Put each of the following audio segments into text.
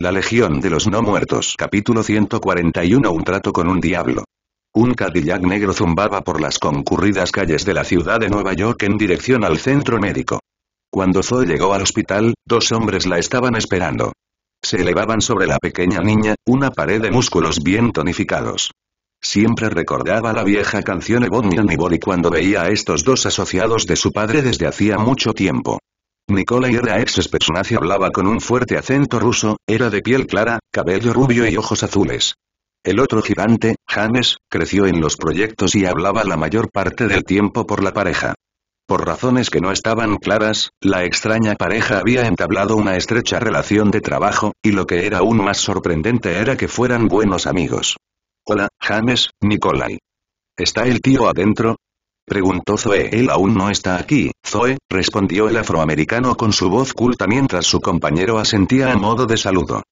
La Legión de los No Muertos Capítulo 141 Un trato con un diablo Un Cadillac negro zumbaba por las concurridas calles de la ciudad de Nueva York en dirección al centro médico. Cuando Zoe llegó al hospital, dos hombres la estaban esperando. Se elevaban sobre la pequeña niña, una pared de músculos bien tonificados. Siempre recordaba la vieja canción Ebony y Body cuando veía a estos dos asociados de su padre desde hacía mucho tiempo. Nikolai era ex personaje hablaba con un fuerte acento ruso, era de piel clara, cabello rubio y ojos azules. El otro gigante, James, creció en los proyectos y hablaba la mayor parte del tiempo por la pareja. Por razones que no estaban claras, la extraña pareja había entablado una estrecha relación de trabajo, y lo que era aún más sorprendente era que fueran buenos amigos. Hola, James, Nikolai. ¿Está el tío adentro? preguntó Zoe. Él aún no está aquí, Zoe, respondió el afroamericano con su voz culta mientras su compañero asentía a modo de saludo.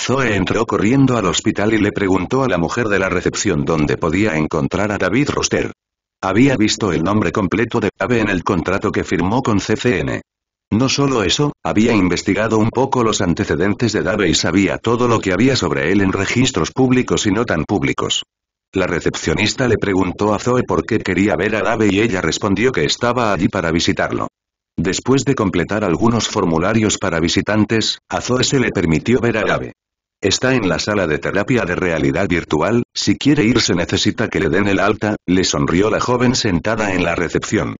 Zoe entró corriendo al hospital y le preguntó a la mujer de la recepción dónde podía encontrar a David Roster. Había visto el nombre completo de Dave en el contrato que firmó con CCN. No solo eso, había investigado un poco los antecedentes de Dave y sabía todo lo que había sobre él en registros públicos y no tan públicos. La recepcionista le preguntó a Zoe por qué quería ver a Dave y ella respondió que estaba allí para visitarlo. Después de completar algunos formularios para visitantes, a Zoe se le permitió ver a Dave. Está en la sala de terapia de realidad virtual, si quiere irse necesita que le den el alta, le sonrió la joven sentada en la recepción.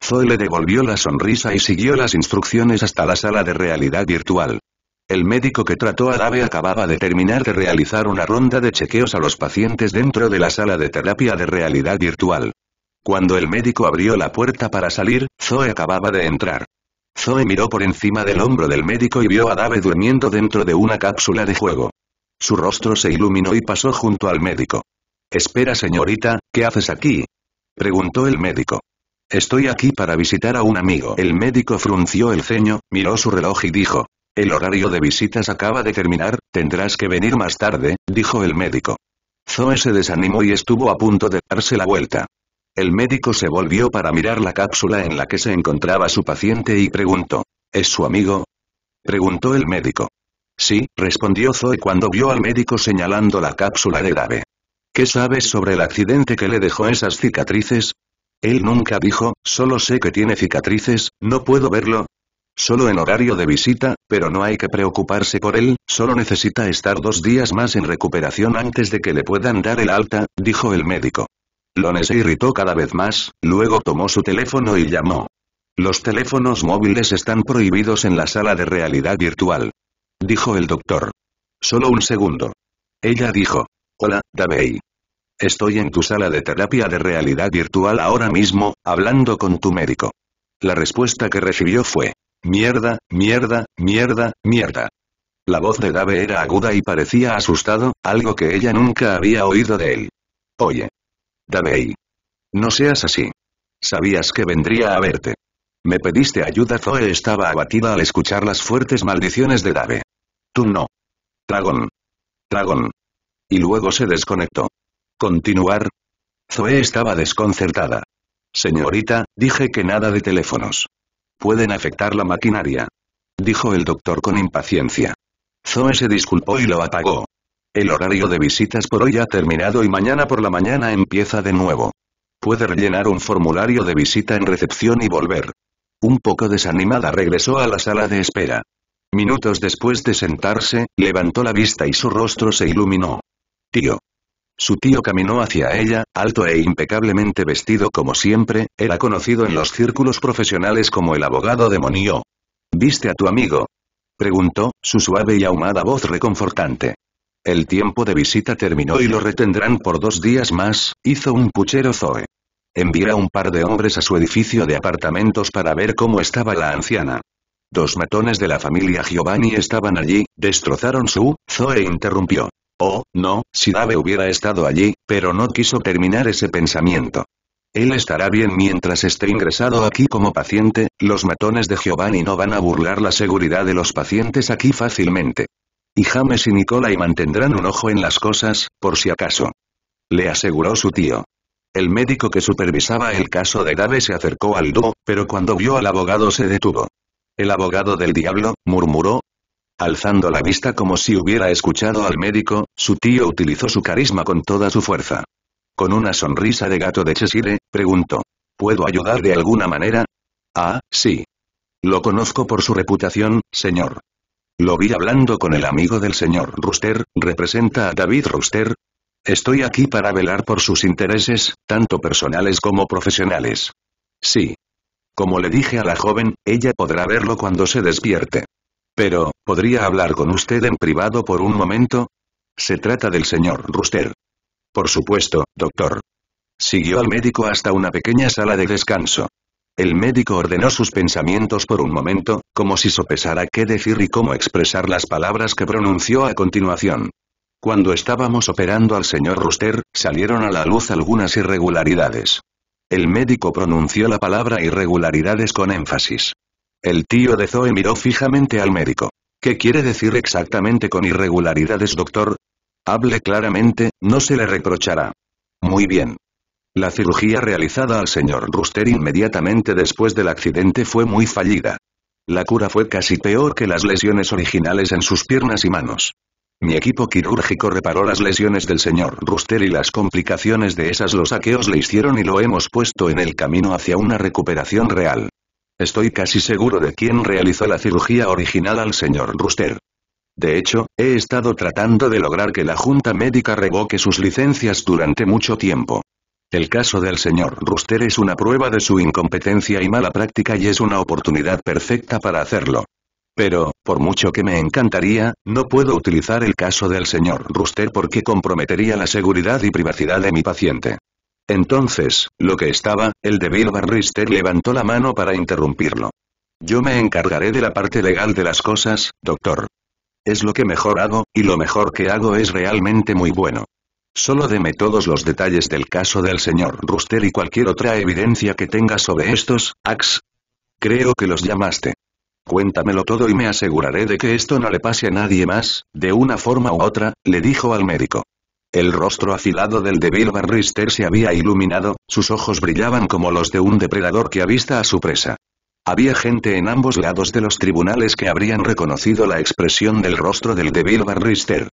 Zoe le devolvió la sonrisa y siguió las instrucciones hasta la sala de realidad virtual. El médico que trató a Dave acababa de terminar de realizar una ronda de chequeos a los pacientes dentro de la sala de terapia de realidad virtual. Cuando el médico abrió la puerta para salir, Zoe acababa de entrar. Zoe miró por encima del hombro del médico y vio a Dave durmiendo dentro de una cápsula de juego. Su rostro se iluminó y pasó junto al médico. Espera señorita, ¿qué haces aquí? preguntó el médico. Estoy aquí para visitar a un amigo. El médico frunció el ceño, miró su reloj y dijo, el horario de visitas acaba de terminar, tendrás que venir más tarde, dijo el médico. Zoe se desanimó y estuvo a punto de darse la vuelta. El médico se volvió para mirar la cápsula en la que se encontraba su paciente y preguntó, ¿es su amigo? Preguntó el médico. Sí, respondió Zoe cuando vio al médico señalando la cápsula de grave. ¿Qué sabes sobre el accidente que le dejó esas cicatrices? Él nunca dijo, solo sé que tiene cicatrices, no puedo verlo, solo en horario de visita, pero no hay que preocuparse por él, solo necesita estar dos días más en recuperación antes de que le puedan dar el alta, dijo el médico. Lone se irritó cada vez más, luego tomó su teléfono y llamó. Los teléfonos móviles están prohibidos en la sala de realidad virtual. Dijo el doctor. Solo un segundo. Ella dijo. Hola, Davey. Estoy en tu sala de terapia de realidad virtual ahora mismo, hablando con tu médico. La respuesta que recibió fue, Mierda, mierda, mierda, mierda. La voz de Dave era aguda y parecía asustado, algo que ella nunca había oído de él. Oye. Davey. No seas así. Sabías que vendría a verte. Me pediste ayuda Zoe estaba abatida al escuchar las fuertes maldiciones de Dave. Tú no. Dragon. Dragon. Y luego se desconectó. ¿Continuar? Zoe estaba desconcertada. Señorita, dije que nada de teléfonos. Pueden afectar la maquinaria. Dijo el doctor con impaciencia. Zoe se disculpó y lo apagó. El horario de visitas por hoy ha terminado y mañana por la mañana empieza de nuevo. Puede rellenar un formulario de visita en recepción y volver. Un poco desanimada regresó a la sala de espera. Minutos después de sentarse, levantó la vista y su rostro se iluminó. Tío. Su tío caminó hacia ella, alto e impecablemente vestido como siempre, era conocido en los círculos profesionales como el abogado demonio. ¿Viste a tu amigo? Preguntó, su suave y ahumada voz reconfortante. El tiempo de visita terminó y lo retendrán por dos días más, hizo un puchero Zoe. a un par de hombres a su edificio de apartamentos para ver cómo estaba la anciana. Dos matones de la familia Giovanni estaban allí, destrozaron su, Zoe interrumpió. Oh, no, si Dave hubiera estado allí, pero no quiso terminar ese pensamiento. Él estará bien mientras esté ingresado aquí como paciente, los matones de Giovanni no van a burlar la seguridad de los pacientes aquí fácilmente. Y James y Nicolai mantendrán un ojo en las cosas, por si acaso. Le aseguró su tío. El médico que supervisaba el caso de Dave se acercó al dúo, pero cuando vio al abogado se detuvo. El abogado del diablo, murmuró, Alzando la vista como si hubiera escuchado al médico, su tío utilizó su carisma con toda su fuerza. Con una sonrisa de gato de Cheshire, preguntó. ¿Puedo ayudar de alguna manera? Ah, sí. Lo conozco por su reputación, señor. Lo vi hablando con el amigo del señor Rooster, ¿representa a David Rooster? Estoy aquí para velar por sus intereses, tanto personales como profesionales. Sí. Como le dije a la joven, ella podrá verlo cuando se despierte. Pero, ¿podría hablar con usted en privado por un momento? Se trata del señor Ruster. Por supuesto, doctor. Siguió al médico hasta una pequeña sala de descanso. El médico ordenó sus pensamientos por un momento, como si sopesara qué decir y cómo expresar las palabras que pronunció a continuación. Cuando estábamos operando al señor Ruster, salieron a la luz algunas irregularidades. El médico pronunció la palabra irregularidades con énfasis. El tío de Zoe miró fijamente al médico. ¿Qué quiere decir exactamente con irregularidades, doctor? Hable claramente, no se le reprochará. Muy bien. La cirugía realizada al señor Ruster inmediatamente después del accidente fue muy fallida. La cura fue casi peor que las lesiones originales en sus piernas y manos. Mi equipo quirúrgico reparó las lesiones del señor Ruster y las complicaciones de esas los saqueos le hicieron y lo hemos puesto en el camino hacia una recuperación real. Estoy casi seguro de quién realizó la cirugía original al señor Ruster. De hecho, he estado tratando de lograr que la Junta Médica revoque sus licencias durante mucho tiempo. El caso del señor Ruster es una prueba de su incompetencia y mala práctica y es una oportunidad perfecta para hacerlo. Pero, por mucho que me encantaría, no puedo utilizar el caso del señor Ruster porque comprometería la seguridad y privacidad de mi paciente. Entonces, lo que estaba, el débil barrister levantó la mano para interrumpirlo. Yo me encargaré de la parte legal de las cosas, doctor. Es lo que mejor hago, y lo mejor que hago es realmente muy bueno. Solo deme todos los detalles del caso del señor Ruster y cualquier otra evidencia que tenga sobre estos, Ax. Creo que los llamaste. Cuéntamelo todo y me aseguraré de que esto no le pase a nadie más, de una forma u otra, le dijo al médico. El rostro afilado del débil barrister se había iluminado, sus ojos brillaban como los de un depredador que avista a su presa. Había gente en ambos lados de los tribunales que habrían reconocido la expresión del rostro del débil barrister.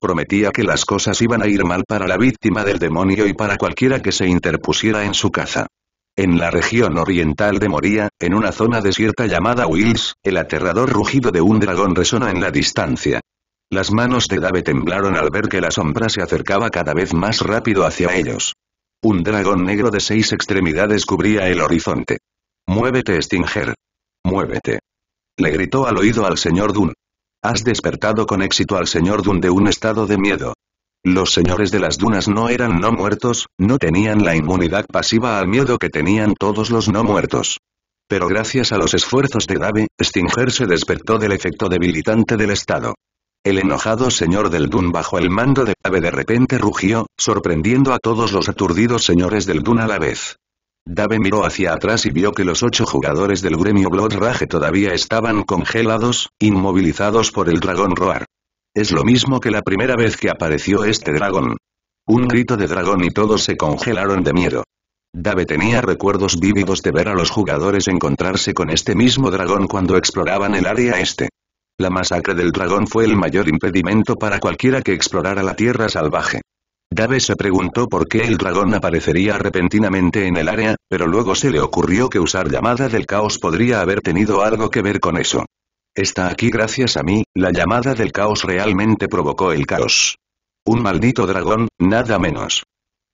Prometía que las cosas iban a ir mal para la víctima del demonio y para cualquiera que se interpusiera en su caza. En la región oriental de Moría, en una zona desierta llamada Wills, el aterrador rugido de un dragón resona en la distancia. Las manos de Dave temblaron al ver que la sombra se acercaba cada vez más rápido hacia ellos. Un dragón negro de seis extremidades cubría el horizonte. Muévete, Stinger. Muévete. Le gritó al oído al señor Dunn. Has despertado con éxito al señor Dunn de un estado de miedo. Los señores de las dunas no eran no muertos, no tenían la inmunidad pasiva al miedo que tenían todos los no muertos. Pero gracias a los esfuerzos de Dave, Stinger se despertó del efecto debilitante del estado. El enojado señor del Dun bajo el mando de Dave de repente rugió, sorprendiendo a todos los aturdidos señores del Dun a la vez. Dave miró hacia atrás y vio que los ocho jugadores del gremio Blood Rage todavía estaban congelados, inmovilizados por el dragón Roar. Es lo mismo que la primera vez que apareció este dragón. Un grito de dragón y todos se congelaron de miedo. Dave tenía recuerdos vívidos de ver a los jugadores encontrarse con este mismo dragón cuando exploraban el área este. La masacre del dragón fue el mayor impedimento para cualquiera que explorara la tierra salvaje. Dave se preguntó por qué el dragón aparecería repentinamente en el área, pero luego se le ocurrió que usar llamada del caos podría haber tenido algo que ver con eso. Está aquí gracias a mí, la llamada del caos realmente provocó el caos. Un maldito dragón, nada menos.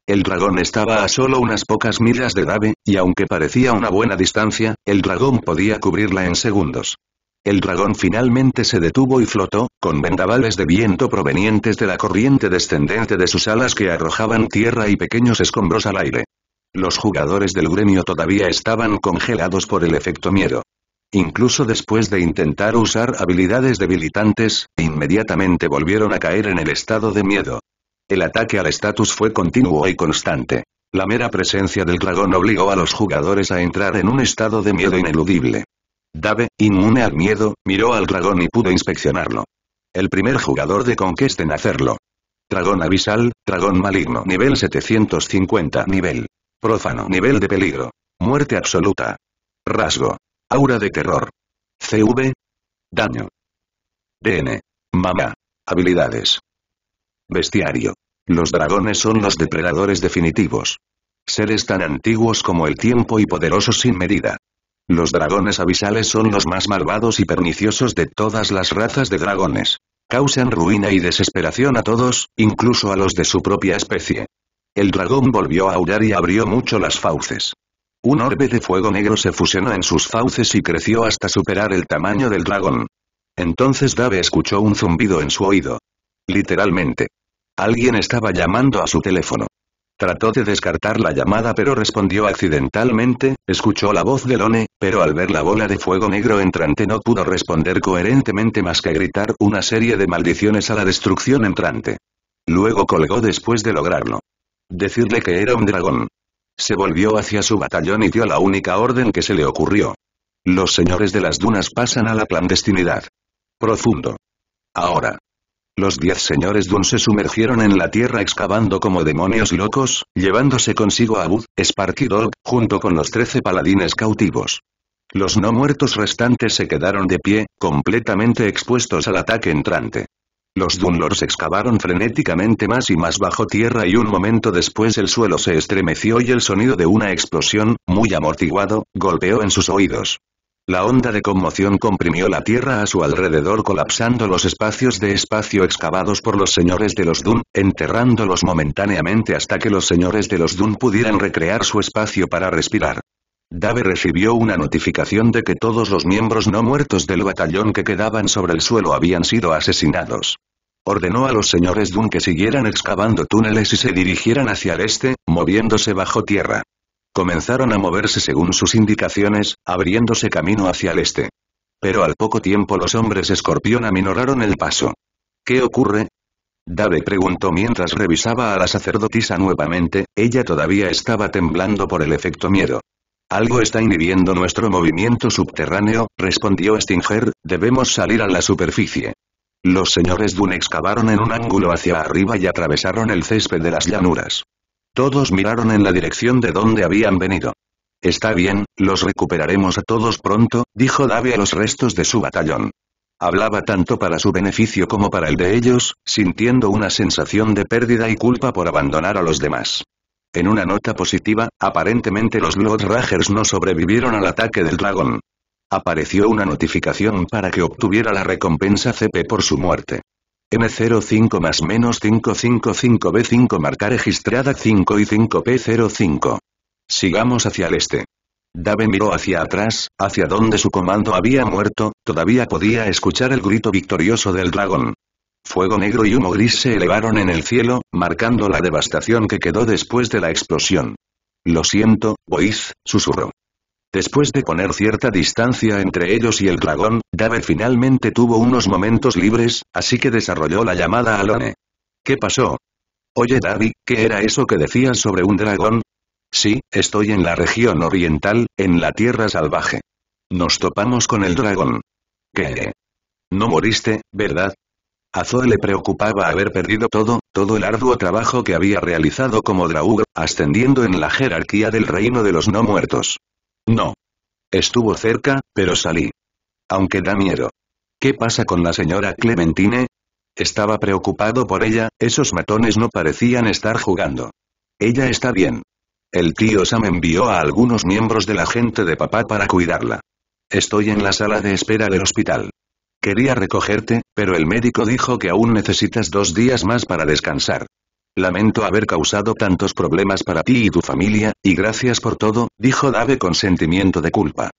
El dragón estaba a solo unas pocas millas de Dave, y aunque parecía una buena distancia, el dragón podía cubrirla en segundos. El dragón finalmente se detuvo y flotó, con vendavales de viento provenientes de la corriente descendente de sus alas que arrojaban tierra y pequeños escombros al aire. Los jugadores del gremio todavía estaban congelados por el efecto miedo. Incluso después de intentar usar habilidades debilitantes, inmediatamente volvieron a caer en el estado de miedo. El ataque al estatus fue continuo y constante. La mera presencia del dragón obligó a los jugadores a entrar en un estado de miedo ineludible. Dave, inmune al miedo, miró al dragón y pudo inspeccionarlo. El primer jugador de conquista en hacerlo. Dragón abisal, dragón maligno nivel 750 nivel. Profano nivel de peligro. Muerte absoluta. Rasgo. Aura de terror. CV. Daño. DN. Mamá. Habilidades. Bestiario. Los dragones son los depredadores definitivos. Seres tan antiguos como el tiempo y poderosos sin medida. Los dragones abisales son los más malvados y perniciosos de todas las razas de dragones. Causan ruina y desesperación a todos, incluso a los de su propia especie. El dragón volvió a aullar y abrió mucho las fauces. Un orbe de fuego negro se fusionó en sus fauces y creció hasta superar el tamaño del dragón. Entonces Dave escuchó un zumbido en su oído. Literalmente. Alguien estaba llamando a su teléfono. Trató de descartar la llamada pero respondió accidentalmente, escuchó la voz de Lone, pero al ver la bola de fuego negro entrante no pudo responder coherentemente más que gritar una serie de maldiciones a la destrucción entrante. Luego colgó después de lograrlo. Decirle que era un dragón. Se volvió hacia su batallón y dio la única orden que se le ocurrió. Los señores de las dunas pasan a la clandestinidad. Profundo. Ahora. Los diez señores Dun se sumergieron en la tierra excavando como demonios locos, llevándose consigo a Bud, Sparky Dog, junto con los trece paladines cautivos. Los no muertos restantes se quedaron de pie, completamente expuestos al ataque entrante. Los Dunlors excavaron frenéticamente más y más bajo tierra y un momento después el suelo se estremeció y el sonido de una explosión, muy amortiguado, golpeó en sus oídos. La onda de conmoción comprimió la Tierra a su alrededor colapsando los espacios de espacio excavados por los señores de los Dun, enterrándolos momentáneamente hasta que los señores de los Dun pudieran recrear su espacio para respirar. Dave recibió una notificación de que todos los miembros no muertos del batallón que quedaban sobre el suelo habían sido asesinados. Ordenó a los señores Dun que siguieran excavando túneles y se dirigieran hacia el este, moviéndose bajo tierra. Comenzaron a moverse según sus indicaciones, abriéndose camino hacia el este. Pero al poco tiempo los hombres escorpión aminoraron el paso. ¿Qué ocurre? Dave preguntó mientras revisaba a la sacerdotisa nuevamente, ella todavía estaba temblando por el efecto miedo. Algo está inhibiendo nuestro movimiento subterráneo, respondió Stinger, debemos salir a la superficie. Los señores Dune excavaron en un ángulo hacia arriba y atravesaron el césped de las llanuras. Todos miraron en la dirección de donde habían venido. Está bien, los recuperaremos a todos pronto, dijo Dave a los restos de su batallón. Hablaba tanto para su beneficio como para el de ellos, sintiendo una sensación de pérdida y culpa por abandonar a los demás. En una nota positiva, aparentemente los Blood Ragers no sobrevivieron al ataque del dragón. Apareció una notificación para que obtuviera la recompensa CP por su muerte. M05 más menos 555B5 marca registrada 5 y 5P05. Sigamos hacia el este. Dave miró hacia atrás, hacia donde su comando había muerto, todavía podía escuchar el grito victorioso del dragón. Fuego negro y humo gris se elevaron en el cielo, marcando la devastación que quedó después de la explosión. Lo siento, Boiz, susurró. Después de poner cierta distancia entre ellos y el dragón, Dave finalmente tuvo unos momentos libres, así que desarrolló la llamada a Lone. ¿Qué pasó? Oye Davy, ¿qué era eso que decías sobre un dragón? Sí, estoy en la región oriental, en la tierra salvaje. Nos topamos con el dragón. ¿Qué? No moriste, ¿verdad? A Zoe le preocupaba haber perdido todo, todo el arduo trabajo que había realizado como draugr, ascendiendo en la jerarquía del reino de los no muertos. No. Estuvo cerca, pero salí. Aunque da miedo. ¿Qué pasa con la señora Clementine? Estaba preocupado por ella, esos matones no parecían estar jugando. Ella está bien. El tío Sam envió a algunos miembros de la gente de papá para cuidarla. Estoy en la sala de espera del hospital. Quería recogerte, pero el médico dijo que aún necesitas dos días más para descansar. Lamento haber causado tantos problemas para ti y tu familia, y gracias por todo, dijo Dave con sentimiento de culpa.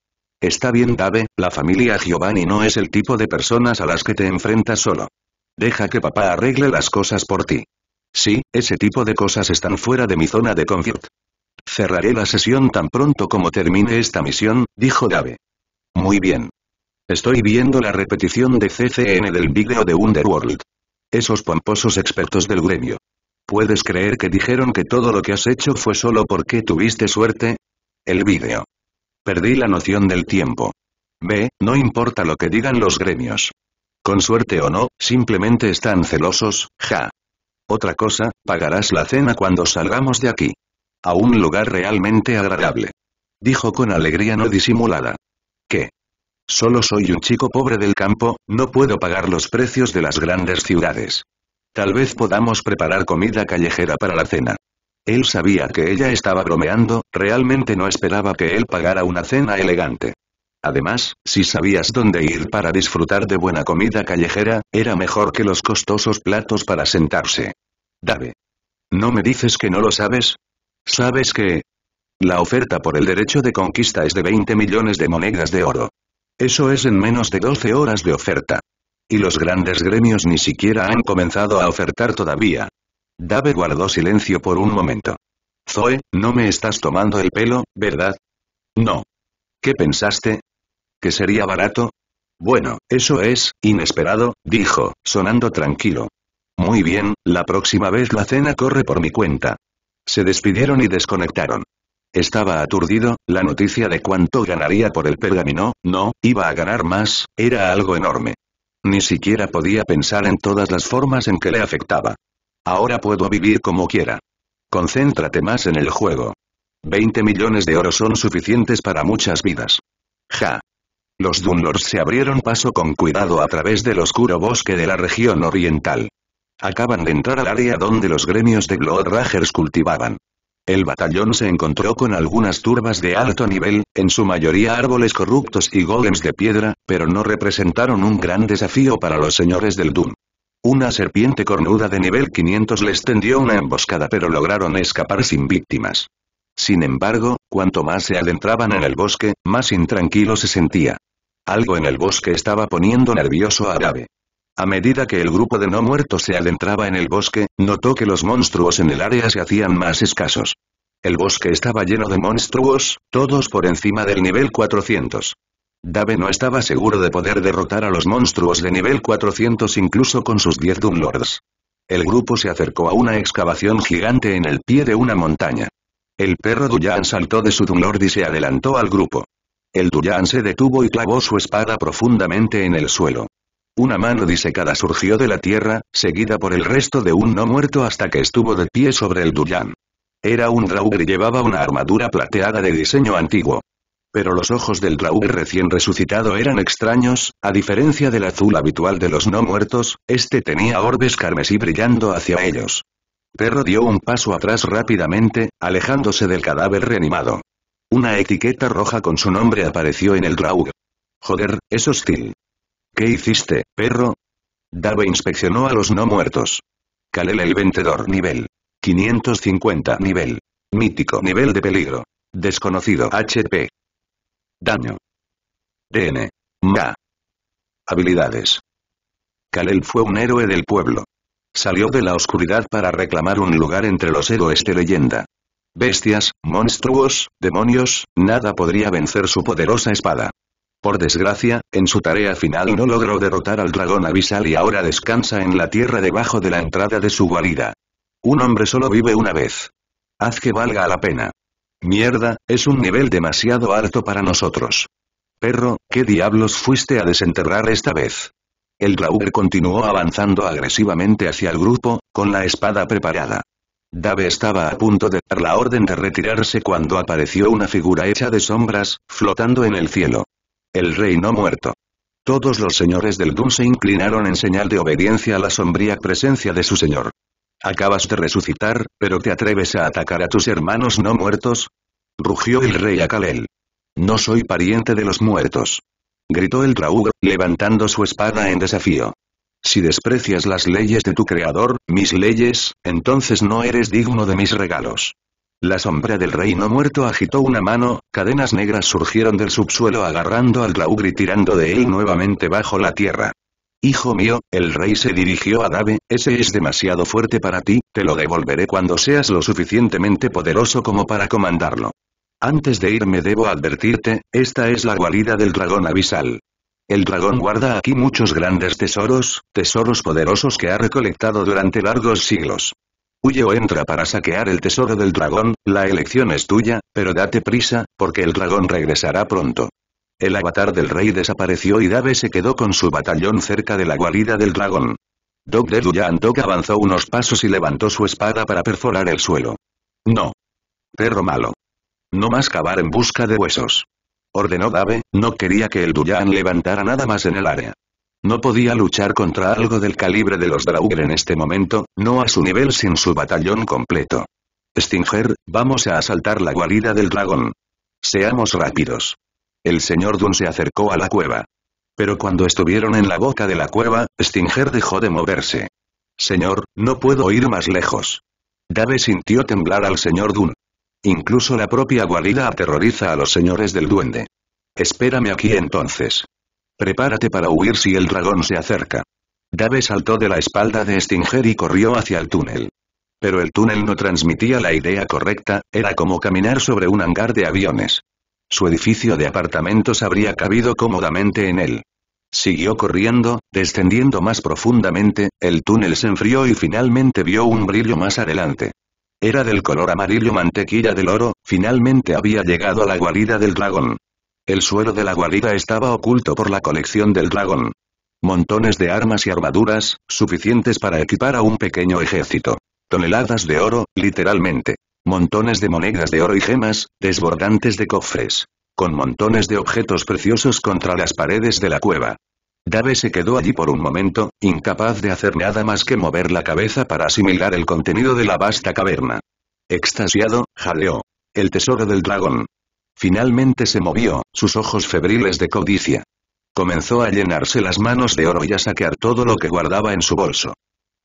Está bien Dave, la familia Giovanni no es el tipo de personas a las que te enfrentas solo. Deja que papá arregle las cosas por ti. Sí, ese tipo de cosas están fuera de mi zona de confort. Cerraré la sesión tan pronto como termine esta misión, dijo Dave. Muy bien. Estoy viendo la repetición de CCN del vídeo de Underworld. Esos pomposos expertos del gremio. ¿Puedes creer que dijeron que todo lo que has hecho fue solo porque tuviste suerte? El vídeo. Perdí la noción del tiempo. Ve, no importa lo que digan los gremios. Con suerte o no, simplemente están celosos, ja. Otra cosa, pagarás la cena cuando salgamos de aquí. A un lugar realmente agradable. Dijo con alegría no disimulada. ¿Qué? Solo soy un chico pobre del campo, no puedo pagar los precios de las grandes ciudades. Tal vez podamos preparar comida callejera para la cena. Él sabía que ella estaba bromeando, realmente no esperaba que él pagara una cena elegante. Además, si sabías dónde ir para disfrutar de buena comida callejera, era mejor que los costosos platos para sentarse. Dave. ¿No me dices que no lo sabes? ¿Sabes que... La oferta por el derecho de conquista es de 20 millones de monedas de oro. Eso es en menos de 12 horas de oferta. Y los grandes gremios ni siquiera han comenzado a ofertar todavía. Dave guardó silencio por un momento. Zoe, no me estás tomando el pelo, ¿verdad? No. ¿Qué pensaste? ¿Que sería barato? Bueno, eso es, inesperado, dijo, sonando tranquilo. Muy bien, la próxima vez la cena corre por mi cuenta. Se despidieron y desconectaron. Estaba aturdido, la noticia de cuánto ganaría por el pergamino, no, iba a ganar más, era algo enorme. Ni siquiera podía pensar en todas las formas en que le afectaba. Ahora puedo vivir como quiera. Concéntrate más en el juego. 20 millones de oro son suficientes para muchas vidas. Ja. Los Dunlors se abrieron paso con cuidado a través del oscuro bosque de la región oriental. Acaban de entrar al área donde los gremios de Blood Ragers cultivaban. El batallón se encontró con algunas turbas de alto nivel, en su mayoría árboles corruptos y golems de piedra, pero no representaron un gran desafío para los señores del Doom. Una serpiente cornuda de nivel 500 les tendió una emboscada pero lograron escapar sin víctimas. Sin embargo, cuanto más se adentraban en el bosque, más intranquilo se sentía. Algo en el bosque estaba poniendo nervioso a Gabe. A medida que el grupo de no muertos se adentraba en el bosque, notó que los monstruos en el área se hacían más escasos. El bosque estaba lleno de monstruos, todos por encima del nivel 400. Dave no estaba seguro de poder derrotar a los monstruos de nivel 400 incluso con sus 10 Dunlords. El grupo se acercó a una excavación gigante en el pie de una montaña. El perro Duyan saltó de su Dunlord y se adelantó al grupo. El Duyan se detuvo y clavó su espada profundamente en el suelo. Una mano disecada surgió de la tierra, seguida por el resto de un no muerto hasta que estuvo de pie sobre el duyán. Era un Draugr y llevaba una armadura plateada de diseño antiguo. Pero los ojos del Draugr recién resucitado eran extraños, a diferencia del azul habitual de los no muertos, este tenía orbes carmesí brillando hacia ellos. Perro dio un paso atrás rápidamente, alejándose del cadáver reanimado. Una etiqueta roja con su nombre apareció en el Draugr. Joder, es hostil. ¿Qué hiciste, perro? Dave inspeccionó a los no muertos. Kalel el vendedor nivel. 550 nivel. Mítico nivel de peligro. Desconocido HP. Daño. DN. MA. Habilidades. Kalel fue un héroe del pueblo. Salió de la oscuridad para reclamar un lugar entre los héroes de leyenda. Bestias, monstruos, demonios, nada podría vencer su poderosa espada. Por desgracia, en su tarea final no logró derrotar al dragón abisal y ahora descansa en la tierra debajo de la entrada de su guarida. Un hombre solo vive una vez. Haz que valga la pena. Mierda, es un nivel demasiado alto para nosotros. Perro, ¿qué diablos fuiste a desenterrar esta vez? El Draugr continuó avanzando agresivamente hacia el grupo, con la espada preparada. Dave estaba a punto de dar la orden de retirarse cuando apareció una figura hecha de sombras, flotando en el cielo. El rey no muerto. Todos los señores del Dun se inclinaron en señal de obediencia a la sombría presencia de su señor. Acabas de resucitar, pero te atreves a atacar a tus hermanos no muertos. Rugió el rey a Kalel. No soy pariente de los muertos. Gritó el Draug, levantando su espada en desafío. Si desprecias las leyes de tu creador, mis leyes, entonces no eres digno de mis regalos. La sombra del rey no muerto agitó una mano, cadenas negras surgieron del subsuelo agarrando al Draugr y tirando de él nuevamente bajo la tierra. Hijo mío, el rey se dirigió a Dave, ese es demasiado fuerte para ti, te lo devolveré cuando seas lo suficientemente poderoso como para comandarlo. Antes de irme debo advertirte, esta es la guarida del dragón abisal. El dragón guarda aquí muchos grandes tesoros, tesoros poderosos que ha recolectado durante largos siglos. Huye o entra para saquear el tesoro del dragón, la elección es tuya, pero date prisa, porque el dragón regresará pronto. El avatar del rey desapareció y Dave se quedó con su batallón cerca de la guarida del dragón. Dog de Duyantok avanzó unos pasos y levantó su espada para perforar el suelo. No. Perro malo. No más cavar en busca de huesos. Ordenó Dave, no quería que el Duyan levantara nada más en el área. No podía luchar contra algo del calibre de los Draugr en este momento, no a su nivel sin su batallón completo. Stinger, vamos a asaltar la guarida del dragón. Seamos rápidos. El señor Dun se acercó a la cueva. Pero cuando estuvieron en la boca de la cueva, Stinger dejó de moverse. Señor, no puedo ir más lejos. Dave sintió temblar al señor Dun. Incluso la propia guarida aterroriza a los señores del duende. Espérame aquí entonces. Prepárate para huir si el dragón se acerca. Dave saltó de la espalda de Stinger y corrió hacia el túnel. Pero el túnel no transmitía la idea correcta, era como caminar sobre un hangar de aviones. Su edificio de apartamentos habría cabido cómodamente en él. Siguió corriendo, descendiendo más profundamente, el túnel se enfrió y finalmente vio un brillo más adelante. Era del color amarillo mantequilla del oro, finalmente había llegado a la guarida del dragón. El suelo de la guarida estaba oculto por la colección del dragón. Montones de armas y armaduras, suficientes para equipar a un pequeño ejército. Toneladas de oro, literalmente. Montones de monedas de oro y gemas, desbordantes de cofres. Con montones de objetos preciosos contra las paredes de la cueva. Dave se quedó allí por un momento, incapaz de hacer nada más que mover la cabeza para asimilar el contenido de la vasta caverna. Extasiado, jaleó. El tesoro del dragón. Finalmente se movió, sus ojos febriles de codicia. Comenzó a llenarse las manos de oro y a saquear todo lo que guardaba en su bolso.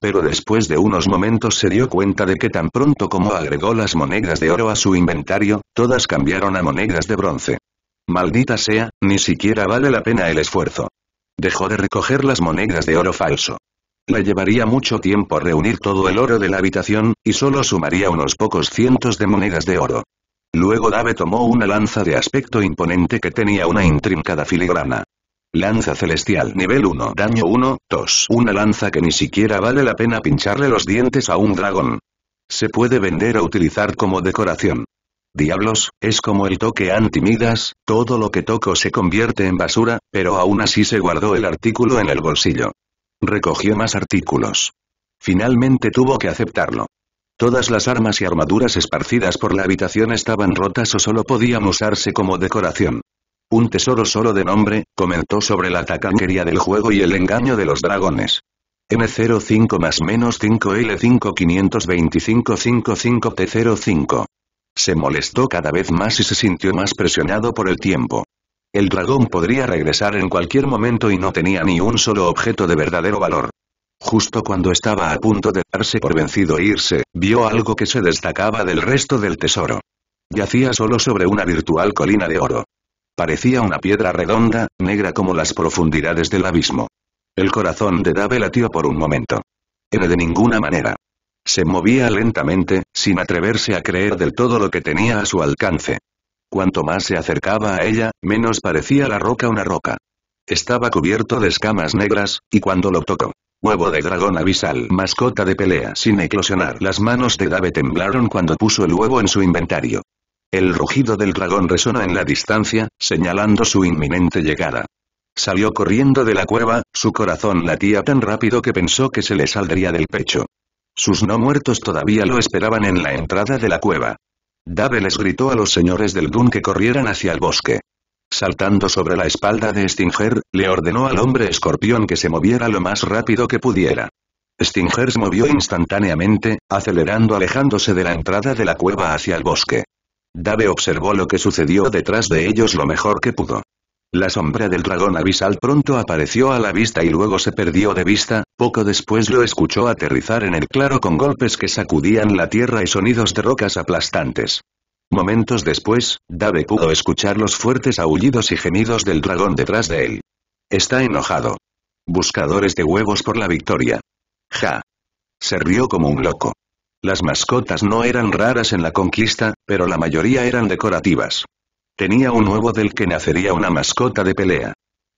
Pero después de unos momentos se dio cuenta de que tan pronto como agregó las monedas de oro a su inventario, todas cambiaron a monedas de bronce. Maldita sea, ni siquiera vale la pena el esfuerzo. Dejó de recoger las monedas de oro falso. Le llevaría mucho tiempo reunir todo el oro de la habitación, y solo sumaría unos pocos cientos de monedas de oro. Luego Dave tomó una lanza de aspecto imponente que tenía una intrincada filigrana. Lanza celestial nivel 1 daño 1, 2. Una lanza que ni siquiera vale la pena pincharle los dientes a un dragón. Se puede vender o utilizar como decoración. Diablos, es como el toque antimidas, todo lo que toco se convierte en basura, pero aún así se guardó el artículo en el bolsillo. Recogió más artículos. Finalmente tuvo que aceptarlo. Todas las armas y armaduras esparcidas por la habitación estaban rotas o solo podían usarse como decoración. Un tesoro solo de nombre, comentó sobre la tacanquería del juego y el engaño de los dragones. M05 más menos 5L5 525 T05. Se molestó cada vez más y se sintió más presionado por el tiempo. El dragón podría regresar en cualquier momento y no tenía ni un solo objeto de verdadero valor. Justo cuando estaba a punto de darse por vencido e irse, vio algo que se destacaba del resto del tesoro. Yacía solo sobre una virtual colina de oro. Parecía una piedra redonda, negra como las profundidades del abismo. El corazón de Dave latió por un momento. Era de ninguna manera. Se movía lentamente, sin atreverse a creer del todo lo que tenía a su alcance. Cuanto más se acercaba a ella, menos parecía la roca una roca. Estaba cubierto de escamas negras, y cuando lo tocó, Huevo de dragón abisal mascota de pelea sin eclosionar las manos de Dave temblaron cuando puso el huevo en su inventario. El rugido del dragón resonó en la distancia, señalando su inminente llegada. Salió corriendo de la cueva, su corazón latía tan rápido que pensó que se le saldría del pecho. Sus no muertos todavía lo esperaban en la entrada de la cueva. Dave les gritó a los señores del Dun que corrieran hacia el bosque. Saltando sobre la espalda de Stinger, le ordenó al hombre escorpión que se moviera lo más rápido que pudiera. Stinger se movió instantáneamente, acelerando alejándose de la entrada de la cueva hacia el bosque. Dave observó lo que sucedió detrás de ellos lo mejor que pudo. La sombra del dragón abisal pronto apareció a la vista y luego se perdió de vista, poco después lo escuchó aterrizar en el claro con golpes que sacudían la tierra y sonidos de rocas aplastantes. Momentos después, Dave pudo escuchar los fuertes aullidos y gemidos del dragón detrás de él. Está enojado. Buscadores de huevos por la victoria. Ja. Se rió como un loco. Las mascotas no eran raras en la conquista, pero la mayoría eran decorativas. Tenía un huevo del que nacería una mascota de pelea.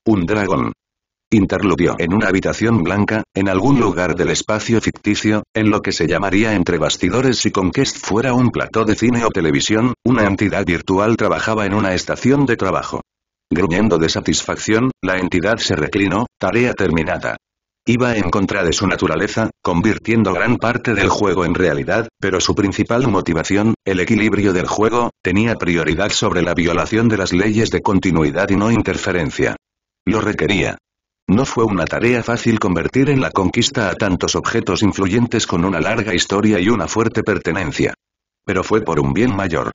Un dragón interludio en una habitación blanca, en algún lugar del espacio ficticio, en lo que se llamaría entre bastidores y Conquest fuera un plató de cine o televisión, una entidad virtual trabajaba en una estación de trabajo. Gruñendo de satisfacción, la entidad se reclinó, tarea terminada. Iba en contra de su naturaleza, convirtiendo gran parte del juego en realidad, pero su principal motivación, el equilibrio del juego, tenía prioridad sobre la violación de las leyes de continuidad y no interferencia. Lo requería. No fue una tarea fácil convertir en la conquista a tantos objetos influyentes con una larga historia y una fuerte pertenencia. Pero fue por un bien mayor.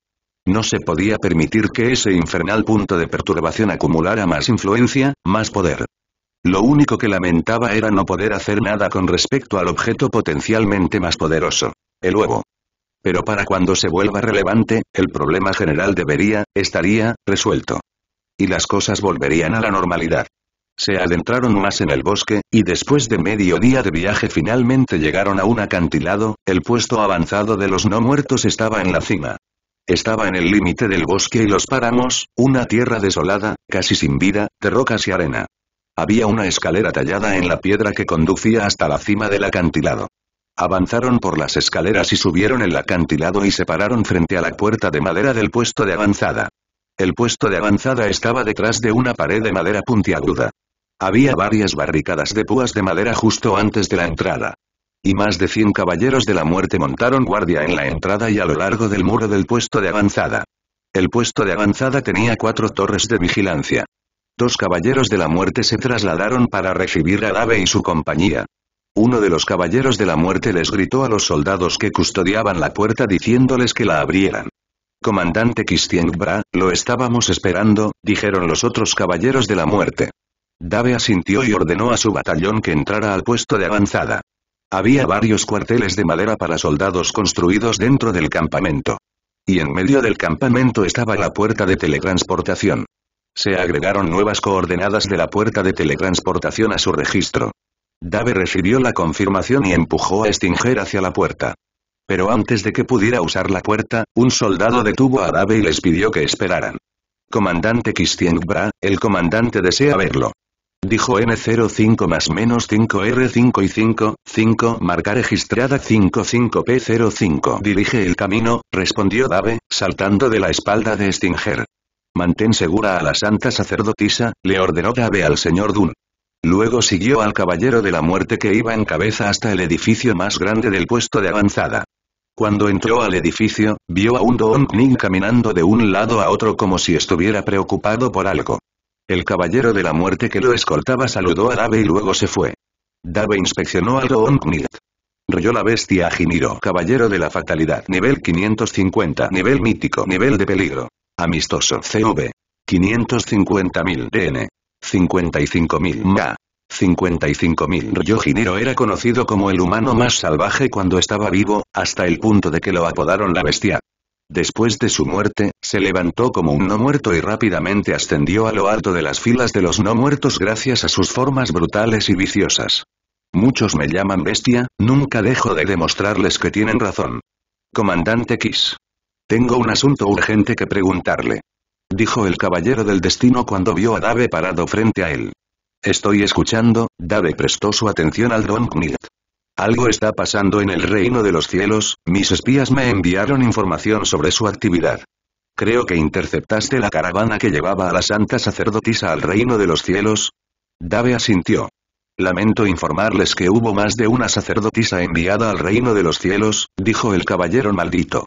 No se podía permitir que ese infernal punto de perturbación acumulara más influencia, más poder. Lo único que lamentaba era no poder hacer nada con respecto al objeto potencialmente más poderoso, el huevo. Pero para cuando se vuelva relevante, el problema general debería, estaría, resuelto. Y las cosas volverían a la normalidad. Se adentraron más en el bosque, y después de medio día de viaje finalmente llegaron a un acantilado, el puesto avanzado de los no muertos estaba en la cima. Estaba en el límite del bosque y los páramos, una tierra desolada, casi sin vida, de rocas y arena. Había una escalera tallada en la piedra que conducía hasta la cima del acantilado. Avanzaron por las escaleras y subieron el acantilado y se pararon frente a la puerta de madera del puesto de avanzada. El puesto de avanzada estaba detrás de una pared de madera puntiaguda. Había varias barricadas de púas de madera justo antes de la entrada. Y más de 100 caballeros de la muerte montaron guardia en la entrada y a lo largo del muro del puesto de avanzada. El puesto de avanzada tenía cuatro torres de vigilancia. Dos caballeros de la muerte se trasladaron para recibir al ave y su compañía. Uno de los caballeros de la muerte les gritó a los soldados que custodiaban la puerta diciéndoles que la abrieran. Comandante Kistiengbra, lo estábamos esperando, dijeron los otros caballeros de la muerte. Dave asintió y ordenó a su batallón que entrara al puesto de avanzada. Había varios cuarteles de madera para soldados construidos dentro del campamento. Y en medio del campamento estaba la puerta de teletransportación. Se agregaron nuevas coordenadas de la puerta de teletransportación a su registro. Dave recibió la confirmación y empujó a Stinger hacia la puerta. Pero antes de que pudiera usar la puerta, un soldado detuvo a Dave y les pidió que esperaran. Comandante Christian Bra, el comandante desea verlo dijo N05 más menos 5R5 y 5, 5, marca registrada 55P05. Dirige el camino, respondió Dave, saltando de la espalda de Stinger. Mantén segura a la santa sacerdotisa, le ordenó Dave al señor Dunn. Luego siguió al caballero de la muerte que iba en cabeza hasta el edificio más grande del puesto de avanzada. Cuando entró al edificio, vio a un Don caminando de un lado a otro como si estuviera preocupado por algo. El caballero de la muerte que lo escoltaba saludó a Dave y luego se fue. Dave inspeccionó a Roongnid. Rolló la bestia a Giniro, caballero de la fatalidad, nivel 550, nivel mítico, nivel de peligro. Amistoso, CV. 550.000 DN. 55.000 MA. 55.000 Rolló Giniro era conocido como el humano más salvaje cuando estaba vivo, hasta el punto de que lo apodaron la bestia. Después de su muerte, se levantó como un no muerto y rápidamente ascendió a lo alto de las filas de los no muertos gracias a sus formas brutales y viciosas. Muchos me llaman bestia, nunca dejo de demostrarles que tienen razón. Comandante Kiss. Tengo un asunto urgente que preguntarle. Dijo el caballero del destino cuando vio a Dave parado frente a él. Estoy escuchando, Dave prestó su atención al Ron algo está pasando en el reino de los cielos, mis espías me enviaron información sobre su actividad. Creo que interceptaste la caravana que llevaba a la santa sacerdotisa al reino de los cielos. Dave asintió. Lamento informarles que hubo más de una sacerdotisa enviada al reino de los cielos, dijo el caballero maldito.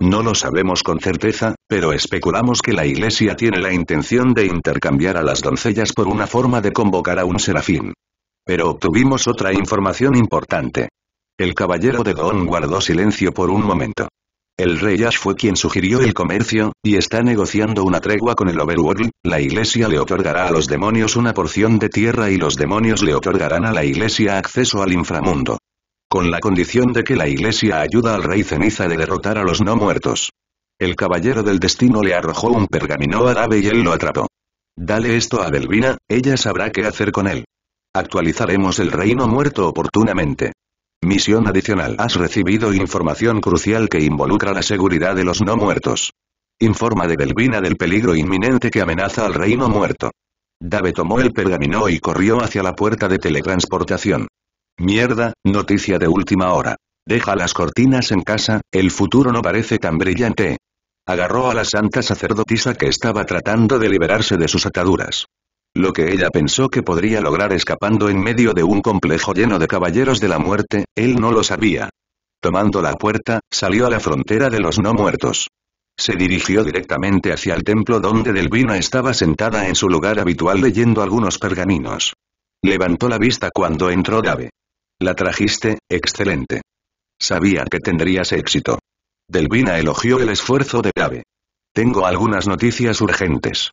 No lo sabemos con certeza, pero especulamos que la iglesia tiene la intención de intercambiar a las doncellas por una forma de convocar a un serafín pero obtuvimos otra información importante. El caballero de Don guardó silencio por un momento. El rey Ash fue quien sugirió el comercio, y está negociando una tregua con el Overworld, la iglesia le otorgará a los demonios una porción de tierra y los demonios le otorgarán a la iglesia acceso al inframundo. Con la condición de que la iglesia ayuda al rey ceniza de derrotar a los no muertos. El caballero del destino le arrojó un pergamino árabe y él lo atrapó. Dale esto a Delvina, ella sabrá qué hacer con él. Actualizaremos el reino muerto oportunamente. Misión adicional. Has recibido información crucial que involucra la seguridad de los no muertos. Informa de Belvina del peligro inminente que amenaza al reino muerto. Dave tomó el pergamino y corrió hacia la puerta de teletransportación. Mierda, noticia de última hora. Deja las cortinas en casa, el futuro no parece tan brillante. Agarró a la santa sacerdotisa que estaba tratando de liberarse de sus ataduras lo que ella pensó que podría lograr escapando en medio de un complejo lleno de caballeros de la muerte, él no lo sabía. Tomando la puerta, salió a la frontera de los no muertos. Se dirigió directamente hacia el templo donde Delvina estaba sentada en su lugar habitual leyendo algunos pergaminos. Levantó la vista cuando entró Dave. La trajiste, excelente. Sabía que tendrías éxito. Delvina elogió el esfuerzo de Dave. Tengo algunas noticias urgentes.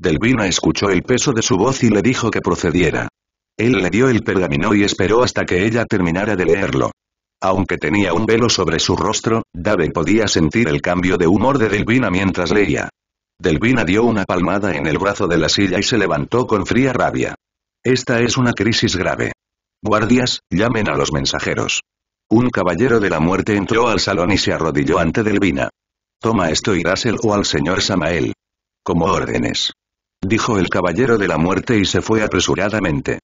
Delvina escuchó el peso de su voz y le dijo que procediera. Él le dio el pergamino y esperó hasta que ella terminara de leerlo. Aunque tenía un velo sobre su rostro, Dave podía sentir el cambio de humor de Delvina mientras leía. Delvina dio una palmada en el brazo de la silla y se levantó con fría rabia. Esta es una crisis grave. Guardias, llamen a los mensajeros. Un caballero de la muerte entró al salón y se arrodilló ante Delvina. Toma esto y o al señor Samael. Como órdenes dijo el Caballero de la Muerte y se fue apresuradamente.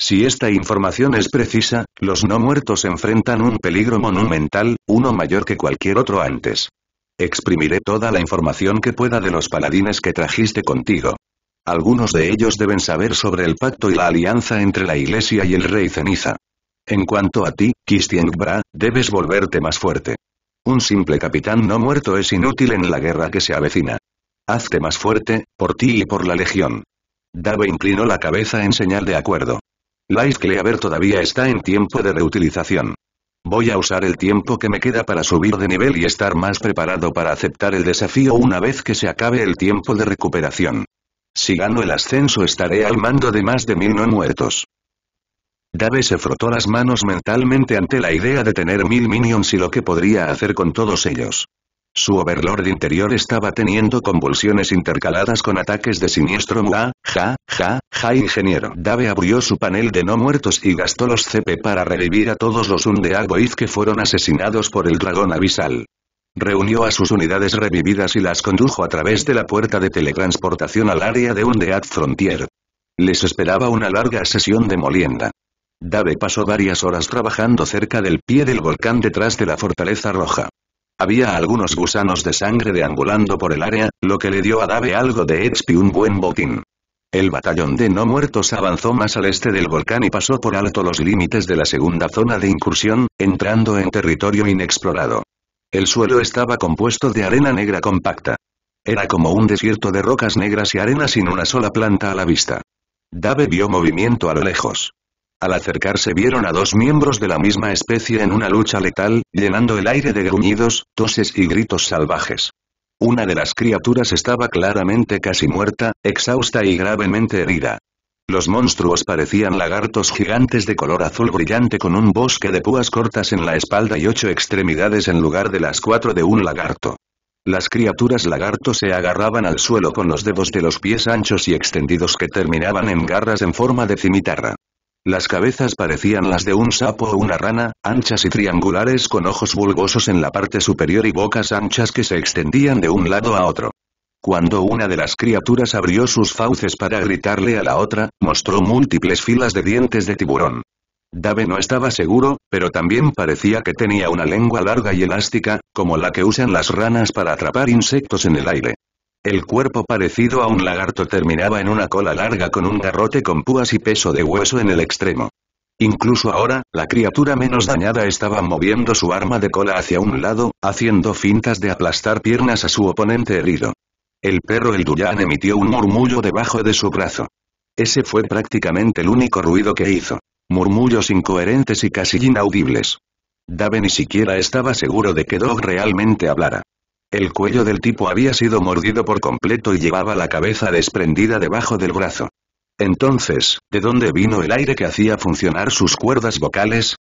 Si esta información es precisa, los no muertos enfrentan un peligro monumental, uno mayor que cualquier otro antes. Exprimiré toda la información que pueda de los paladines que trajiste contigo. Algunos de ellos deben saber sobre el pacto y la alianza entre la Iglesia y el Rey Ceniza. En cuanto a ti, Kistiengbra, debes volverte más fuerte. Un simple capitán no muerto es inútil en la guerra que se avecina. Hazte más fuerte, por ti y por la legión. Dave inclinó la cabeza en señal de acuerdo. La Cleaver todavía está en tiempo de reutilización. Voy a usar el tiempo que me queda para subir de nivel y estar más preparado para aceptar el desafío una vez que se acabe el tiempo de recuperación. Si gano el ascenso estaré al mando de más de mil no muertos. Dave se frotó las manos mentalmente ante la idea de tener mil minions y lo que podría hacer con todos ellos. Su overlord interior estaba teniendo convulsiones intercaladas con ataques de siniestro Mua, ja, ja, ja ingeniero. Dave abrió su panel de no muertos y gastó los CP para revivir a todos los Undeagoiz que fueron asesinados por el dragón abisal. Reunió a sus unidades revividas y las condujo a través de la puerta de teletransportación al área de Undead Frontier. Les esperaba una larga sesión de molienda. Dave pasó varias horas trabajando cerca del pie del volcán detrás de la Fortaleza Roja. Había algunos gusanos de sangre deangulando por el área, lo que le dio a Dave algo de expi un buen botín. El batallón de no muertos avanzó más al este del volcán y pasó por alto los límites de la segunda zona de incursión, entrando en territorio inexplorado. El suelo estaba compuesto de arena negra compacta. Era como un desierto de rocas negras y arena sin una sola planta a la vista. Dave vio movimiento a lo lejos. Al acercarse vieron a dos miembros de la misma especie en una lucha letal, llenando el aire de gruñidos, toses y gritos salvajes. Una de las criaturas estaba claramente casi muerta, exhausta y gravemente herida. Los monstruos parecían lagartos gigantes de color azul brillante con un bosque de púas cortas en la espalda y ocho extremidades en lugar de las cuatro de un lagarto. Las criaturas lagartos se agarraban al suelo con los dedos de los pies anchos y extendidos que terminaban en garras en forma de cimitarra. Las cabezas parecían las de un sapo o una rana, anchas y triangulares con ojos bulbosos en la parte superior y bocas anchas que se extendían de un lado a otro. Cuando una de las criaturas abrió sus fauces para gritarle a la otra, mostró múltiples filas de dientes de tiburón. Dave no estaba seguro, pero también parecía que tenía una lengua larga y elástica, como la que usan las ranas para atrapar insectos en el aire. El cuerpo parecido a un lagarto terminaba en una cola larga con un garrote con púas y peso de hueso en el extremo. Incluso ahora, la criatura menos dañada estaba moviendo su arma de cola hacia un lado, haciendo fintas de aplastar piernas a su oponente herido. El perro el emitió un murmullo debajo de su brazo. Ese fue prácticamente el único ruido que hizo. Murmullos incoherentes y casi inaudibles. Dave ni siquiera estaba seguro de que Dog realmente hablara. El cuello del tipo había sido mordido por completo y llevaba la cabeza desprendida debajo del brazo. Entonces, ¿de dónde vino el aire que hacía funcionar sus cuerdas vocales?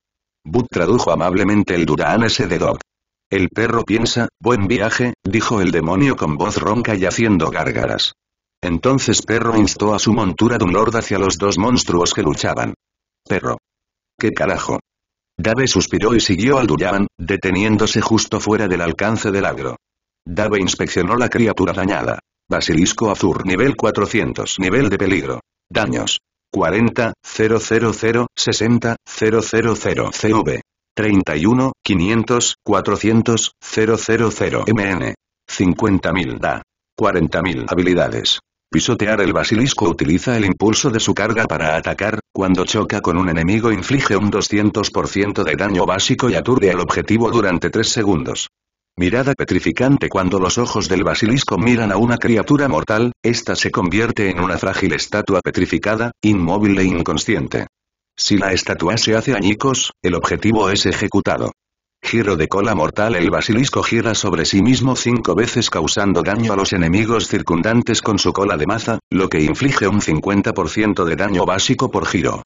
Bud tradujo amablemente el Durán ese de Dog. El perro piensa, buen viaje, dijo el demonio con voz ronca y haciendo gárgaras. Entonces Perro instó a su montura de lord hacia los dos monstruos que luchaban. Perro. ¿Qué carajo? Dave suspiró y siguió al durán, deteniéndose justo fuera del alcance del agro. Dave inspeccionó la criatura dañada. Basilisco Azur nivel 400 nivel de peligro. Daños. 40, 000, 60, 000 CV. 31, 500, 400, 000 MN. 50.000 DA. 40.000 habilidades. Pisotear el basilisco utiliza el impulso de su carga para atacar, cuando choca con un enemigo inflige un 200% de daño básico y aturde al objetivo durante 3 segundos. Mirada petrificante cuando los ojos del basilisco miran a una criatura mortal, ésta se convierte en una frágil estatua petrificada, inmóvil e inconsciente. Si la estatua se hace añicos, el objetivo es ejecutado. Giro de cola mortal El basilisco gira sobre sí mismo cinco veces causando daño a los enemigos circundantes con su cola de maza, lo que inflige un 50% de daño básico por giro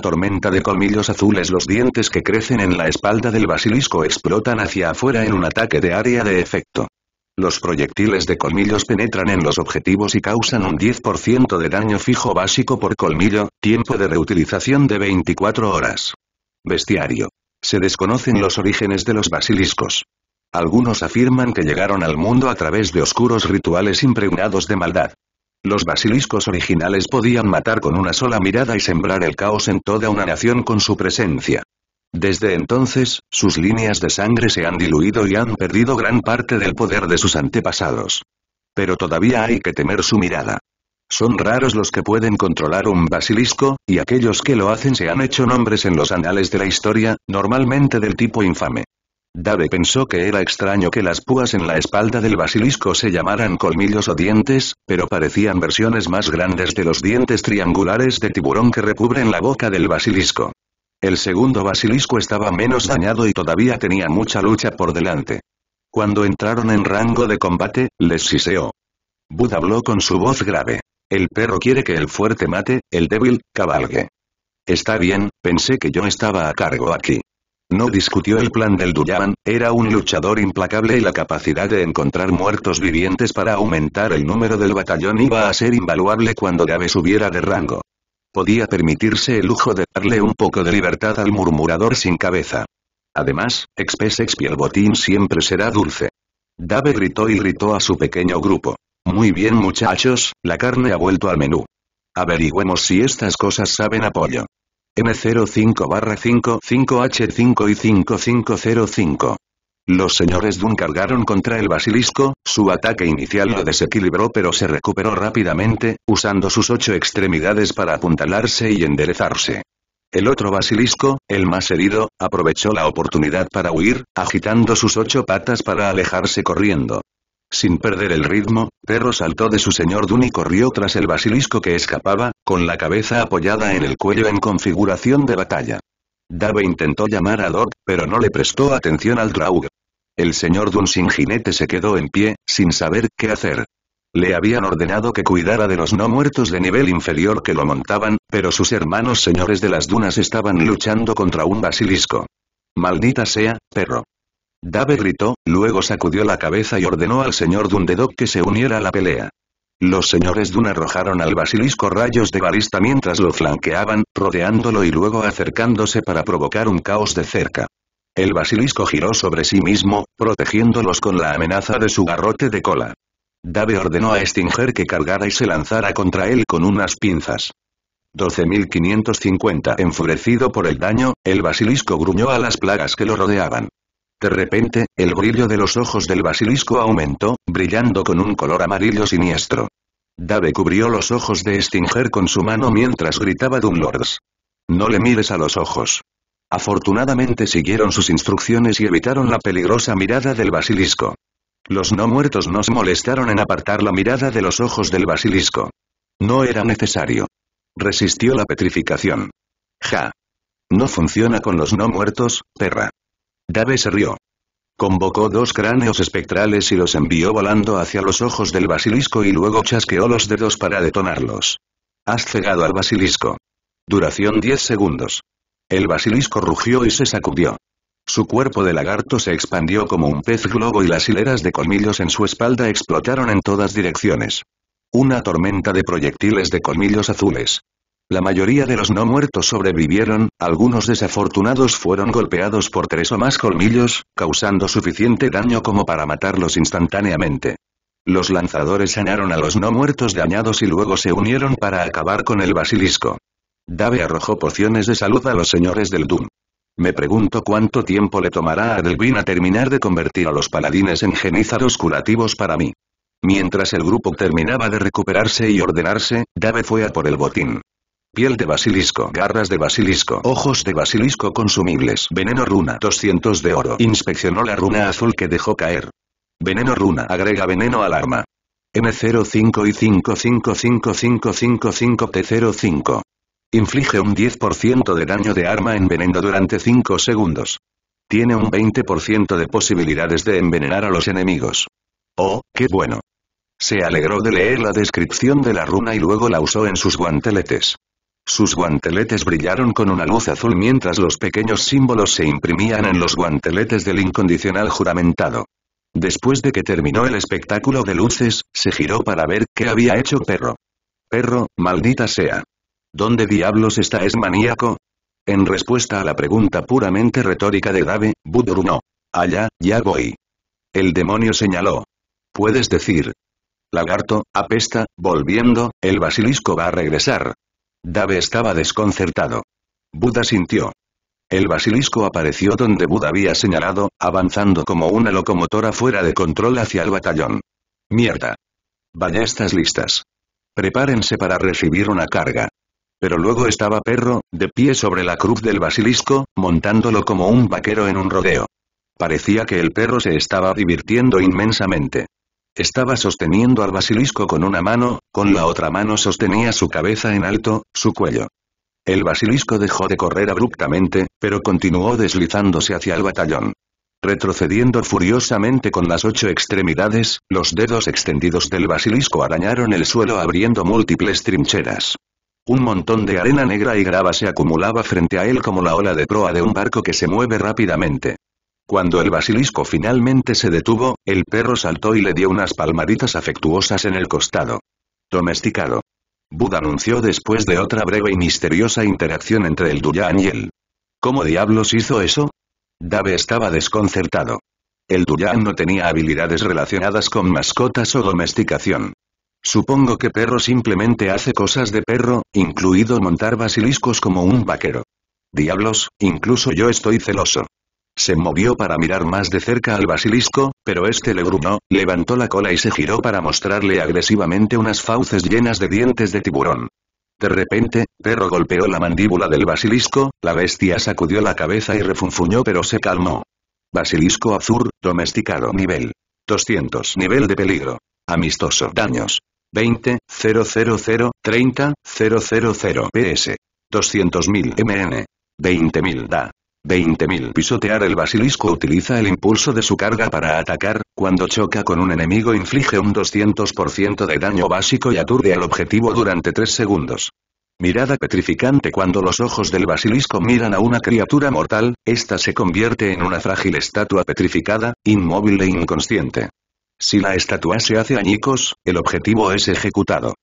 tormenta de colmillos azules los dientes que crecen en la espalda del basilisco explotan hacia afuera en un ataque de área de efecto. Los proyectiles de colmillos penetran en los objetivos y causan un 10% de daño fijo básico por colmillo, tiempo de reutilización de 24 horas. Bestiario. Se desconocen los orígenes de los basiliscos. Algunos afirman que llegaron al mundo a través de oscuros rituales impregnados de maldad. Los basiliscos originales podían matar con una sola mirada y sembrar el caos en toda una nación con su presencia. Desde entonces, sus líneas de sangre se han diluido y han perdido gran parte del poder de sus antepasados. Pero todavía hay que temer su mirada. Son raros los que pueden controlar un basilisco, y aquellos que lo hacen se han hecho nombres en los anales de la historia, normalmente del tipo infame. Dave pensó que era extraño que las púas en la espalda del basilisco se llamaran colmillos o dientes, pero parecían versiones más grandes de los dientes triangulares de tiburón que recubren la boca del basilisco. El segundo basilisco estaba menos dañado y todavía tenía mucha lucha por delante. Cuando entraron en rango de combate, les siseó. Bud habló con su voz grave. El perro quiere que el fuerte mate, el débil, cabalgue. Está bien, pensé que yo estaba a cargo aquí. No discutió el plan del Duyaman, era un luchador implacable y la capacidad de encontrar muertos vivientes para aumentar el número del batallón iba a ser invaluable cuando Dave subiera de rango. Podía permitirse el lujo de darle un poco de libertad al murmurador sin cabeza. Además, y el botín siempre será dulce. Dave gritó y gritó a su pequeño grupo. Muy bien muchachos, la carne ha vuelto al menú. Averigüemos si estas cosas saben apoyo m 05 55 h 5 y 5505. Los señores Dun cargaron contra el basilisco, su ataque inicial lo desequilibró pero se recuperó rápidamente, usando sus ocho extremidades para apuntalarse y enderezarse. El otro basilisco, el más herido, aprovechó la oportunidad para huir, agitando sus ocho patas para alejarse corriendo. Sin perder el ritmo, Perro saltó de su señor Dun y corrió tras el basilisco que escapaba, con la cabeza apoyada en el cuello en configuración de batalla. Dave intentó llamar a Dog, pero no le prestó atención al Draug. El señor Dun sin jinete se quedó en pie, sin saber qué hacer. Le habían ordenado que cuidara de los no muertos de nivel inferior que lo montaban, pero sus hermanos señores de las dunas estaban luchando contra un basilisco. Maldita sea, perro. Dave gritó, luego sacudió la cabeza y ordenó al señor Dundedok que se uniera a la pelea. Los señores Dun arrojaron al basilisco rayos de balista mientras lo flanqueaban, rodeándolo y luego acercándose para provocar un caos de cerca. El basilisco giró sobre sí mismo, protegiéndolos con la amenaza de su garrote de cola. Dave ordenó a Stinger que cargara y se lanzara contra él con unas pinzas. 12.550 Enfurecido por el daño, el basilisco gruñó a las plagas que lo rodeaban. De repente, el brillo de los ojos del basilisco aumentó, brillando con un color amarillo siniestro. Dave cubrió los ojos de Stinger con su mano mientras gritaba Dunlords. No le mires a los ojos. Afortunadamente siguieron sus instrucciones y evitaron la peligrosa mirada del basilisco. Los no muertos no se molestaron en apartar la mirada de los ojos del basilisco. No era necesario. Resistió la petrificación. Ja. No funciona con los no muertos, perra. Dave se rió. Convocó dos cráneos espectrales y los envió volando hacia los ojos del basilisco y luego chasqueó los dedos para detonarlos. Has cegado al basilisco. Duración 10 segundos. El basilisco rugió y se sacudió. Su cuerpo de lagarto se expandió como un pez globo y las hileras de colmillos en su espalda explotaron en todas direcciones. Una tormenta de proyectiles de colmillos azules. La mayoría de los no muertos sobrevivieron, algunos desafortunados fueron golpeados por tres o más colmillos, causando suficiente daño como para matarlos instantáneamente. Los lanzadores sanaron a los no muertos dañados y luego se unieron para acabar con el basilisco. Dave arrojó pociones de salud a los señores del Doom. Me pregunto cuánto tiempo le tomará a a terminar de convertir a los paladines en genizados curativos para mí. Mientras el grupo terminaba de recuperarse y ordenarse, Dave fue a por el botín. Piel de basilisco. Garras de basilisco. Ojos de basilisco consumibles. Veneno runa. 200 de oro. Inspeccionó la runa azul que dejó caer. Veneno runa. Agrega veneno al arma. M05 y 555555T05. Inflige un 10% de daño de arma veneno durante 5 segundos. Tiene un 20% de posibilidades de envenenar a los enemigos. Oh, qué bueno. Se alegró de leer la descripción de la runa y luego la usó en sus guanteletes. Sus guanteletes brillaron con una luz azul mientras los pequeños símbolos se imprimían en los guanteletes del incondicional juramentado. Después de que terminó el espectáculo de luces, se giró para ver qué había hecho Perro. Perro, maldita sea. ¿Dónde diablos está ese maníaco? En respuesta a la pregunta puramente retórica de Dave, Budur no. Allá, ya voy. El demonio señaló. Puedes decir. Lagarto, apesta, volviendo, el basilisco va a regresar. Dave estaba desconcertado. Buda sintió. El basilisco apareció donde Buda había señalado, avanzando como una locomotora fuera de control hacia el batallón. Mierda. estas listas. Prepárense para recibir una carga. Pero luego estaba Perro, de pie sobre la cruz del basilisco, montándolo como un vaquero en un rodeo. Parecía que el perro se estaba divirtiendo inmensamente. Estaba sosteniendo al basilisco con una mano, con la otra mano sostenía su cabeza en alto, su cuello. El basilisco dejó de correr abruptamente, pero continuó deslizándose hacia el batallón. Retrocediendo furiosamente con las ocho extremidades, los dedos extendidos del basilisco arañaron el suelo abriendo múltiples trincheras. Un montón de arena negra y grava se acumulaba frente a él como la ola de proa de un barco que se mueve rápidamente. Cuando el basilisco finalmente se detuvo, el perro saltó y le dio unas palmaditas afectuosas en el costado. Domesticado. Buda anunció después de otra breve y misteriosa interacción entre el Duyan y él. ¿Cómo diablos hizo eso? Dave estaba desconcertado. El Duyan no tenía habilidades relacionadas con mascotas o domesticación. Supongo que perro simplemente hace cosas de perro, incluido montar basiliscos como un vaquero. Diablos, incluso yo estoy celoso. Se movió para mirar más de cerca al basilisco, pero este le gruñó, levantó la cola y se giró para mostrarle agresivamente unas fauces llenas de dientes de tiburón. De repente, Perro golpeó la mandíbula del basilisco, la bestia sacudió la cabeza y refunfuñó pero se calmó. Basilisco azul, domesticado nivel 200 nivel de peligro. Amistoso daños. 20, 000, 30, 000 PS. 200.000 MN. 20.000 DA. 20.000 Pisotear el basilisco utiliza el impulso de su carga para atacar, cuando choca con un enemigo inflige un 200% de daño básico y aturde al objetivo durante 3 segundos. Mirada petrificante Cuando los ojos del basilisco miran a una criatura mortal, esta se convierte en una frágil estatua petrificada, inmóvil e inconsciente. Si la estatua se hace añicos, el objetivo es ejecutado.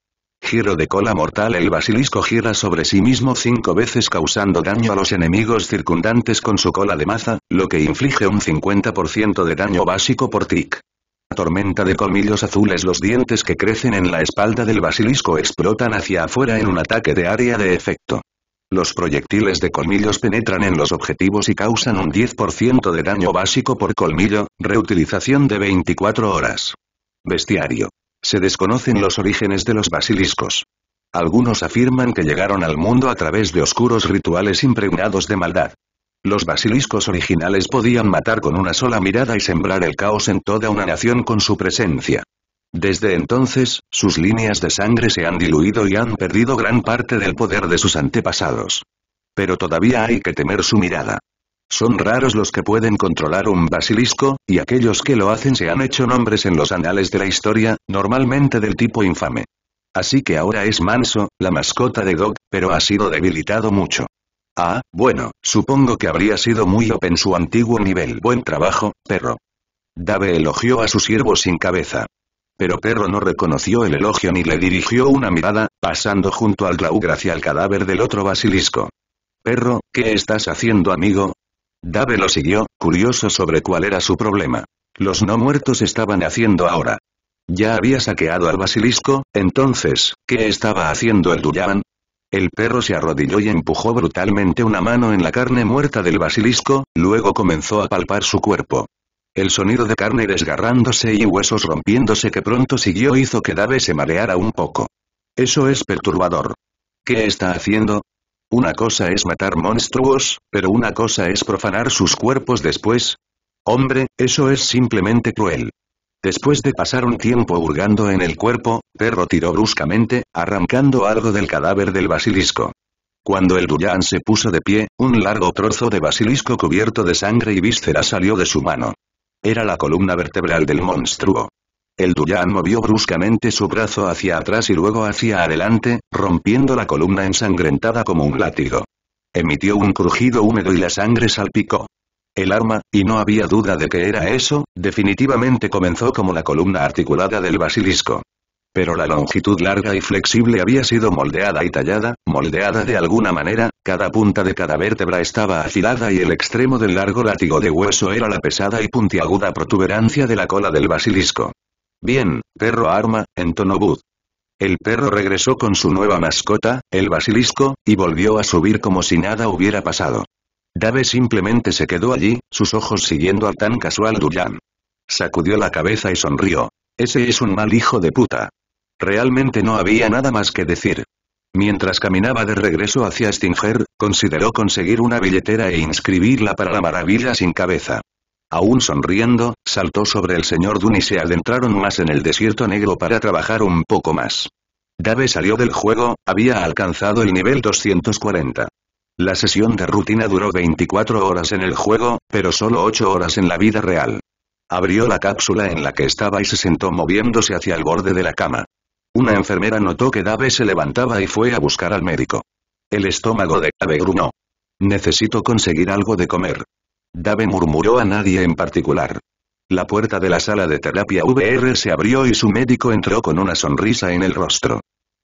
Giro de cola mortal El basilisco gira sobre sí mismo cinco veces causando daño a los enemigos circundantes con su cola de maza, lo que inflige un 50% de daño básico por tick. Tormenta de colmillos azules Los dientes que crecen en la espalda del basilisco explotan hacia afuera en un ataque de área de efecto. Los proyectiles de colmillos penetran en los objetivos y causan un 10% de daño básico por colmillo, reutilización de 24 horas. Bestiario. Se desconocen los orígenes de los basiliscos. Algunos afirman que llegaron al mundo a través de oscuros rituales impregnados de maldad. Los basiliscos originales podían matar con una sola mirada y sembrar el caos en toda una nación con su presencia. Desde entonces, sus líneas de sangre se han diluido y han perdido gran parte del poder de sus antepasados. Pero todavía hay que temer su mirada. Son raros los que pueden controlar un basilisco, y aquellos que lo hacen se han hecho nombres en los anales de la historia, normalmente del tipo infame. Así que ahora es Manso, la mascota de Doc, pero ha sido debilitado mucho. Ah, bueno, supongo que habría sido muy open en su antiguo nivel. Buen trabajo, perro. Dave elogió a su siervo sin cabeza. Pero Perro no reconoció el elogio ni le dirigió una mirada, pasando junto al Glaug hacia el cadáver del otro basilisco. Perro, ¿qué estás haciendo amigo? Dave lo siguió, curioso sobre cuál era su problema. Los no muertos estaban haciendo ahora. Ya había saqueado al basilisco, entonces, ¿qué estaba haciendo el Duyan? El perro se arrodilló y empujó brutalmente una mano en la carne muerta del basilisco, luego comenzó a palpar su cuerpo. El sonido de carne desgarrándose y huesos rompiéndose que pronto siguió hizo que Dave se mareara un poco. Eso es perturbador. ¿Qué está haciendo? Una cosa es matar monstruos, pero una cosa es profanar sus cuerpos después. Hombre, eso es simplemente cruel. Después de pasar un tiempo hurgando en el cuerpo, Perro tiró bruscamente, arrancando algo del cadáver del basilisco. Cuando el Duyan se puso de pie, un largo trozo de basilisco cubierto de sangre y víscera salió de su mano. Era la columna vertebral del monstruo. El Duyan movió bruscamente su brazo hacia atrás y luego hacia adelante, rompiendo la columna ensangrentada como un látigo. Emitió un crujido húmedo y la sangre salpicó. El arma, y no había duda de que era eso, definitivamente comenzó como la columna articulada del basilisco. Pero la longitud larga y flexible había sido moldeada y tallada, moldeada de alguna manera, cada punta de cada vértebra estaba afilada y el extremo del largo látigo de hueso era la pesada y puntiaguda protuberancia de la cola del basilisco. Bien, perro arma, entonó Bud. El perro regresó con su nueva mascota, el basilisco, y volvió a subir como si nada hubiera pasado. Dave simplemente se quedó allí, sus ojos siguiendo al tan casual Duyan. Sacudió la cabeza y sonrió. Ese es un mal hijo de puta. Realmente no había nada más que decir. Mientras caminaba de regreso hacia Stinger, consideró conseguir una billetera e inscribirla para la maravilla sin cabeza. Aún sonriendo, saltó sobre el señor Dun y se adentraron más en el desierto negro para trabajar un poco más. Dave salió del juego, había alcanzado el nivel 240. La sesión de rutina duró 24 horas en el juego, pero solo 8 horas en la vida real. Abrió la cápsula en la que estaba y se sentó moviéndose hacia el borde de la cama. Una enfermera notó que Dave se levantaba y fue a buscar al médico. El estómago de Dave grunó. Necesito conseguir algo de comer. Dave murmuró a nadie en particular. La puerta de la sala de terapia VR se abrió y su médico entró con una sonrisa en el rostro.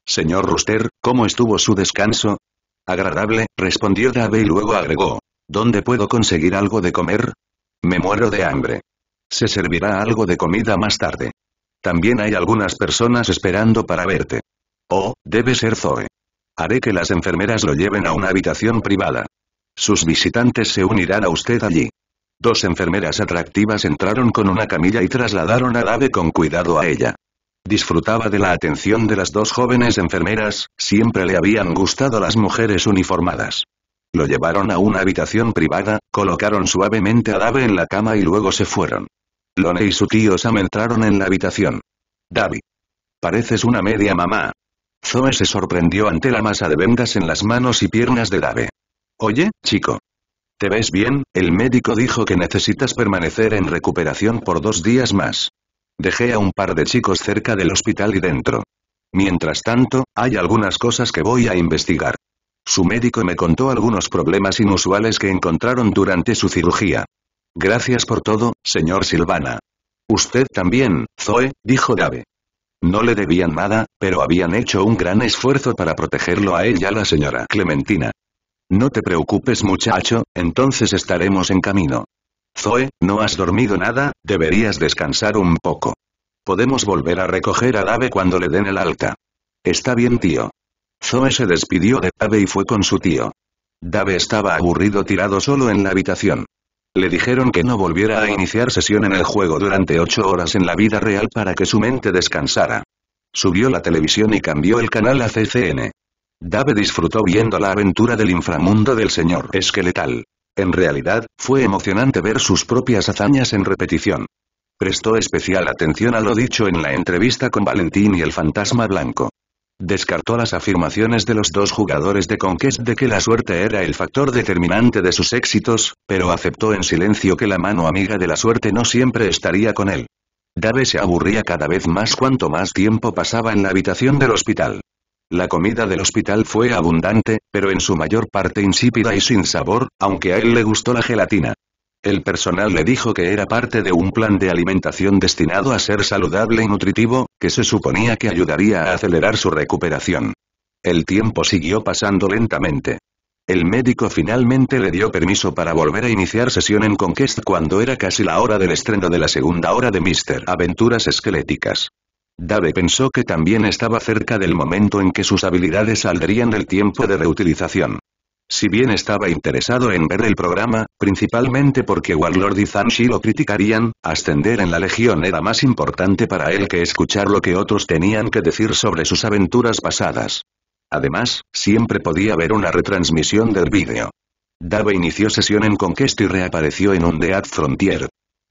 Señor Ruster, ¿cómo estuvo su descanso? Agradable, respondió Dave y luego agregó. ¿Dónde puedo conseguir algo de comer? Me muero de hambre. Se servirá algo de comida más tarde. También hay algunas personas esperando para verte. Oh, debe ser Zoe. Haré que las enfermeras lo lleven a una habitación privada. Sus visitantes se unirán a usted allí. Dos enfermeras atractivas entraron con una camilla y trasladaron a Dave con cuidado a ella. Disfrutaba de la atención de las dos jóvenes enfermeras, siempre le habían gustado las mujeres uniformadas. Lo llevaron a una habitación privada, colocaron suavemente a Dave en la cama y luego se fueron. Lone y su tío Sam entraron en la habitación. Dave, Pareces una media mamá. Zoe se sorprendió ante la masa de vendas en las manos y piernas de Dave. Oye, chico. ¿Te ves bien? El médico dijo que necesitas permanecer en recuperación por dos días más. Dejé a un par de chicos cerca del hospital y dentro. Mientras tanto, hay algunas cosas que voy a investigar. Su médico me contó algunos problemas inusuales que encontraron durante su cirugía. Gracias por todo, señor Silvana. Usted también, Zoe, dijo Dave. No le debían nada, pero habían hecho un gran esfuerzo para protegerlo a ella la señora Clementina. No te preocupes muchacho, entonces estaremos en camino. Zoe, no has dormido nada, deberías descansar un poco. Podemos volver a recoger a ave cuando le den el alta. Está bien tío. Zoe se despidió de Dave y fue con su tío. Dave estaba aburrido tirado solo en la habitación. Le dijeron que no volviera a iniciar sesión en el juego durante ocho horas en la vida real para que su mente descansara. Subió la televisión y cambió el canal a CCN. Dave disfrutó viendo la aventura del inframundo del señor esqueletal. En realidad, fue emocionante ver sus propias hazañas en repetición. Prestó especial atención a lo dicho en la entrevista con Valentín y el fantasma blanco. Descartó las afirmaciones de los dos jugadores de Conquest de que la suerte era el factor determinante de sus éxitos, pero aceptó en silencio que la mano amiga de la suerte no siempre estaría con él. Dave se aburría cada vez más cuanto más tiempo pasaba en la habitación del hospital. La comida del hospital fue abundante, pero en su mayor parte insípida y sin sabor, aunque a él le gustó la gelatina. El personal le dijo que era parte de un plan de alimentación destinado a ser saludable y nutritivo, que se suponía que ayudaría a acelerar su recuperación. El tiempo siguió pasando lentamente. El médico finalmente le dio permiso para volver a iniciar sesión en Conquest cuando era casi la hora del estreno de la segunda hora de Mister Aventuras Esqueléticas. Dave pensó que también estaba cerca del momento en que sus habilidades saldrían del tiempo de reutilización. Si bien estaba interesado en ver el programa, principalmente porque Warlord y Zanshi lo criticarían, ascender en la Legión era más importante para él que escuchar lo que otros tenían que decir sobre sus aventuras pasadas. Además, siempre podía ver una retransmisión del vídeo. Dave inició sesión en Conquest y reapareció en Dead Frontier.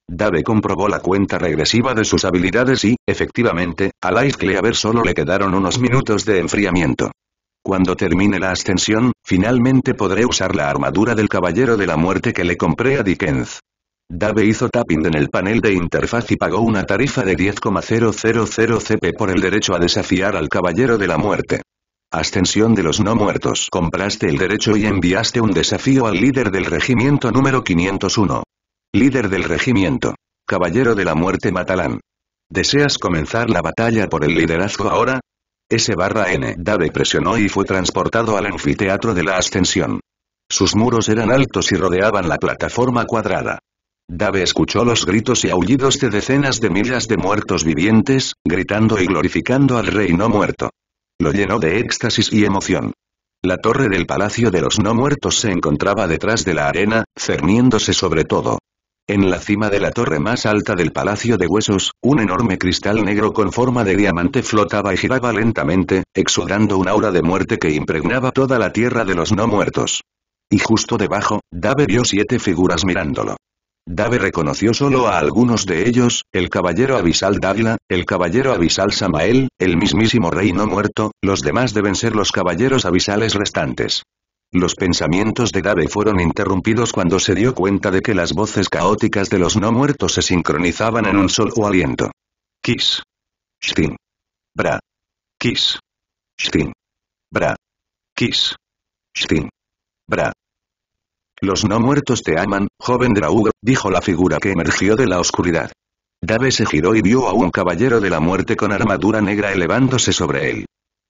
Dave comprobó la cuenta regresiva de sus habilidades y, efectivamente, a Ice Cleaver solo le quedaron unos minutos de enfriamiento. Cuando termine la ascensión, finalmente podré usar la armadura del Caballero de la Muerte que le compré a Dickens. Dave hizo tapping en el panel de interfaz y pagó una tarifa de 10,000 CP por el derecho a desafiar al Caballero de la Muerte. Ascensión de los no muertos. Compraste el derecho y enviaste un desafío al líder del regimiento número 501. Líder del regimiento. Caballero de la muerte Matalán. ¿Deseas comenzar la batalla por el liderazgo ahora? S-N Dave presionó y fue transportado al anfiteatro de la ascensión. Sus muros eran altos y rodeaban la plataforma cuadrada. Dave escuchó los gritos y aullidos de decenas de millas de muertos vivientes, gritando y glorificando al rey no muerto. Lo llenó de éxtasis y emoción. La torre del Palacio de los No Muertos se encontraba detrás de la arena, cerniéndose sobre todo. En la cima de la torre más alta del Palacio de Huesos, un enorme cristal negro con forma de diamante flotaba y giraba lentamente, exudando un aura de muerte que impregnaba toda la tierra de los no muertos. Y justo debajo, Dave vio siete figuras mirándolo. Dave reconoció solo a algunos de ellos, el caballero abisal Dagla, el caballero abisal Samael, el mismísimo rey no muerto, los demás deben ser los caballeros abisales restantes. Los pensamientos de Dave fueron interrumpidos cuando se dio cuenta de que las voces caóticas de los no muertos se sincronizaban en un solo aliento. Kiss. stin, Bra. Kiss. stin, Bra. Kiss. stin, Bra. Los no muertos te aman, joven Draugr, dijo la figura que emergió de la oscuridad. Dave se giró y vio a un caballero de la muerte con armadura negra elevándose sobre él.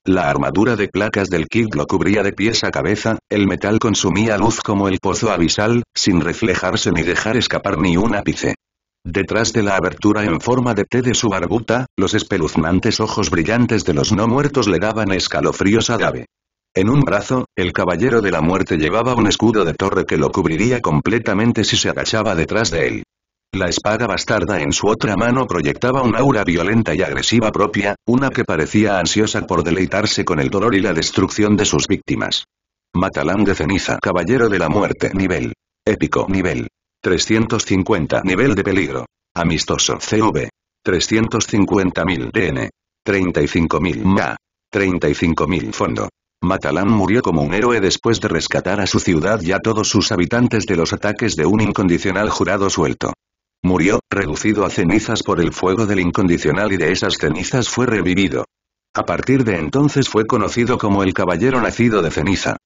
La armadura de placas del Kid lo cubría de pies a cabeza, el metal consumía luz como el pozo abisal, sin reflejarse ni dejar escapar ni un ápice. Detrás de la abertura en forma de T de su barbuta, los espeluznantes ojos brillantes de los no muertos le daban escalofríos a Dave. En un brazo, el caballero de la muerte llevaba un escudo de torre que lo cubriría completamente si se agachaba detrás de él. La espada bastarda en su otra mano proyectaba un aura violenta y agresiva propia, una que parecía ansiosa por deleitarse con el dolor y la destrucción de sus víctimas. Matalán de ceniza Caballero de la muerte Nivel. Épico Nivel. 350 Nivel de peligro. Amistoso CV. 350.000 DN. 35.000 MA. 35.000 Fondo. Matalán murió como un héroe después de rescatar a su ciudad y a todos sus habitantes de los ataques de un incondicional jurado suelto. Murió, reducido a cenizas por el fuego del incondicional y de esas cenizas fue revivido. A partir de entonces fue conocido como el caballero nacido de ceniza.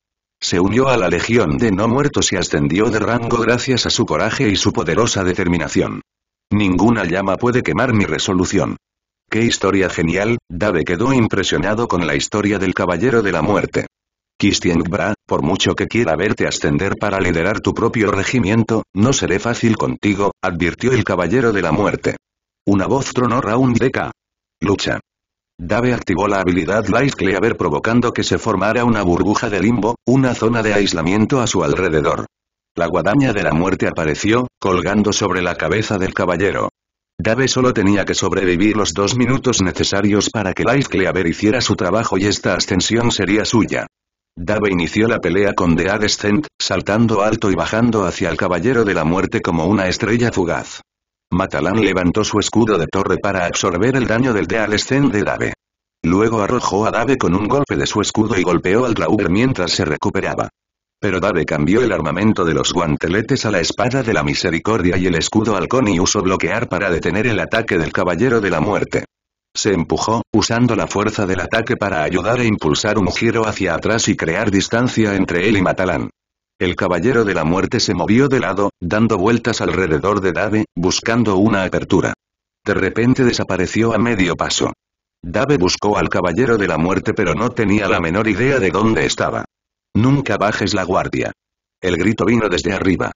Se unió a la Legión de No Muertos y ascendió de rango gracias a su coraje y su poderosa determinación. Ninguna llama puede quemar mi resolución. ¡Qué historia genial! Dave quedó impresionado con la historia del Caballero de la Muerte. Christian Bra, por mucho que quiera verte ascender para liderar tu propio regimiento, no seré fácil contigo, advirtió el Caballero de la Muerte. Una voz tronó Round K. Lucha. Dave activó la habilidad Light Cleaver provocando que se formara una burbuja de limbo, una zona de aislamiento a su alrededor. La guadaña de la muerte apareció, colgando sobre la cabeza del caballero. Dave solo tenía que sobrevivir los dos minutos necesarios para que Light hiciera su trabajo y esta ascensión sería suya. Dave inició la pelea con The Adescent, saltando alto y bajando hacia el Caballero de la Muerte como una estrella fugaz. Matalan levantó su escudo de torre para absorber el daño del The Adescent de Dave. Luego arrojó a Dave con un golpe de su escudo y golpeó al Draugr mientras se recuperaba. Pero Dave cambió el armamento de los guanteletes a la espada de la misericordia y el escudo halcón y usó bloquear para detener el ataque del Caballero de la Muerte se empujó, usando la fuerza del ataque para ayudar a e impulsar un giro hacia atrás y crear distancia entre él y Matalán. El Caballero de la Muerte se movió de lado, dando vueltas alrededor de Dave, buscando una apertura. De repente desapareció a medio paso. Dave buscó al Caballero de la Muerte pero no tenía la menor idea de dónde estaba. Nunca bajes la guardia. El grito vino desde arriba.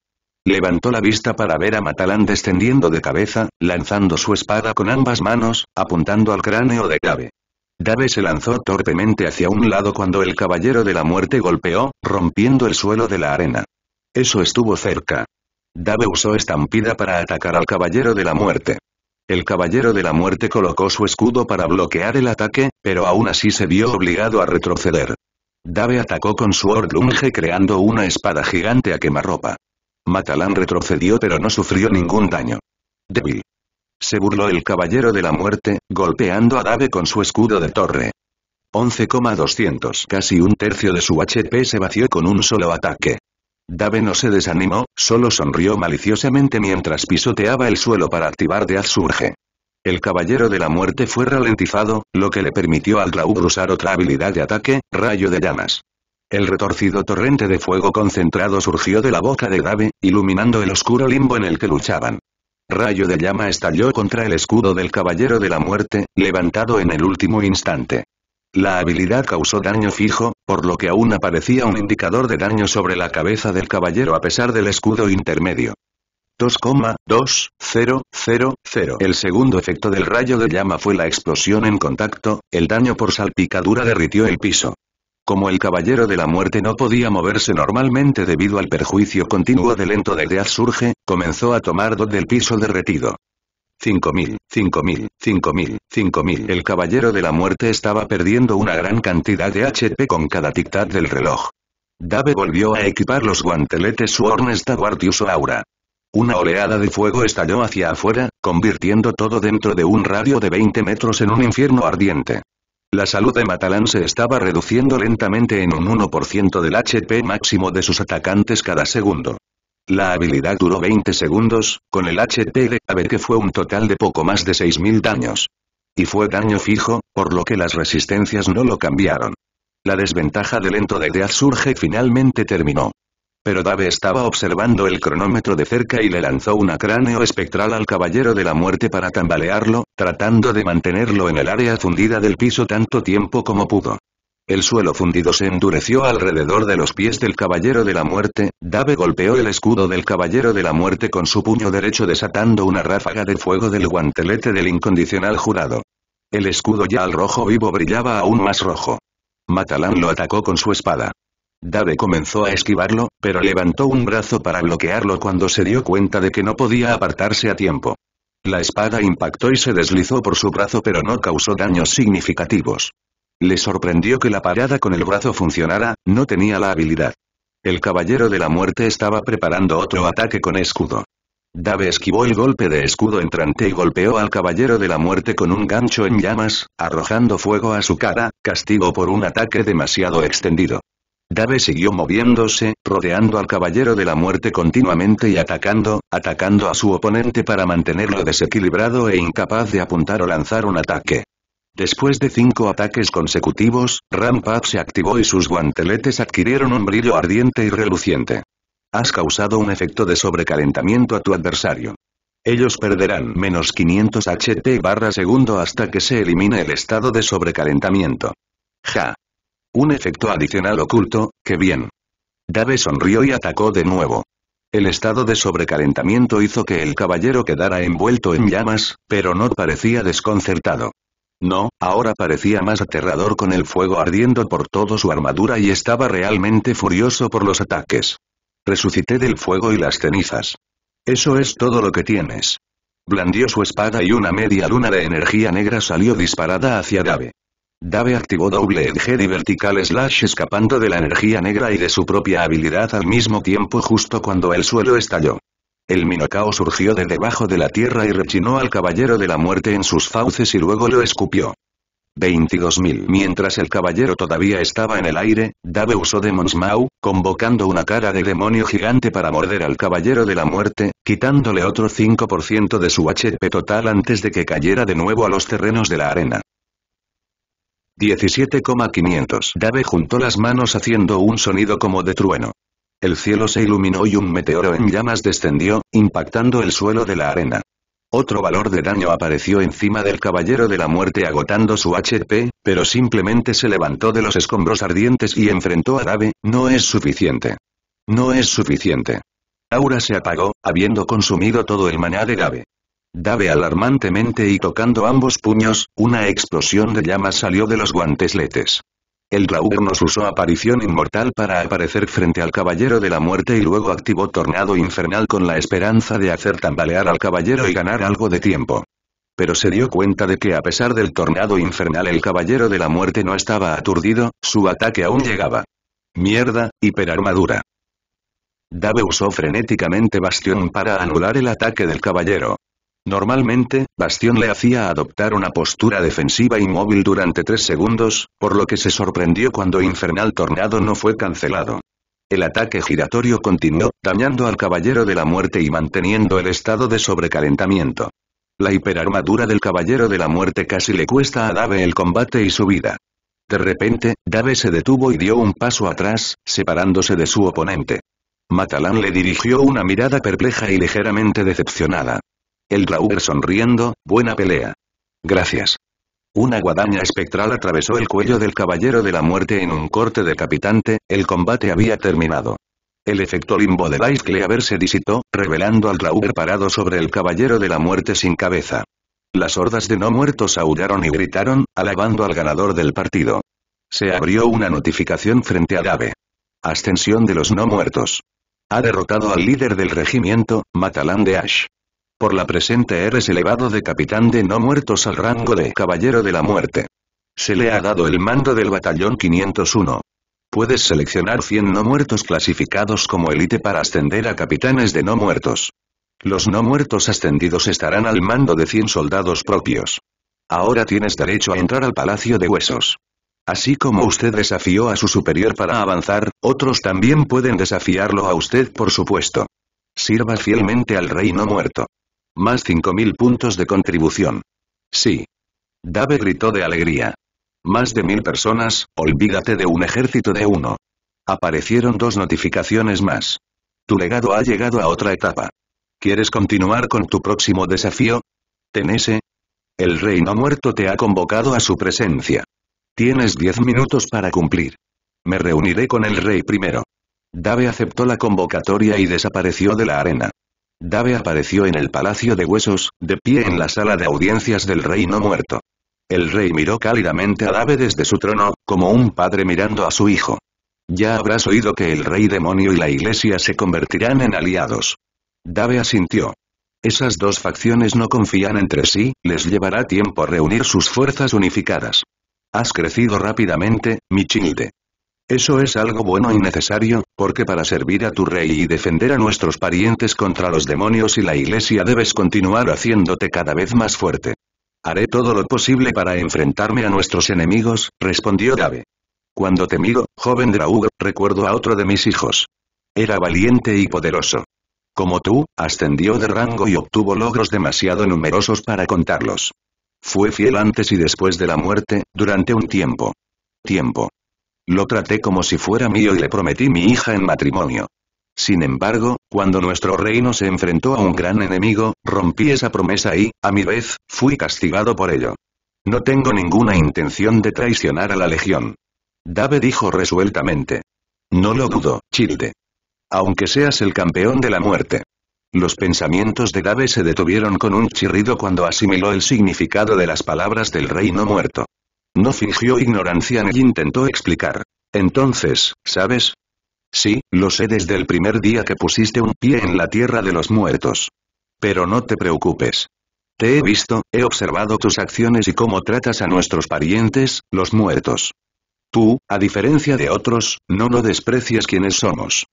Levantó la vista para ver a Matalán descendiendo de cabeza, lanzando su espada con ambas manos, apuntando al cráneo de Dave. Dave se lanzó torpemente hacia un lado cuando el Caballero de la Muerte golpeó, rompiendo el suelo de la arena. Eso estuvo cerca. Dave usó estampida para atacar al Caballero de la Muerte. El Caballero de la Muerte colocó su escudo para bloquear el ataque, pero aún así se vio obligado a retroceder. Dave atacó con su Ordlunge creando una espada gigante a quemarropa. Matalán retrocedió pero no sufrió ningún daño. Débil. Se burló el Caballero de la Muerte, golpeando a Dave con su escudo de torre. 11,200 Casi un tercio de su HP se vació con un solo ataque. Dave no se desanimó, solo sonrió maliciosamente mientras pisoteaba el suelo para activar de Azurge. El Caballero de la Muerte fue ralentizado, lo que le permitió al raúl usar otra habilidad de ataque, Rayo de Llamas. El retorcido torrente de fuego concentrado surgió de la boca de Dave, iluminando el oscuro limbo en el que luchaban. Rayo de llama estalló contra el escudo del Caballero de la Muerte, levantado en el último instante. La habilidad causó daño fijo, por lo que aún aparecía un indicador de daño sobre la cabeza del caballero a pesar del escudo intermedio. 2,2000. El segundo efecto del rayo de llama fue la explosión en contacto, el daño por salpicadura derritió el piso. Como el Caballero de la Muerte no podía moverse normalmente debido al perjuicio continuo del lento de Surge, comenzó a tomar dos del piso derretido. 5000, 5000, 5000, 5000. El Caballero de la Muerte estaba perdiendo una gran cantidad de HP con cada tic-tac del reloj. Dave volvió a equipar los guanteletes Sworn Staward y Aura. Una oleada de fuego estalló hacia afuera, convirtiendo todo dentro de un radio de 20 metros en un infierno ardiente. La salud de Matalan se estaba reduciendo lentamente en un 1% del HP máximo de sus atacantes cada segundo. La habilidad duró 20 segundos, con el HP de Ave que fue un total de poco más de 6.000 daños. Y fue daño fijo, por lo que las resistencias no lo cambiaron. La desventaja de lento de Death Surge finalmente terminó. Pero Dave estaba observando el cronómetro de cerca y le lanzó una cráneo espectral al Caballero de la Muerte para tambalearlo, tratando de mantenerlo en el área fundida del piso tanto tiempo como pudo. El suelo fundido se endureció alrededor de los pies del Caballero de la Muerte, Dave golpeó el escudo del Caballero de la Muerte con su puño derecho desatando una ráfaga de fuego del guantelete del incondicional jurado. El escudo ya al rojo vivo brillaba aún más rojo. Matalán lo atacó con su espada. Dave comenzó a esquivarlo, pero levantó un brazo para bloquearlo cuando se dio cuenta de que no podía apartarse a tiempo. La espada impactó y se deslizó por su brazo pero no causó daños significativos. Le sorprendió que la parada con el brazo funcionara, no tenía la habilidad. El Caballero de la Muerte estaba preparando otro ataque con escudo. Dave esquivó el golpe de escudo entrante y golpeó al Caballero de la Muerte con un gancho en llamas, arrojando fuego a su cara, castigo por un ataque demasiado extendido. Dave siguió moviéndose, rodeando al Caballero de la Muerte continuamente y atacando, atacando a su oponente para mantenerlo desequilibrado e incapaz de apuntar o lanzar un ataque. Después de cinco ataques consecutivos, Rampage se activó y sus guanteletes adquirieron un brillo ardiente y reluciente. Has causado un efecto de sobrecalentamiento a tu adversario. Ellos perderán menos 500 HT barra segundo hasta que se elimine el estado de sobrecalentamiento. Ja. Un efecto adicional oculto, ¡qué bien! Dave sonrió y atacó de nuevo. El estado de sobrecalentamiento hizo que el caballero quedara envuelto en llamas, pero no parecía desconcertado. No, ahora parecía más aterrador con el fuego ardiendo por toda su armadura y estaba realmente furioso por los ataques. Resucité del fuego y las cenizas. Eso es todo lo que tienes. Blandió su espada y una media luna de energía negra salió disparada hacia Dave. Dave activó doble edge y vertical slash escapando de la energía negra y de su propia habilidad al mismo tiempo justo cuando el suelo estalló. El Minocao surgió de debajo de la tierra y rechinó al Caballero de la Muerte en sus fauces y luego lo escupió. 22.000 Mientras el caballero todavía estaba en el aire, Dave usó Demon's Maw, convocando una cara de demonio gigante para morder al caballero de la muerte, quitándole otro 5% de su HP total antes de que cayera de nuevo a los terrenos de la arena. 17,500. Dave juntó las manos haciendo un sonido como de trueno. El cielo se iluminó y un meteoro en llamas descendió, impactando el suelo de la arena. Otro valor de daño apareció encima del Caballero de la Muerte agotando su HP, pero simplemente se levantó de los escombros ardientes y enfrentó a Dave, no es suficiente. No es suficiente. Aura se apagó, habiendo consumido todo el maná de Dave. Dave alarmantemente y tocando ambos puños, una explosión de llamas salió de los guantesletes. El nos usó aparición inmortal para aparecer frente al Caballero de la Muerte y luego activó Tornado Infernal con la esperanza de hacer tambalear al Caballero y ganar algo de tiempo. Pero se dio cuenta de que a pesar del Tornado Infernal el Caballero de la Muerte no estaba aturdido, su ataque aún llegaba. Mierda, hiperarmadura. Dave usó frenéticamente Bastión para anular el ataque del Caballero. Normalmente, Bastión le hacía adoptar una postura defensiva inmóvil durante tres segundos, por lo que se sorprendió cuando Infernal Tornado no fue cancelado. El ataque giratorio continuó, dañando al Caballero de la Muerte y manteniendo el estado de sobrecalentamiento. La hiperarmadura del Caballero de la Muerte casi le cuesta a Dave el combate y su vida. De repente, Dave se detuvo y dio un paso atrás, separándose de su oponente. Matalán le dirigió una mirada perpleja y ligeramente decepcionada. El Draugr sonriendo, buena pelea. Gracias. Una guadaña espectral atravesó el cuello del Caballero de la Muerte en un corte capitante, el combate había terminado. El efecto limbo de haber se disipó, revelando al Draugr parado sobre el Caballero de la Muerte sin cabeza. Las hordas de no muertos aullaron y gritaron, alabando al ganador del partido. Se abrió una notificación frente a Dave. Ascensión de los no muertos. Ha derrotado al líder del regimiento, Matalán de Ash. Por la presente eres elevado de capitán de no muertos al rango de caballero de la muerte. Se le ha dado el mando del batallón 501. Puedes seleccionar 100 no muertos clasificados como élite para ascender a capitanes de no muertos. Los no muertos ascendidos estarán al mando de 100 soldados propios. Ahora tienes derecho a entrar al Palacio de Huesos. Así como usted desafió a su superior para avanzar, otros también pueden desafiarlo a usted por supuesto. Sirva fielmente al rey no muerto. Más 5.000 puntos de contribución. Sí. Dave gritó de alegría. Más de mil personas, olvídate de un ejército de uno. Aparecieron dos notificaciones más. Tu legado ha llegado a otra etapa. ¿Quieres continuar con tu próximo desafío? Tenese. El reino muerto te ha convocado a su presencia. Tienes diez minutos para cumplir. Me reuniré con el rey primero. Dave aceptó la convocatoria y desapareció de la arena. Dave apareció en el Palacio de Huesos, de pie en la sala de audiencias del rey no muerto. El rey miró cálidamente a Dave desde su trono, como un padre mirando a su hijo. Ya habrás oído que el rey demonio y la iglesia se convertirán en aliados. Dave asintió. Esas dos facciones no confían entre sí, les llevará tiempo reunir sus fuerzas unificadas. Has crecido rápidamente, mi childe. Eso es algo bueno y necesario, porque para servir a tu rey y defender a nuestros parientes contra los demonios y la iglesia debes continuar haciéndote cada vez más fuerte. Haré todo lo posible para enfrentarme a nuestros enemigos, respondió Gabe. Cuando te miro, joven Draugo, recuerdo a otro de mis hijos. Era valiente y poderoso. Como tú, ascendió de rango y obtuvo logros demasiado numerosos para contarlos. Fue fiel antes y después de la muerte, durante un tiempo. Tiempo. Lo traté como si fuera mío y le prometí mi hija en matrimonio. Sin embargo, cuando nuestro reino se enfrentó a un gran enemigo, rompí esa promesa y, a mi vez, fui castigado por ello. No tengo ninguna intención de traicionar a la Legión. Dave dijo resueltamente. No lo dudo, Childe. Aunque seas el campeón de la muerte. Los pensamientos de Dave se detuvieron con un chirrido cuando asimiló el significado de las palabras del reino muerto. No fingió ignorancia ni intentó explicar. Entonces, ¿sabes? Sí, lo sé desde el primer día que pusiste un pie en la tierra de los muertos. Pero no te preocupes. Te he visto, he observado tus acciones y cómo tratas a nuestros parientes, los muertos. Tú, a diferencia de otros, no lo desprecias quienes somos.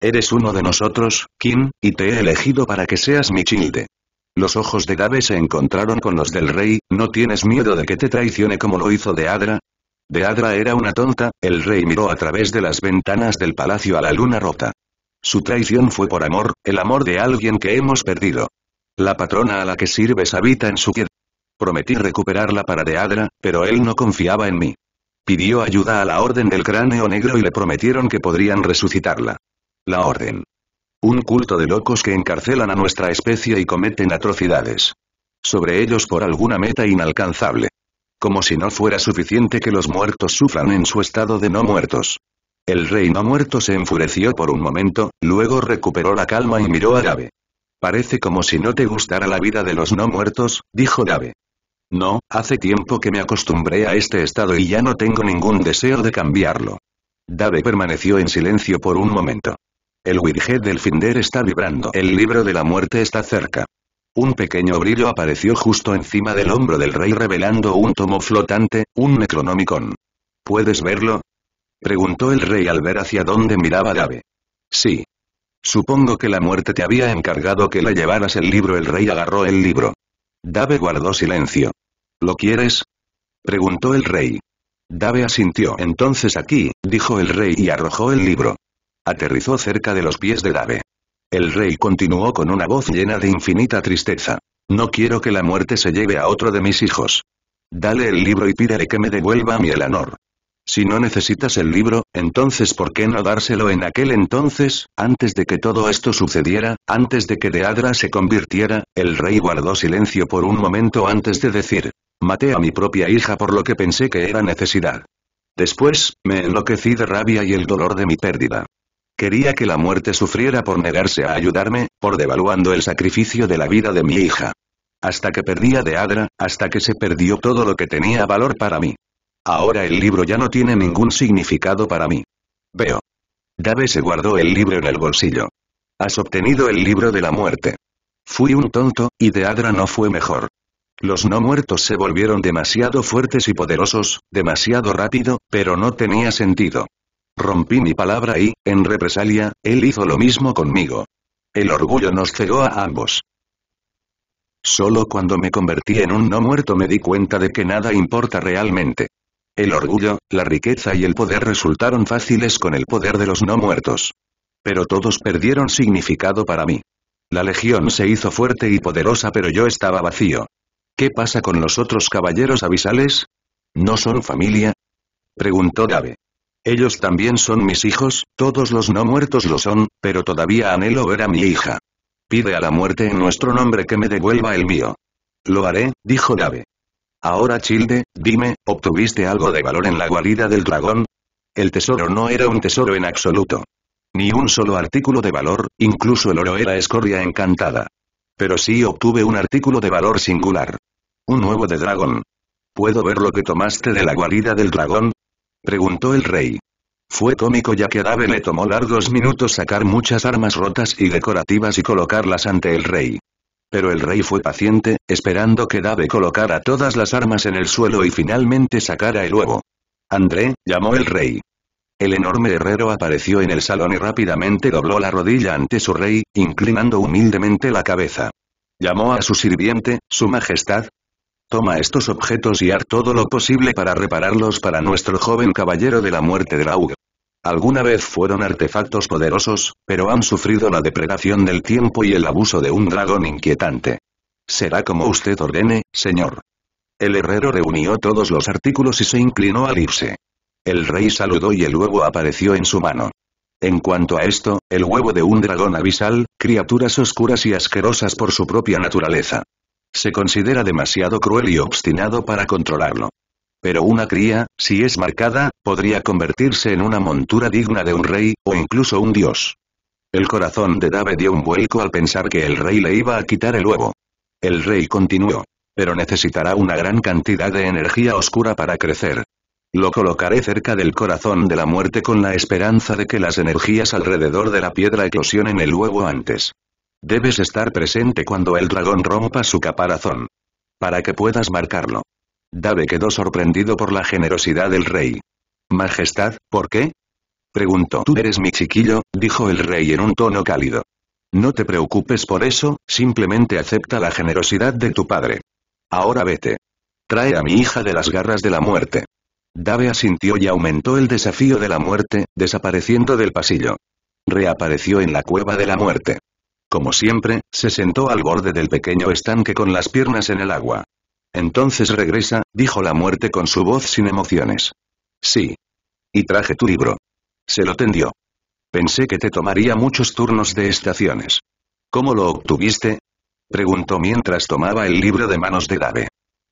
Eres uno de nosotros, Kim, y te he elegido para que seas mi childe. Los ojos de Dave se encontraron con los del rey, ¿no tienes miedo de que te traicione como lo hizo Deadra? Deadra era una tonta, el rey miró a través de las ventanas del palacio a la luna rota. Su traición fue por amor, el amor de alguien que hemos perdido. La patrona a la que sirves habita en su piedra. Prometí recuperarla para Deadra, pero él no confiaba en mí. Pidió ayuda a la Orden del Cráneo Negro y le prometieron que podrían resucitarla. La Orden. Un culto de locos que encarcelan a nuestra especie y cometen atrocidades. Sobre ellos por alguna meta inalcanzable. Como si no fuera suficiente que los muertos sufran en su estado de no muertos. El rey no muerto se enfureció por un momento, luego recuperó la calma y miró a Gabe. Parece como si no te gustara la vida de los no muertos, dijo Gabe. No, hace tiempo que me acostumbré a este estado y ya no tengo ningún deseo de cambiarlo. Dave permaneció en silencio por un momento. El widget del Finder está vibrando. El libro de la muerte está cerca. Un pequeño brillo apareció justo encima del hombro del rey revelando un tomo flotante, un Necronomicon. ¿Puedes verlo? Preguntó el rey al ver hacia dónde miraba Dave. Sí. Supongo que la muerte te había encargado que la llevaras el libro. El rey agarró el libro. Dave guardó silencio. ¿Lo quieres? Preguntó el rey. Dave asintió. Entonces aquí, dijo el rey y arrojó el libro. Aterrizó cerca de los pies de ave El rey continuó con una voz llena de infinita tristeza. No quiero que la muerte se lleve a otro de mis hijos. Dale el libro y pídale que me devuelva a mi honor Si no necesitas el libro, entonces ¿por qué no dárselo en aquel entonces? Antes de que todo esto sucediera, antes de que Deadra se convirtiera, el rey guardó silencio por un momento antes de decir, maté a mi propia hija por lo que pensé que era necesidad. Después, me enloquecí de rabia y el dolor de mi pérdida. Quería que la muerte sufriera por negarse a ayudarme, por devaluando el sacrificio de la vida de mi hija. Hasta que perdía de Adra, hasta que se perdió todo lo que tenía valor para mí. Ahora el libro ya no tiene ningún significado para mí. Veo. Dave se guardó el libro en el bolsillo. Has obtenido el libro de la muerte. Fui un tonto, y de Adra no fue mejor. Los no muertos se volvieron demasiado fuertes y poderosos, demasiado rápido, pero no tenía sentido. Rompí mi palabra y, en represalia, él hizo lo mismo conmigo. El orgullo nos cegó a ambos. Solo cuando me convertí en un no muerto me di cuenta de que nada importa realmente. El orgullo, la riqueza y el poder resultaron fáciles con el poder de los no muertos. Pero todos perdieron significado para mí. La legión se hizo fuerte y poderosa pero yo estaba vacío. ¿Qué pasa con los otros caballeros abisales? ¿No son familia? Preguntó Dave. Ellos también son mis hijos, todos los no muertos lo son, pero todavía anhelo ver a mi hija. Pide a la muerte en nuestro nombre que me devuelva el mío. Lo haré, dijo Dave. Ahora Childe, dime, ¿obtuviste algo de valor en la guarida del dragón? El tesoro no era un tesoro en absoluto. Ni un solo artículo de valor, incluso el oro era escoria encantada. Pero sí obtuve un artículo de valor singular. Un huevo de dragón. ¿Puedo ver lo que tomaste de la guarida del dragón? preguntó el rey. Fue cómico ya que Dave le tomó largos minutos sacar muchas armas rotas y decorativas y colocarlas ante el rey. Pero el rey fue paciente, esperando que Dave colocara todas las armas en el suelo y finalmente sacara el huevo. André, llamó el rey. El enorme herrero apareció en el salón y rápidamente dobló la rodilla ante su rey, inclinando humildemente la cabeza. Llamó a su sirviente, Su Majestad, Toma estos objetos y haz todo lo posible para repararlos para nuestro joven caballero de la muerte de Draug. Alguna vez fueron artefactos poderosos, pero han sufrido la depredación del tiempo y el abuso de un dragón inquietante. Será como usted ordene, señor. El herrero reunió todos los artículos y se inclinó al irse. El rey saludó y el huevo apareció en su mano. En cuanto a esto, el huevo de un dragón abisal, criaturas oscuras y asquerosas por su propia naturaleza. Se considera demasiado cruel y obstinado para controlarlo. Pero una cría, si es marcada, podría convertirse en una montura digna de un rey, o incluso un dios. El corazón de Dave dio un vuelco al pensar que el rey le iba a quitar el huevo. El rey continuó. Pero necesitará una gran cantidad de energía oscura para crecer. Lo colocaré cerca del corazón de la muerte con la esperanza de que las energías alrededor de la piedra eclosionen el huevo antes. Debes estar presente cuando el dragón rompa su caparazón. Para que puedas marcarlo. Dave quedó sorprendido por la generosidad del rey. Majestad, ¿por qué? Preguntó. Tú eres mi chiquillo, dijo el rey en un tono cálido. No te preocupes por eso, simplemente acepta la generosidad de tu padre. Ahora vete. Trae a mi hija de las garras de la muerte. Dave asintió y aumentó el desafío de la muerte, desapareciendo del pasillo. Reapareció en la cueva de la muerte. Como siempre, se sentó al borde del pequeño estanque con las piernas en el agua. Entonces regresa, dijo la muerte con su voz sin emociones. Sí. Y traje tu libro. Se lo tendió. Pensé que te tomaría muchos turnos de estaciones. ¿Cómo lo obtuviste? Preguntó mientras tomaba el libro de manos de Dave.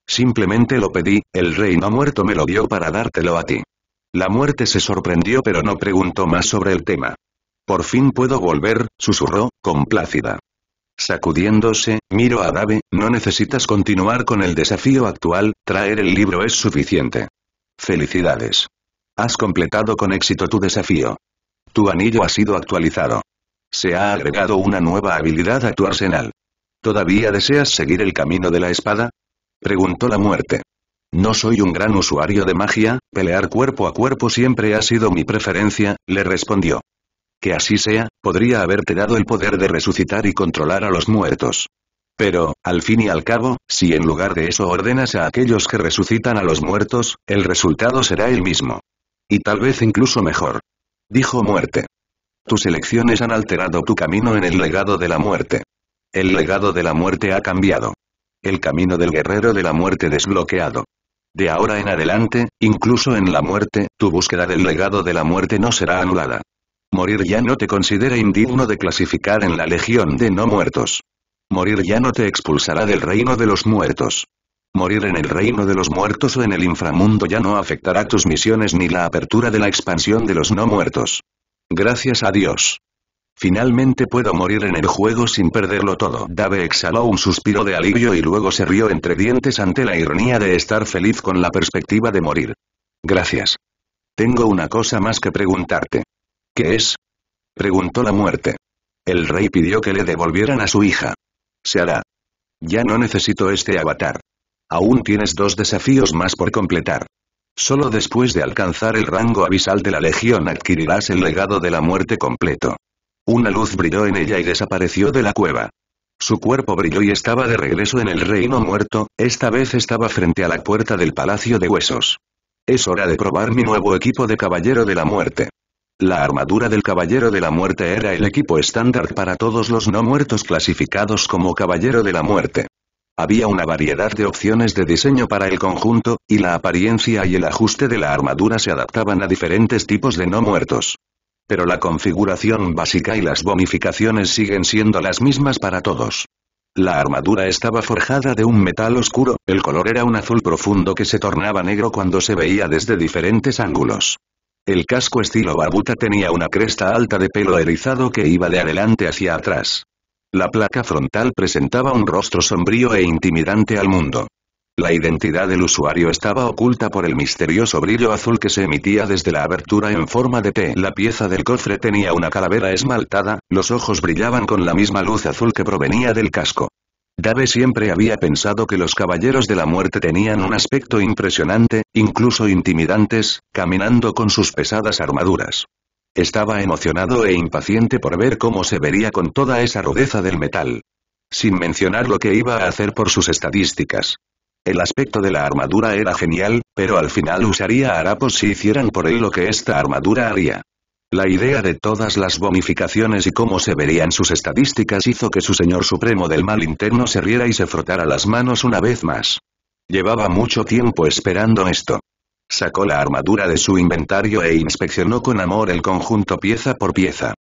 Simplemente lo pedí, el rey no muerto me lo dio para dártelo a ti. La muerte se sorprendió pero no preguntó más sobre el tema. Por fin puedo volver, susurró, complácida. Sacudiéndose, miro a Dave, no necesitas continuar con el desafío actual, traer el libro es suficiente. Felicidades. Has completado con éxito tu desafío. Tu anillo ha sido actualizado. Se ha agregado una nueva habilidad a tu arsenal. ¿Todavía deseas seguir el camino de la espada? Preguntó la muerte. No soy un gran usuario de magia, pelear cuerpo a cuerpo siempre ha sido mi preferencia, le respondió que así sea, podría haberte dado el poder de resucitar y controlar a los muertos. Pero, al fin y al cabo, si en lugar de eso ordenas a aquellos que resucitan a los muertos, el resultado será el mismo. Y tal vez incluso mejor. Dijo muerte. Tus elecciones han alterado tu camino en el legado de la muerte. El legado de la muerte ha cambiado. El camino del guerrero de la muerte desbloqueado. De ahora en adelante, incluso en la muerte, tu búsqueda del legado de la muerte no será anulada. Morir ya no te considera indigno de clasificar en la legión de no muertos. Morir ya no te expulsará del reino de los muertos. Morir en el reino de los muertos o en el inframundo ya no afectará tus misiones ni la apertura de la expansión de los no muertos. Gracias a Dios. Finalmente puedo morir en el juego sin perderlo todo. Dave exhaló un suspiro de alivio y luego se rió entre dientes ante la ironía de estar feliz con la perspectiva de morir. Gracias. Tengo una cosa más que preguntarte. ¿Qué es? Preguntó la muerte. El rey pidió que le devolvieran a su hija. Se hará. Ya no necesito este avatar. Aún tienes dos desafíos más por completar. Solo después de alcanzar el rango abisal de la legión adquirirás el legado de la muerte completo. Una luz brilló en ella y desapareció de la cueva. Su cuerpo brilló y estaba de regreso en el reino muerto, esta vez estaba frente a la puerta del palacio de huesos. Es hora de probar mi nuevo equipo de caballero de la muerte. La armadura del Caballero de la Muerte era el equipo estándar para todos los no muertos clasificados como Caballero de la Muerte. Había una variedad de opciones de diseño para el conjunto, y la apariencia y el ajuste de la armadura se adaptaban a diferentes tipos de no muertos. Pero la configuración básica y las bonificaciones siguen siendo las mismas para todos. La armadura estaba forjada de un metal oscuro, el color era un azul profundo que se tornaba negro cuando se veía desde diferentes ángulos. El casco estilo barbuta tenía una cresta alta de pelo erizado que iba de adelante hacia atrás. La placa frontal presentaba un rostro sombrío e intimidante al mundo. La identidad del usuario estaba oculta por el misterioso brillo azul que se emitía desde la abertura en forma de T. La pieza del cofre tenía una calavera esmaltada, los ojos brillaban con la misma luz azul que provenía del casco. Dave siempre había pensado que los caballeros de la muerte tenían un aspecto impresionante, incluso intimidantes, caminando con sus pesadas armaduras. Estaba emocionado e impaciente por ver cómo se vería con toda esa rudeza del metal. Sin mencionar lo que iba a hacer por sus estadísticas. El aspecto de la armadura era genial, pero al final usaría harapos si hicieran por él lo que esta armadura haría. La idea de todas las bonificaciones y cómo se verían sus estadísticas hizo que su señor supremo del mal interno se riera y se frotara las manos una vez más. Llevaba mucho tiempo esperando esto. Sacó la armadura de su inventario e inspeccionó con amor el conjunto pieza por pieza.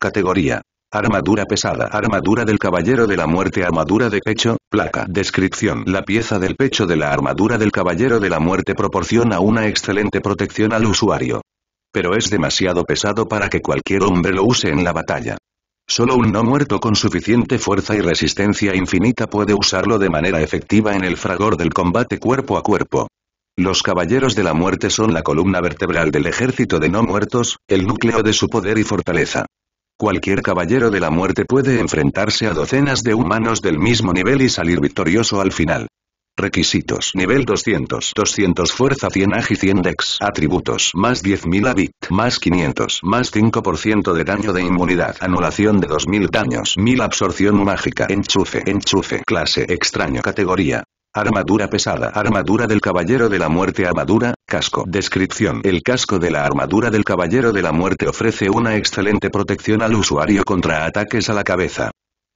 Categoría. Armadura pesada. Armadura del Caballero de la Muerte. Armadura de pecho. Placa. Descripción. La pieza del pecho de la armadura del Caballero de la Muerte proporciona una excelente protección al usuario pero es demasiado pesado para que cualquier hombre lo use en la batalla. Solo un no muerto con suficiente fuerza y resistencia infinita puede usarlo de manera efectiva en el fragor del combate cuerpo a cuerpo. Los Caballeros de la Muerte son la columna vertebral del ejército de no muertos, el núcleo de su poder y fortaleza. Cualquier Caballero de la Muerte puede enfrentarse a docenas de humanos del mismo nivel y salir victorioso al final. Requisitos Nivel 200 200 Fuerza 100 Agi 100 Dex Atributos Más 10.000 Habit Más 500 Más 5% de daño de inmunidad Anulación de 2.000 daños 1.000 Absorción mágica Enchufe Enchufe Clase Extraño Categoría Armadura pesada Armadura del Caballero de la Muerte Armadura, casco Descripción El casco de la armadura del Caballero de la Muerte ofrece una excelente protección al usuario contra ataques a la cabeza.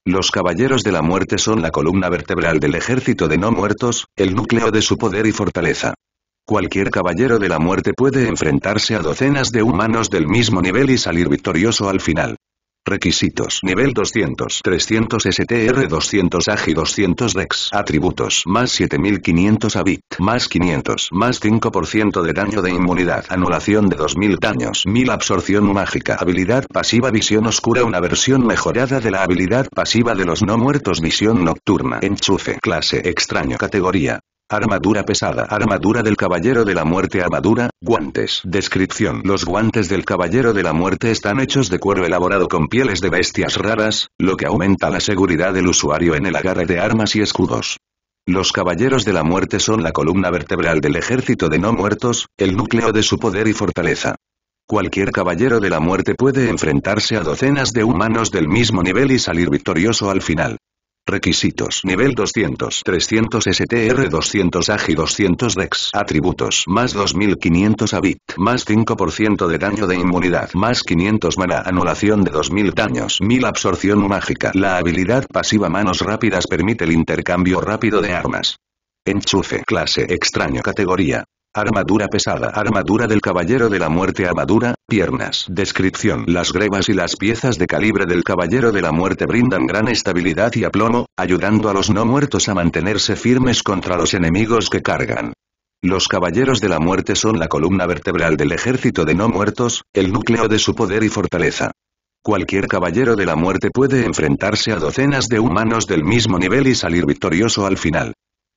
Los Caballeros de la Muerte son la columna vertebral del ejército de no muertos, el núcleo de su poder y fortaleza. Cualquier Caballero de la Muerte puede enfrentarse a docenas de humanos del mismo nivel y salir victorioso al final. Requisitos Nivel 200 300 STR 200 AGI 200 DEX Atributos Más 7500 ABIT Más 500 Más 5% de daño de inmunidad Anulación de 2000 daños 1000 Absorción mágica Habilidad pasiva Visión oscura Una versión mejorada de la habilidad pasiva de los no muertos Visión nocturna Enchufe Clase Extraño Categoría Armadura pesada. Armadura del Caballero de la Muerte. Armadura, guantes. Descripción. Los guantes del Caballero de la Muerte están hechos de cuero elaborado con pieles de bestias raras, lo que aumenta la seguridad del usuario en el agarre de armas y escudos. Los Caballeros de la Muerte son la columna vertebral del ejército de no muertos, el núcleo de su poder y fortaleza. Cualquier Caballero de la Muerte puede enfrentarse a docenas de humanos del mismo nivel y salir victorioso al final. Requisitos Nivel 200 300 STR 200 AGI 200 DEX Atributos Más 2500 ABIT Más 5% de daño de inmunidad Más 500 mana Anulación de 2000 daños 1000 Absorción mágica La habilidad pasiva Manos rápidas permite el intercambio rápido de armas. Enchufe Clase Extraño Categoría Armadura pesada. Armadura del Caballero de la Muerte. Armadura, piernas. Descripción. Las grebas y las piezas de calibre del Caballero de la Muerte brindan gran estabilidad y aplomo, ayudando a los no muertos a mantenerse firmes contra los enemigos que cargan. Los Caballeros de la Muerte son la columna vertebral del ejército de no muertos, el núcleo de su poder y fortaleza. Cualquier Caballero de la Muerte puede enfrentarse a docenas de humanos del mismo nivel y salir victorioso al final.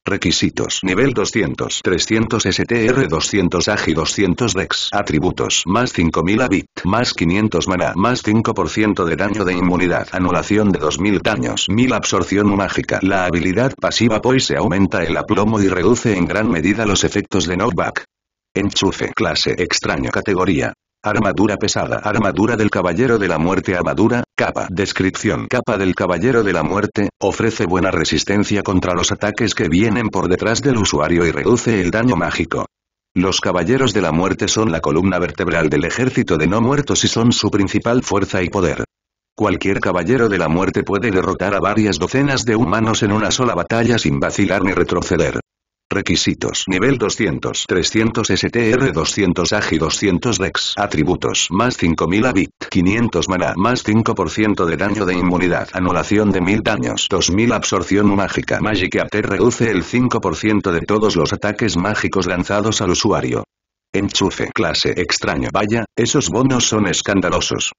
Requisitos Nivel 200 300 STR 200 AGI 200 DEX Atributos Más 5000 abit Más 500 mana Más 5% de daño de inmunidad Anulación de 2000 daños 1000 absorción mágica La habilidad pasiva pues se aumenta el aplomo y reduce en gran medida los efectos de knockback Enchufe Clase Extraño Categoría Armadura pesada. Armadura del Caballero de la Muerte. Armadura, capa. Descripción. Capa del Caballero de la Muerte, ofrece buena resistencia contra los ataques que vienen por detrás del usuario y reduce el daño mágico. Los Caballeros de la Muerte son la columna vertebral del ejército de no muertos y son su principal fuerza y poder. Cualquier Caballero de la Muerte puede derrotar a varias docenas de humanos en una sola batalla sin vacilar ni retroceder. Requisitos Nivel 200 300 STR 200 AGI 200 DEX Atributos Más 5000 ABIT 500 mana Más 5% de daño de inmunidad Anulación de 1000 daños 2000 Absorción mágica Magic Apter reduce el 5% de todos los ataques mágicos lanzados al usuario Enchufe Clase Extraño Vaya, esos bonos son escandalosos.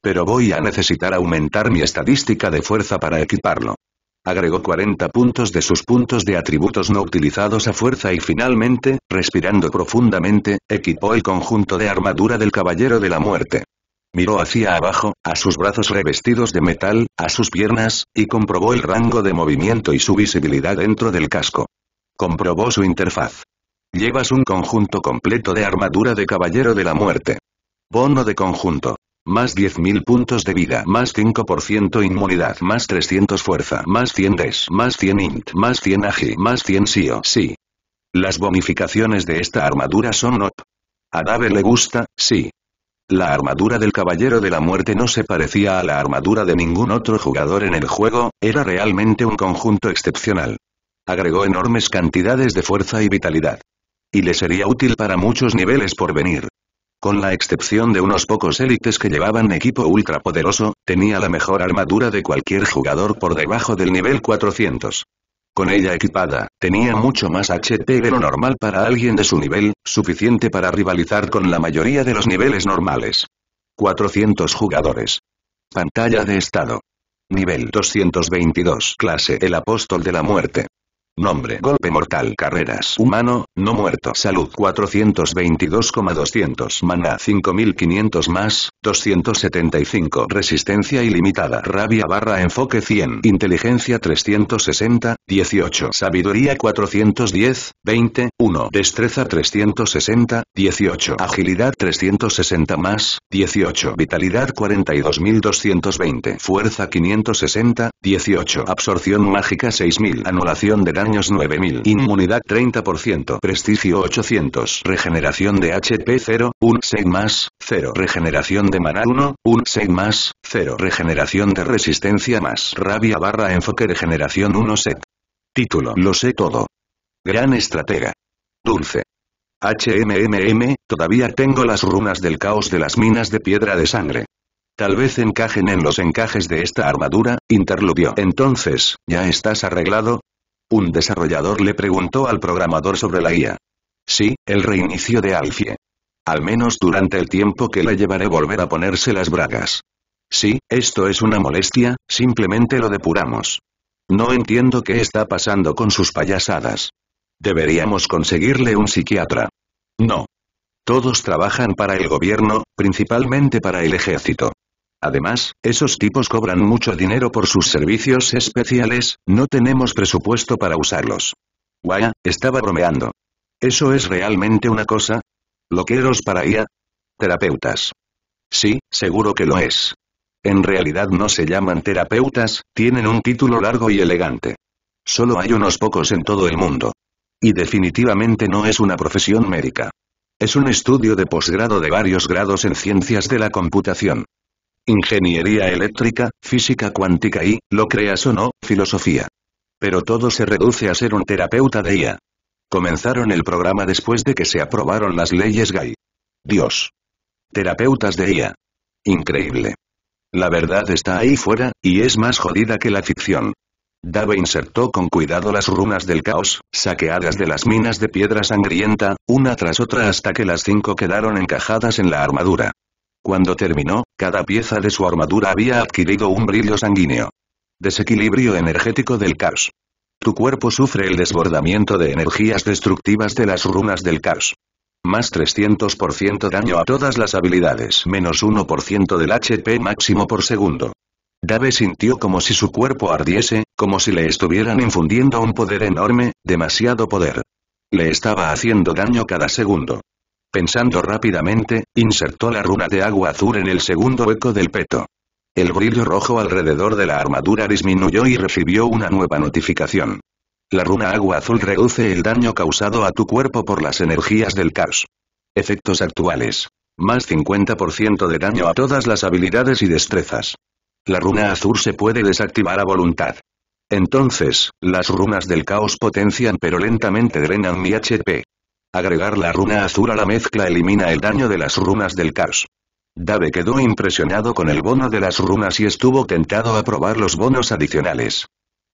Pero voy a necesitar aumentar mi estadística de fuerza para equiparlo agregó 40 puntos de sus puntos de atributos no utilizados a fuerza y finalmente, respirando profundamente, equipó el conjunto de armadura del Caballero de la Muerte. Miró hacia abajo, a sus brazos revestidos de metal, a sus piernas, y comprobó el rango de movimiento y su visibilidad dentro del casco. Comprobó su interfaz. Llevas un conjunto completo de armadura de Caballero de la Muerte. Bono de conjunto. Más 10.000 puntos de vida. Más 5% inmunidad. Más 300 fuerza. Más 100 des. Más 100 int. Más 100 agi. Más 100 SIO, sí. Las bonificaciones de esta armadura son op. A Dave le gusta, sí. La armadura del Caballero de la Muerte no se parecía a la armadura de ningún otro jugador en el juego, era realmente un conjunto excepcional. Agregó enormes cantidades de fuerza y vitalidad. Y le sería útil para muchos niveles por venir. Con la excepción de unos pocos élites que llevaban equipo ultrapoderoso, tenía la mejor armadura de cualquier jugador por debajo del nivel 400. Con ella equipada, tenía mucho más HP de lo normal para alguien de su nivel, suficiente para rivalizar con la mayoría de los niveles normales. 400 jugadores. Pantalla de estado. Nivel 222. Clase El Apóstol de la Muerte. Nombre. Golpe mortal. Carreras. Humano. No muerto. Salud. 422,200. Mana. 5500 más. 275. Resistencia ilimitada. Rabia barra enfoque 100. Inteligencia 360. 18. Sabiduría 410, 20, 1. Destreza 360, 18. Agilidad 360 más, 18. Vitalidad 42220. Fuerza 560, 18. Absorción mágica 6000. Anulación de daños 9000. Inmunidad 30%. Prestigio 800. Regeneración de HP 0, 1, 6 más, 0. Regeneración de mana 1, 1, 6 más, 0. Regeneración de resistencia más. Rabia barra enfoque de generación 1 set. Título Lo sé todo. Gran estratega. Dulce. HMMM, todavía tengo las runas del caos de las minas de piedra de sangre. Tal vez encajen en los encajes de esta armadura, interludió. Entonces, ¿ya estás arreglado? Un desarrollador le preguntó al programador sobre la IA. Sí, el reinicio de Alfie. Al menos durante el tiempo que la llevaré volver a ponerse las bragas. Sí, esto es una molestia, simplemente lo depuramos. No entiendo qué está pasando con sus payasadas. Deberíamos conseguirle un psiquiatra. No. Todos trabajan para el gobierno, principalmente para el ejército. Además, esos tipos cobran mucho dinero por sus servicios especiales, no tenemos presupuesto para usarlos. Guaya, estaba bromeando. ¿Eso es realmente una cosa? ¿Loqueros para IA? Terapeutas. Sí, seguro que lo es. En realidad no se llaman terapeutas, tienen un título largo y elegante. Solo hay unos pocos en todo el mundo. Y definitivamente no es una profesión médica. Es un estudio de posgrado de varios grados en ciencias de la computación. Ingeniería eléctrica, física cuántica y, lo creas o no, filosofía. Pero todo se reduce a ser un terapeuta de IA. Comenzaron el programa después de que se aprobaron las leyes GAI. Dios. Terapeutas de IA. Increíble. La verdad está ahí fuera, y es más jodida que la ficción. Dave insertó con cuidado las runas del caos, saqueadas de las minas de piedra sangrienta, una tras otra hasta que las cinco quedaron encajadas en la armadura. Cuando terminó, cada pieza de su armadura había adquirido un brillo sanguíneo. Desequilibrio energético del caos. Tu cuerpo sufre el desbordamiento de energías destructivas de las runas del caos. Más 300% daño a todas las habilidades menos 1% del HP máximo por segundo. Dave sintió como si su cuerpo ardiese, como si le estuvieran infundiendo un poder enorme, demasiado poder. Le estaba haciendo daño cada segundo. Pensando rápidamente, insertó la runa de agua azul en el segundo hueco del peto. El brillo rojo alrededor de la armadura disminuyó y recibió una nueva notificación. La runa agua azul reduce el daño causado a tu cuerpo por las energías del caos. Efectos actuales. Más 50% de daño a todas las habilidades y destrezas. La runa azul se puede desactivar a voluntad. Entonces, las runas del caos potencian pero lentamente drenan mi HP. Agregar la runa azul a la mezcla elimina el daño de las runas del caos. Dave quedó impresionado con el bono de las runas y estuvo tentado a probar los bonos adicionales.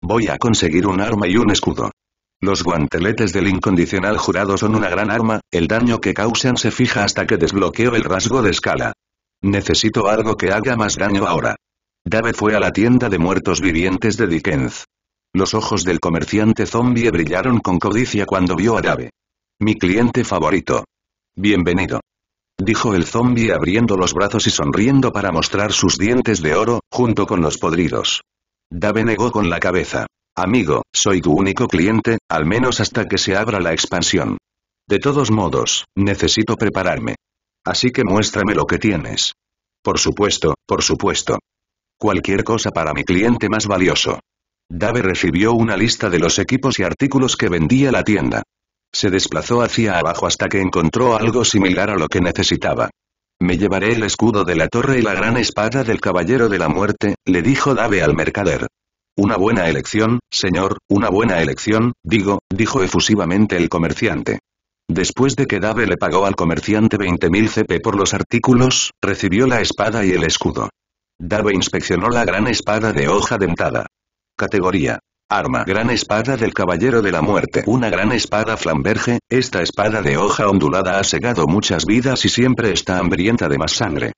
Voy a conseguir un arma y un escudo. Los guanteletes del incondicional jurado son una gran arma, el daño que causan se fija hasta que desbloqueo el rasgo de escala. Necesito algo que haga más daño ahora. Dave fue a la tienda de muertos vivientes de Dickens. Los ojos del comerciante zombie brillaron con codicia cuando vio a Dave. Mi cliente favorito. Bienvenido. Dijo el zombie abriendo los brazos y sonriendo para mostrar sus dientes de oro, junto con los podridos. Dave negó con la cabeza. Amigo, soy tu único cliente, al menos hasta que se abra la expansión. De todos modos, necesito prepararme. Así que muéstrame lo que tienes. Por supuesto, por supuesto. Cualquier cosa para mi cliente más valioso. Dave recibió una lista de los equipos y artículos que vendía la tienda. Se desplazó hacia abajo hasta que encontró algo similar a lo que necesitaba. Me llevaré el escudo de la torre y la gran espada del caballero de la muerte, le dijo Dave al mercader. Una buena elección, señor, una buena elección, digo, dijo efusivamente el comerciante. Después de que Dave le pagó al comerciante 20.000 CP por los artículos, recibió la espada y el escudo. Dave inspeccionó la gran espada de hoja dentada. Categoría. Arma. Gran espada del Caballero de la Muerte. Una gran espada flamberge, esta espada de hoja ondulada ha segado muchas vidas y siempre está hambrienta de más sangre.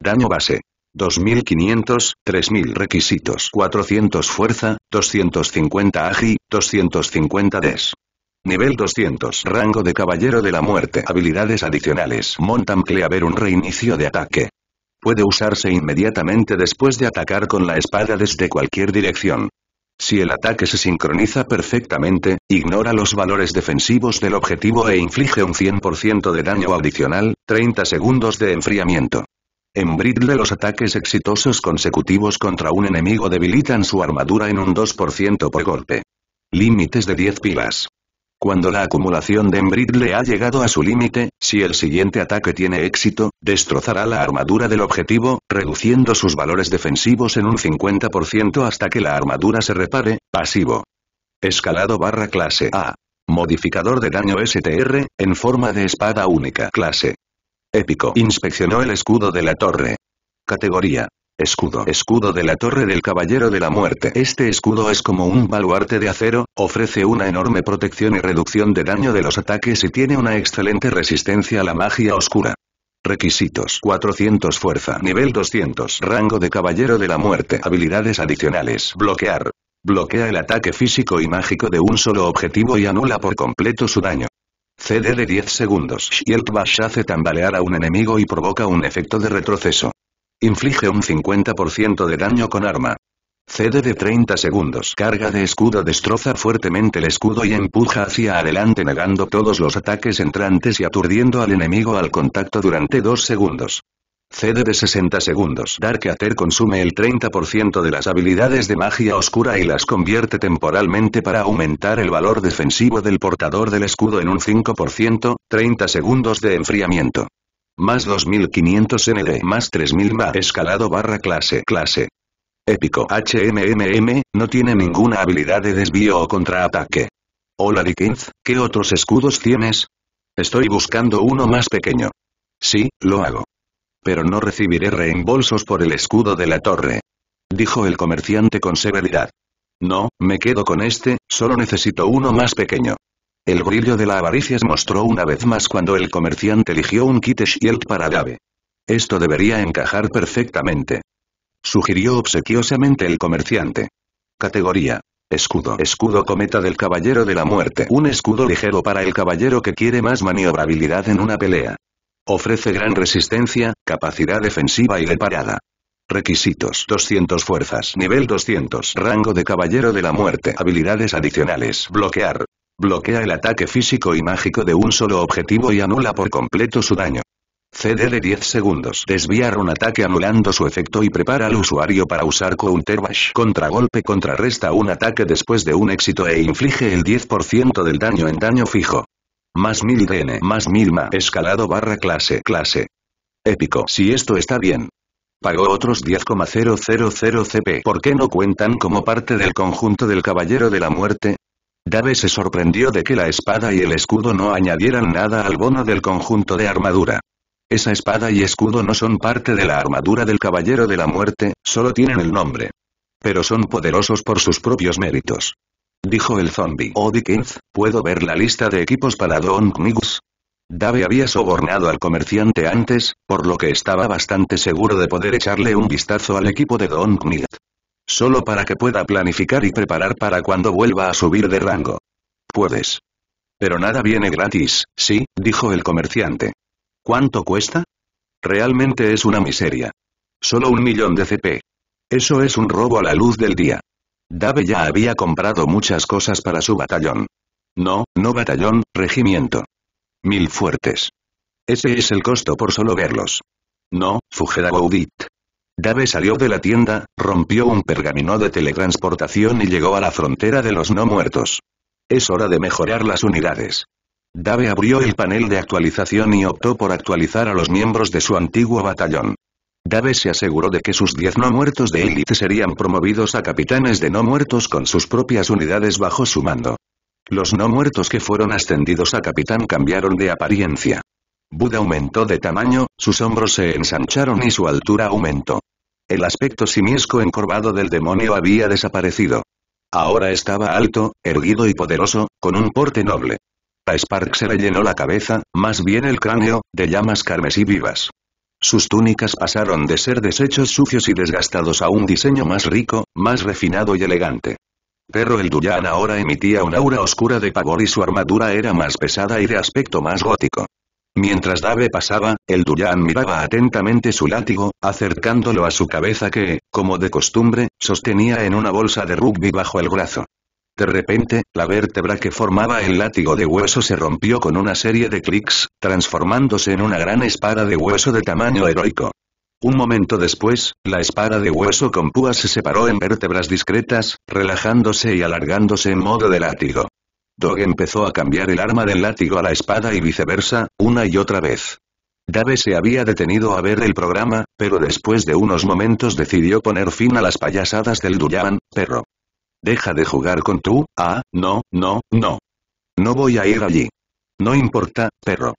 Daño base. 2500, 3000 requisitos. 400 fuerza, 250 agi, 250 des. Nivel 200. Rango de Caballero de la Muerte. Habilidades adicionales. a ver un reinicio de ataque. Puede usarse inmediatamente después de atacar con la espada desde cualquier dirección. Si el ataque se sincroniza perfectamente, ignora los valores defensivos del objetivo e inflige un 100% de daño adicional, 30 segundos de enfriamiento. En Bridle los ataques exitosos consecutivos contra un enemigo debilitan su armadura en un 2% por golpe. Límites de 10 pilas. Cuando la acumulación de le ha llegado a su límite, si el siguiente ataque tiene éxito, destrozará la armadura del objetivo, reduciendo sus valores defensivos en un 50% hasta que la armadura se repare, pasivo. Escalado barra clase A. Modificador de daño STR, en forma de espada única clase. Épico. Inspeccionó el escudo de la torre. Categoría. Escudo. Escudo de la Torre del Caballero de la Muerte. Este escudo es como un baluarte de acero, ofrece una enorme protección y reducción de daño de los ataques y tiene una excelente resistencia a la magia oscura. Requisitos 400 Fuerza Nivel 200 Rango de Caballero de la Muerte Habilidades adicionales Bloquear Bloquea el ataque físico y mágico de un solo objetivo y anula por completo su daño. CD de 10 segundos. Shield Bash hace tambalear a un enemigo y provoca un efecto de retroceso. Inflige un 50% de daño con arma. Cede de 30 segundos. Carga de escudo destroza fuertemente el escudo y empuja hacia adelante negando todos los ataques entrantes y aturdiendo al enemigo al contacto durante 2 segundos. Cede de 60 segundos. Dark Ather consume el 30% de las habilidades de magia oscura y las convierte temporalmente para aumentar el valor defensivo del portador del escudo en un 5%, 30 segundos de enfriamiento más 2500 ND más 3000 más escalado barra clase clase. Épico HMMM, no tiene ninguna habilidad de desvío o contraataque. Hola Dickens, ¿qué otros escudos tienes? Estoy buscando uno más pequeño. Sí, lo hago. Pero no recibiré reembolsos por el escudo de la torre. Dijo el comerciante con severidad. No, me quedo con este, solo necesito uno más pequeño. El brillo de la avaricia se mostró una vez más cuando el comerciante eligió un kit shield para Dave. Esto debería encajar perfectamente. Sugirió obsequiosamente el comerciante. Categoría. Escudo. Escudo cometa del Caballero de la Muerte. Un escudo ligero para el caballero que quiere más maniobrabilidad en una pelea. Ofrece gran resistencia, capacidad defensiva y de parada. Requisitos 200 fuerzas Nivel 200 Rango de Caballero de la Muerte Habilidades adicionales Bloquear Bloquea el ataque físico y mágico de un solo objetivo y anula por completo su daño. CD de 10 segundos. Desviar un ataque anulando su efecto y prepara al usuario para usar Counter Bash. Contragolpe contrarresta un ataque después de un éxito e inflige el 10% del daño en daño fijo. Más 1000 DN. Más 1000 MA. Escalado barra clase. Clase. Épico. Si esto está bien. Pagó otros 10,000 CP. ¿Por qué no cuentan como parte del conjunto del Caballero de la Muerte? Dave se sorprendió de que la espada y el escudo no añadieran nada al bono del conjunto de armadura. Esa espada y escudo no son parte de la armadura del Caballero de la Muerte, solo tienen el nombre. Pero son poderosos por sus propios méritos. Dijo el zombie. Oh Dickens, ¿puedo ver la lista de equipos para Don Knigus? Dave había sobornado al comerciante antes, por lo que estaba bastante seguro de poder echarle un vistazo al equipo de Don Solo para que pueda planificar y preparar para cuando vuelva a subir de rango. Puedes. Pero nada viene gratis, sí, dijo el comerciante. ¿Cuánto cuesta? Realmente es una miseria. Solo un millón de CP. Eso es un robo a la luz del día. Dave ya había comprado muchas cosas para su batallón. No, no batallón, regimiento. Mil fuertes. Ese es el costo por solo verlos. No, Fujeda Dave salió de la tienda, rompió un pergamino de teletransportación y llegó a la frontera de los no muertos. Es hora de mejorar las unidades. Dave abrió el panel de actualización y optó por actualizar a los miembros de su antiguo batallón. Dave se aseguró de que sus 10 no muertos de élite serían promovidos a capitanes de no muertos con sus propias unidades bajo su mando. Los no muertos que fueron ascendidos a capitán cambiaron de apariencia. Buda aumentó de tamaño, sus hombros se ensancharon y su altura aumentó. El aspecto simiesco encorvado del demonio había desaparecido. Ahora estaba alto, erguido y poderoso, con un porte noble. A Spark se le llenó la cabeza, más bien el cráneo, de llamas carmesí vivas. Sus túnicas pasaron de ser desechos sucios y desgastados a un diseño más rico, más refinado y elegante. Pero el Duyan ahora emitía una aura oscura de pavor y su armadura era más pesada y de aspecto más gótico. Mientras Dave pasaba, el Duyan miraba atentamente su látigo, acercándolo a su cabeza que, como de costumbre, sostenía en una bolsa de rugby bajo el brazo. De repente, la vértebra que formaba el látigo de hueso se rompió con una serie de clics, transformándose en una gran espada de hueso de tamaño heroico. Un momento después, la espada de hueso con púa se separó en vértebras discretas, relajándose y alargándose en modo de látigo. Dog empezó a cambiar el arma del látigo a la espada y viceversa, una y otra vez. Dave se había detenido a ver el programa, pero después de unos momentos decidió poner fin a las payasadas del Duyan, perro. Deja de jugar con tú, ah, no, no, no. No voy a ir allí. No importa, perro.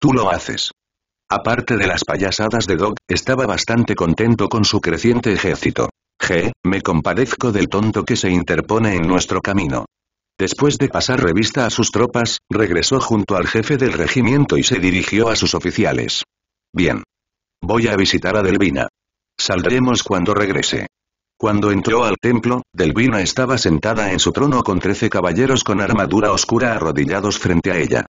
Tú lo haces. Aparte de las payasadas de Dog, estaba bastante contento con su creciente ejército. G, me compadezco del tonto que se interpone en nuestro camino. Después de pasar revista a sus tropas, regresó junto al jefe del regimiento y se dirigió a sus oficiales. Bien. Voy a visitar a Delvina. Saldremos cuando regrese. Cuando entró al templo, Delvina estaba sentada en su trono con trece caballeros con armadura oscura arrodillados frente a ella.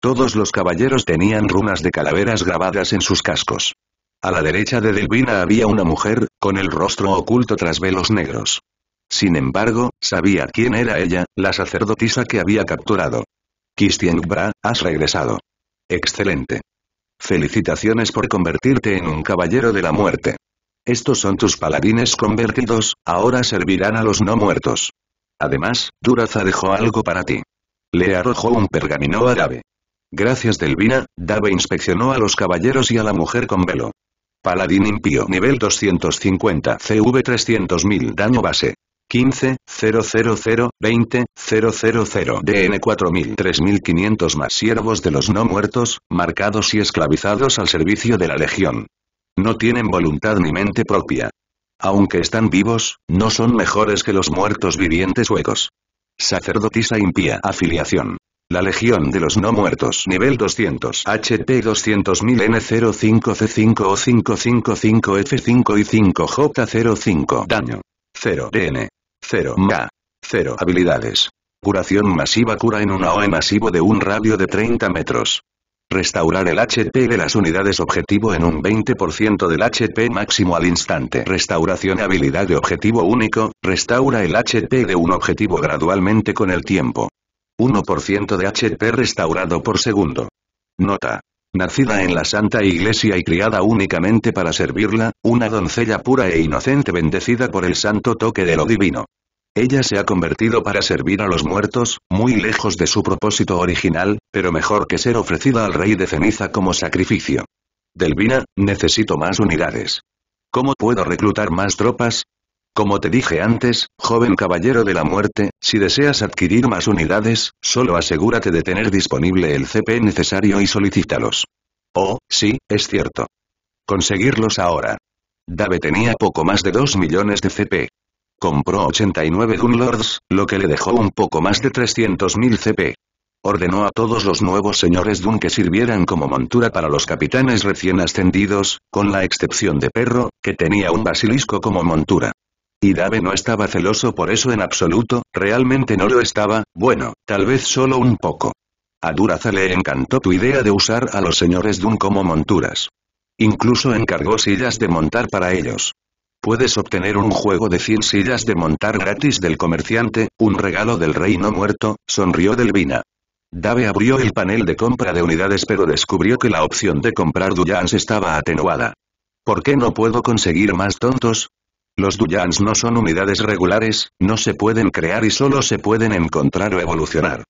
Todos los caballeros tenían runas de calaveras grabadas en sus cascos. A la derecha de Delvina había una mujer, con el rostro oculto tras velos negros. Sin embargo, sabía quién era ella, la sacerdotisa que había capturado. Bra, has regresado. Excelente. Felicitaciones por convertirte en un caballero de la muerte. Estos son tus paladines convertidos, ahora servirán a los no muertos. Además, Duraza dejó algo para ti. Le arrojó un pergamino árabe. Gracias Delvina, Dave inspeccionó a los caballeros y a la mujer con velo. Paladín impío nivel 250 CV 300.000 daño base. 15, 000, 20, 000 DN 4000 3500 más siervos de los no muertos, marcados y esclavizados al servicio de la legión. No tienen voluntad ni mente propia. Aunque están vivos, no son mejores que los muertos vivientes huecos. Sacerdotisa impía afiliación. La Legión de los No Muertos Nivel 200 HP 200.000N05C5O555F5 y 5J05 Daño 0 DN 0. Ma. 0. Habilidades. Curación masiva cura en una OE masivo de un radio de 30 metros. Restaurar el HP de las unidades objetivo en un 20% del HP máximo al instante. Restauración habilidad de objetivo único, restaura el HP de un objetivo gradualmente con el tiempo. 1% de HP restaurado por segundo. Nota. Nacida en la Santa Iglesia y criada únicamente para servirla, una doncella pura e inocente bendecida por el santo toque de lo divino. Ella se ha convertido para servir a los muertos, muy lejos de su propósito original, pero mejor que ser ofrecida al rey de ceniza como sacrificio. Delvina, necesito más unidades. ¿Cómo puedo reclutar más tropas? Como te dije antes, joven caballero de la muerte, si deseas adquirir más unidades, solo asegúrate de tener disponible el CP necesario y solicítalos. Oh, sí, es cierto. Conseguirlos ahora. Dave tenía poco más de 2 millones de CP. Compró 89 Dunlords, lo que le dejó un poco más de 300.000 CP. Ordenó a todos los nuevos señores Dun que sirvieran como montura para los capitanes recién ascendidos, con la excepción de Perro, que tenía un basilisco como montura. Y Dave no estaba celoso por eso en absoluto, realmente no lo estaba, bueno, tal vez solo un poco. A Duraza le encantó tu idea de usar a los señores Dun como monturas. Incluso encargó sillas de montar para ellos. Puedes obtener un juego de 100 sillas de montar gratis del comerciante, un regalo del reino muerto, sonrió Delvina. Dave abrió el panel de compra de unidades pero descubrió que la opción de comprar Duyans estaba atenuada. ¿Por qué no puedo conseguir más tontos? Los Duyans no son unidades regulares, no se pueden crear y solo se pueden encontrar o evolucionar.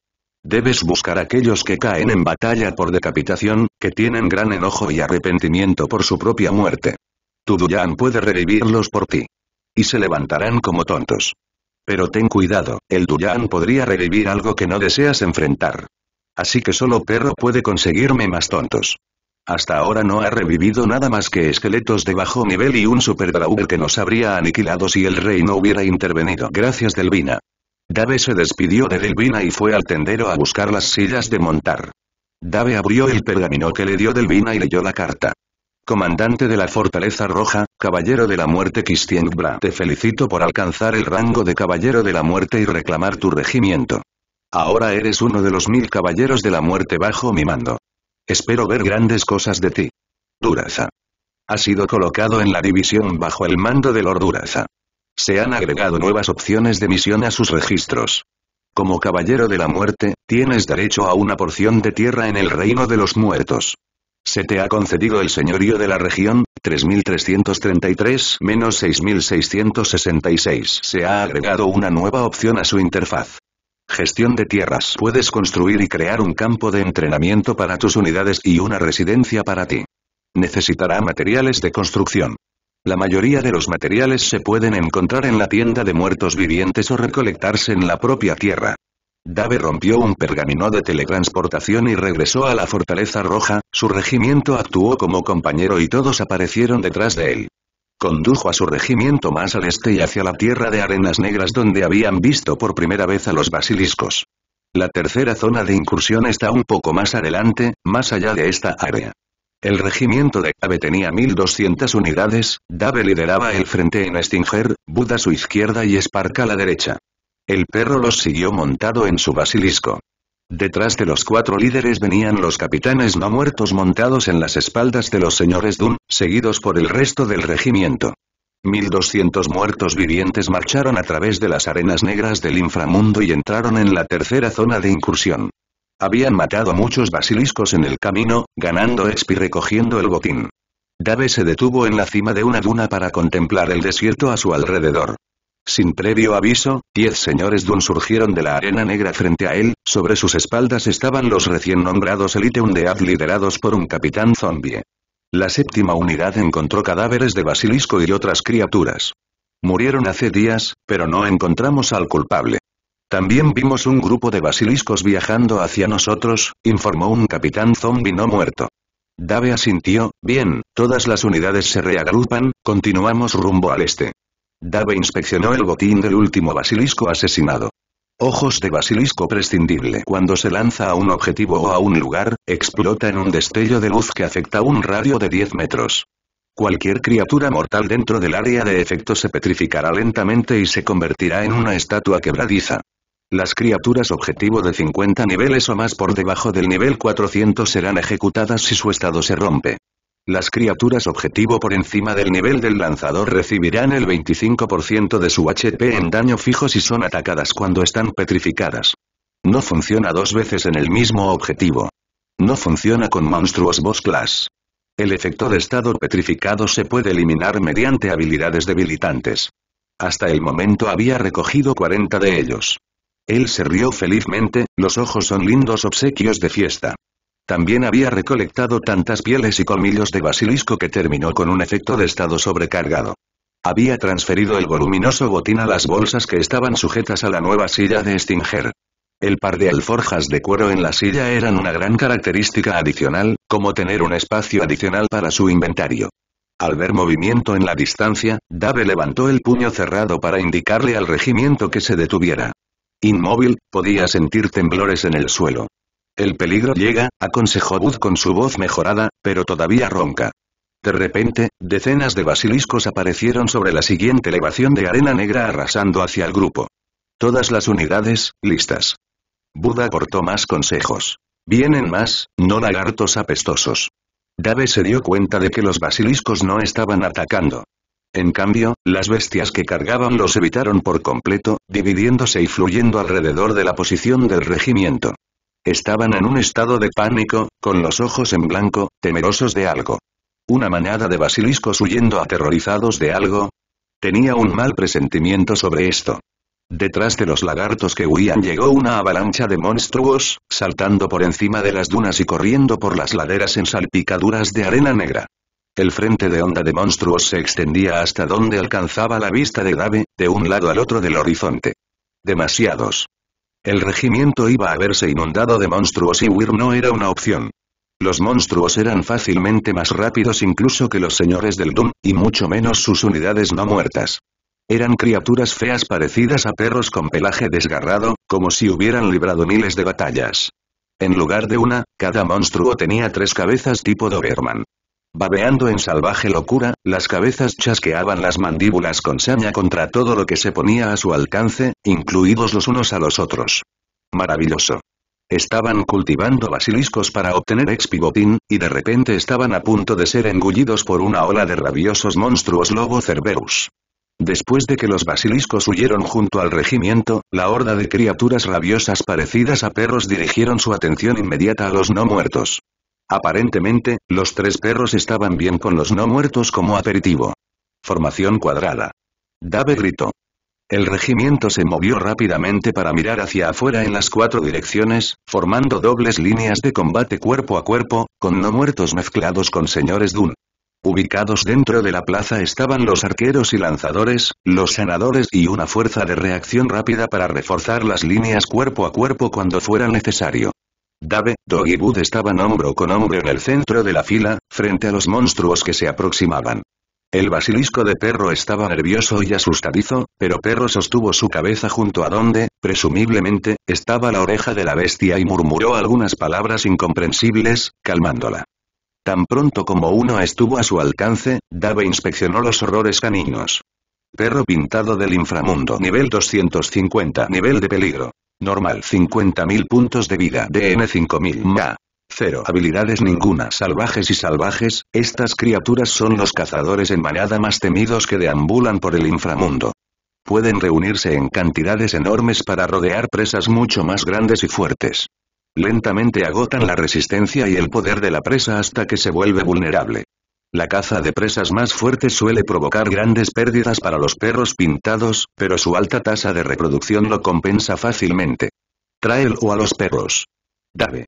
Debes buscar aquellos que caen en batalla por decapitación, que tienen gran enojo y arrepentimiento por su propia muerte. Tu Duyan puede revivirlos por ti. Y se levantarán como tontos. Pero ten cuidado, el Duyan podría revivir algo que no deseas enfrentar. Así que solo perro puede conseguirme más tontos. Hasta ahora no ha revivido nada más que esqueletos de bajo nivel y un super que nos habría aniquilado si el rey no hubiera intervenido. Gracias Delvina. Dave se despidió de Delvina y fue al tendero a buscar las sillas de montar. Dave abrió el pergamino que le dio Delvina y leyó la carta. Comandante de la Fortaleza Roja, Caballero de la Muerte Christian Bra. Te felicito por alcanzar el rango de Caballero de la Muerte y reclamar tu regimiento. Ahora eres uno de los mil caballeros de la muerte bajo mi mando. Espero ver grandes cosas de ti. Duraza. Ha sido colocado en la división bajo el mando de Lord Duraza. Se han agregado nuevas opciones de misión a sus registros. Como caballero de la muerte, tienes derecho a una porción de tierra en el reino de los muertos. Se te ha concedido el señorío de la región, 3333 6666. Se ha agregado una nueva opción a su interfaz. Gestión de tierras. Puedes construir y crear un campo de entrenamiento para tus unidades y una residencia para ti. Necesitará materiales de construcción. La mayoría de los materiales se pueden encontrar en la tienda de muertos vivientes o recolectarse en la propia tierra. Dave rompió un pergamino de teletransportación y regresó a la Fortaleza Roja, su regimiento actuó como compañero y todos aparecieron detrás de él. Condujo a su regimiento más al este y hacia la tierra de arenas negras donde habían visto por primera vez a los basiliscos. La tercera zona de incursión está un poco más adelante, más allá de esta área. El regimiento de ave tenía 1.200 unidades, Dave lideraba el frente en Stinger, Buda su izquierda y Spark a la derecha. El perro los siguió montado en su basilisco. Detrás de los cuatro líderes venían los capitanes no muertos montados en las espaldas de los señores Dun, seguidos por el resto del regimiento. 1200 muertos vivientes marcharon a través de las arenas negras del inframundo y entraron en la tercera zona de incursión. Habían matado muchos basiliscos en el camino, ganando expi recogiendo el botín. Dave se detuvo en la cima de una duna para contemplar el desierto a su alrededor. Sin previo aviso, diez señores Dun surgieron de la arena negra frente a él, sobre sus espaldas estaban los recién nombrados Elite Undead liderados por un capitán zombie. La séptima unidad encontró cadáveres de basilisco y otras criaturas. Murieron hace días, pero no encontramos al culpable. También vimos un grupo de basiliscos viajando hacia nosotros, informó un capitán zombie no muerto. Dave asintió, bien, todas las unidades se reagrupan, continuamos rumbo al este. Dave inspeccionó el botín del último basilisco asesinado. Ojos de basilisco prescindible. Cuando se lanza a un objetivo o a un lugar, explota en un destello de luz que afecta un radio de 10 metros. Cualquier criatura mortal dentro del área de efecto se petrificará lentamente y se convertirá en una estatua quebradiza. Las criaturas objetivo de 50 niveles o más por debajo del nivel 400 serán ejecutadas si su estado se rompe. Las criaturas objetivo por encima del nivel del lanzador recibirán el 25% de su HP en daño fijo si son atacadas cuando están petrificadas. No funciona dos veces en el mismo objetivo. No funciona con monstruos boss class. El efecto de estado petrificado se puede eliminar mediante habilidades debilitantes. Hasta el momento había recogido 40 de ellos. Él se rió felizmente, los ojos son lindos obsequios de fiesta. También había recolectado tantas pieles y colmillos de basilisco que terminó con un efecto de estado sobrecargado. Había transferido el voluminoso botín a las bolsas que estaban sujetas a la nueva silla de Stinger. El par de alforjas de cuero en la silla eran una gran característica adicional, como tener un espacio adicional para su inventario. Al ver movimiento en la distancia, Dave levantó el puño cerrado para indicarle al regimiento que se detuviera. Inmóvil, podía sentir temblores en el suelo. El peligro llega, aconsejó Bud con su voz mejorada, pero todavía ronca. De repente, decenas de basiliscos aparecieron sobre la siguiente elevación de arena negra arrasando hacia el grupo. Todas las unidades, listas. Buda cortó más consejos. Vienen más, no lagartos apestosos. Dave se dio cuenta de que los basiliscos no estaban atacando. En cambio, las bestias que cargaban los evitaron por completo, dividiéndose y fluyendo alrededor de la posición del regimiento. Estaban en un estado de pánico, con los ojos en blanco, temerosos de algo. Una manada de basiliscos huyendo aterrorizados de algo. Tenía un mal presentimiento sobre esto. Detrás de los lagartos que huían llegó una avalancha de monstruos, saltando por encima de las dunas y corriendo por las laderas en salpicaduras de arena negra. El frente de onda de monstruos se extendía hasta donde alcanzaba la vista de Dave, de un lado al otro del horizonte. Demasiados. El regimiento iba a verse inundado de monstruos y huir no era una opción. Los monstruos eran fácilmente más rápidos incluso que los señores del Doom, y mucho menos sus unidades no muertas. Eran criaturas feas parecidas a perros con pelaje desgarrado, como si hubieran librado miles de batallas. En lugar de una, cada monstruo tenía tres cabezas tipo Doberman. Babeando en salvaje locura, las cabezas chasqueaban las mandíbulas con saña contra todo lo que se ponía a su alcance, incluidos los unos a los otros. Maravilloso. Estaban cultivando basiliscos para obtener expivotín, y de repente estaban a punto de ser engullidos por una ola de rabiosos monstruos lobo Cerberus. Después de que los basiliscos huyeron junto al regimiento, la horda de criaturas rabiosas parecidas a perros dirigieron su atención inmediata a los no muertos. Aparentemente, los tres perros estaban bien con los no muertos como aperitivo. Formación cuadrada. Dave gritó. El regimiento se movió rápidamente para mirar hacia afuera en las cuatro direcciones, formando dobles líneas de combate cuerpo a cuerpo, con no muertos mezclados con señores Dun. Ubicados dentro de la plaza estaban los arqueros y lanzadores, los sanadores y una fuerza de reacción rápida para reforzar las líneas cuerpo a cuerpo cuando fuera necesario. Dave, Dog y estaban hombro con hombro en el centro de la fila, frente a los monstruos que se aproximaban. El basilisco de perro estaba nervioso y asustadizo, pero perro sostuvo su cabeza junto a donde, presumiblemente, estaba la oreja de la bestia y murmuró algunas palabras incomprensibles, calmándola. Tan pronto como uno estuvo a su alcance, Dave inspeccionó los horrores caninos. Perro pintado del inframundo nivel 250 nivel de peligro. Normal 50.000 puntos de vida. DN 5.000 Ma. 0. Habilidades ninguna. Salvajes y salvajes, estas criaturas son los cazadores en manada más temidos que deambulan por el inframundo. Pueden reunirse en cantidades enormes para rodear presas mucho más grandes y fuertes. Lentamente agotan la resistencia y el poder de la presa hasta que se vuelve vulnerable. La caza de presas más fuertes suele provocar grandes pérdidas para los perros pintados, pero su alta tasa de reproducción lo compensa fácilmente. o a los perros. Dave.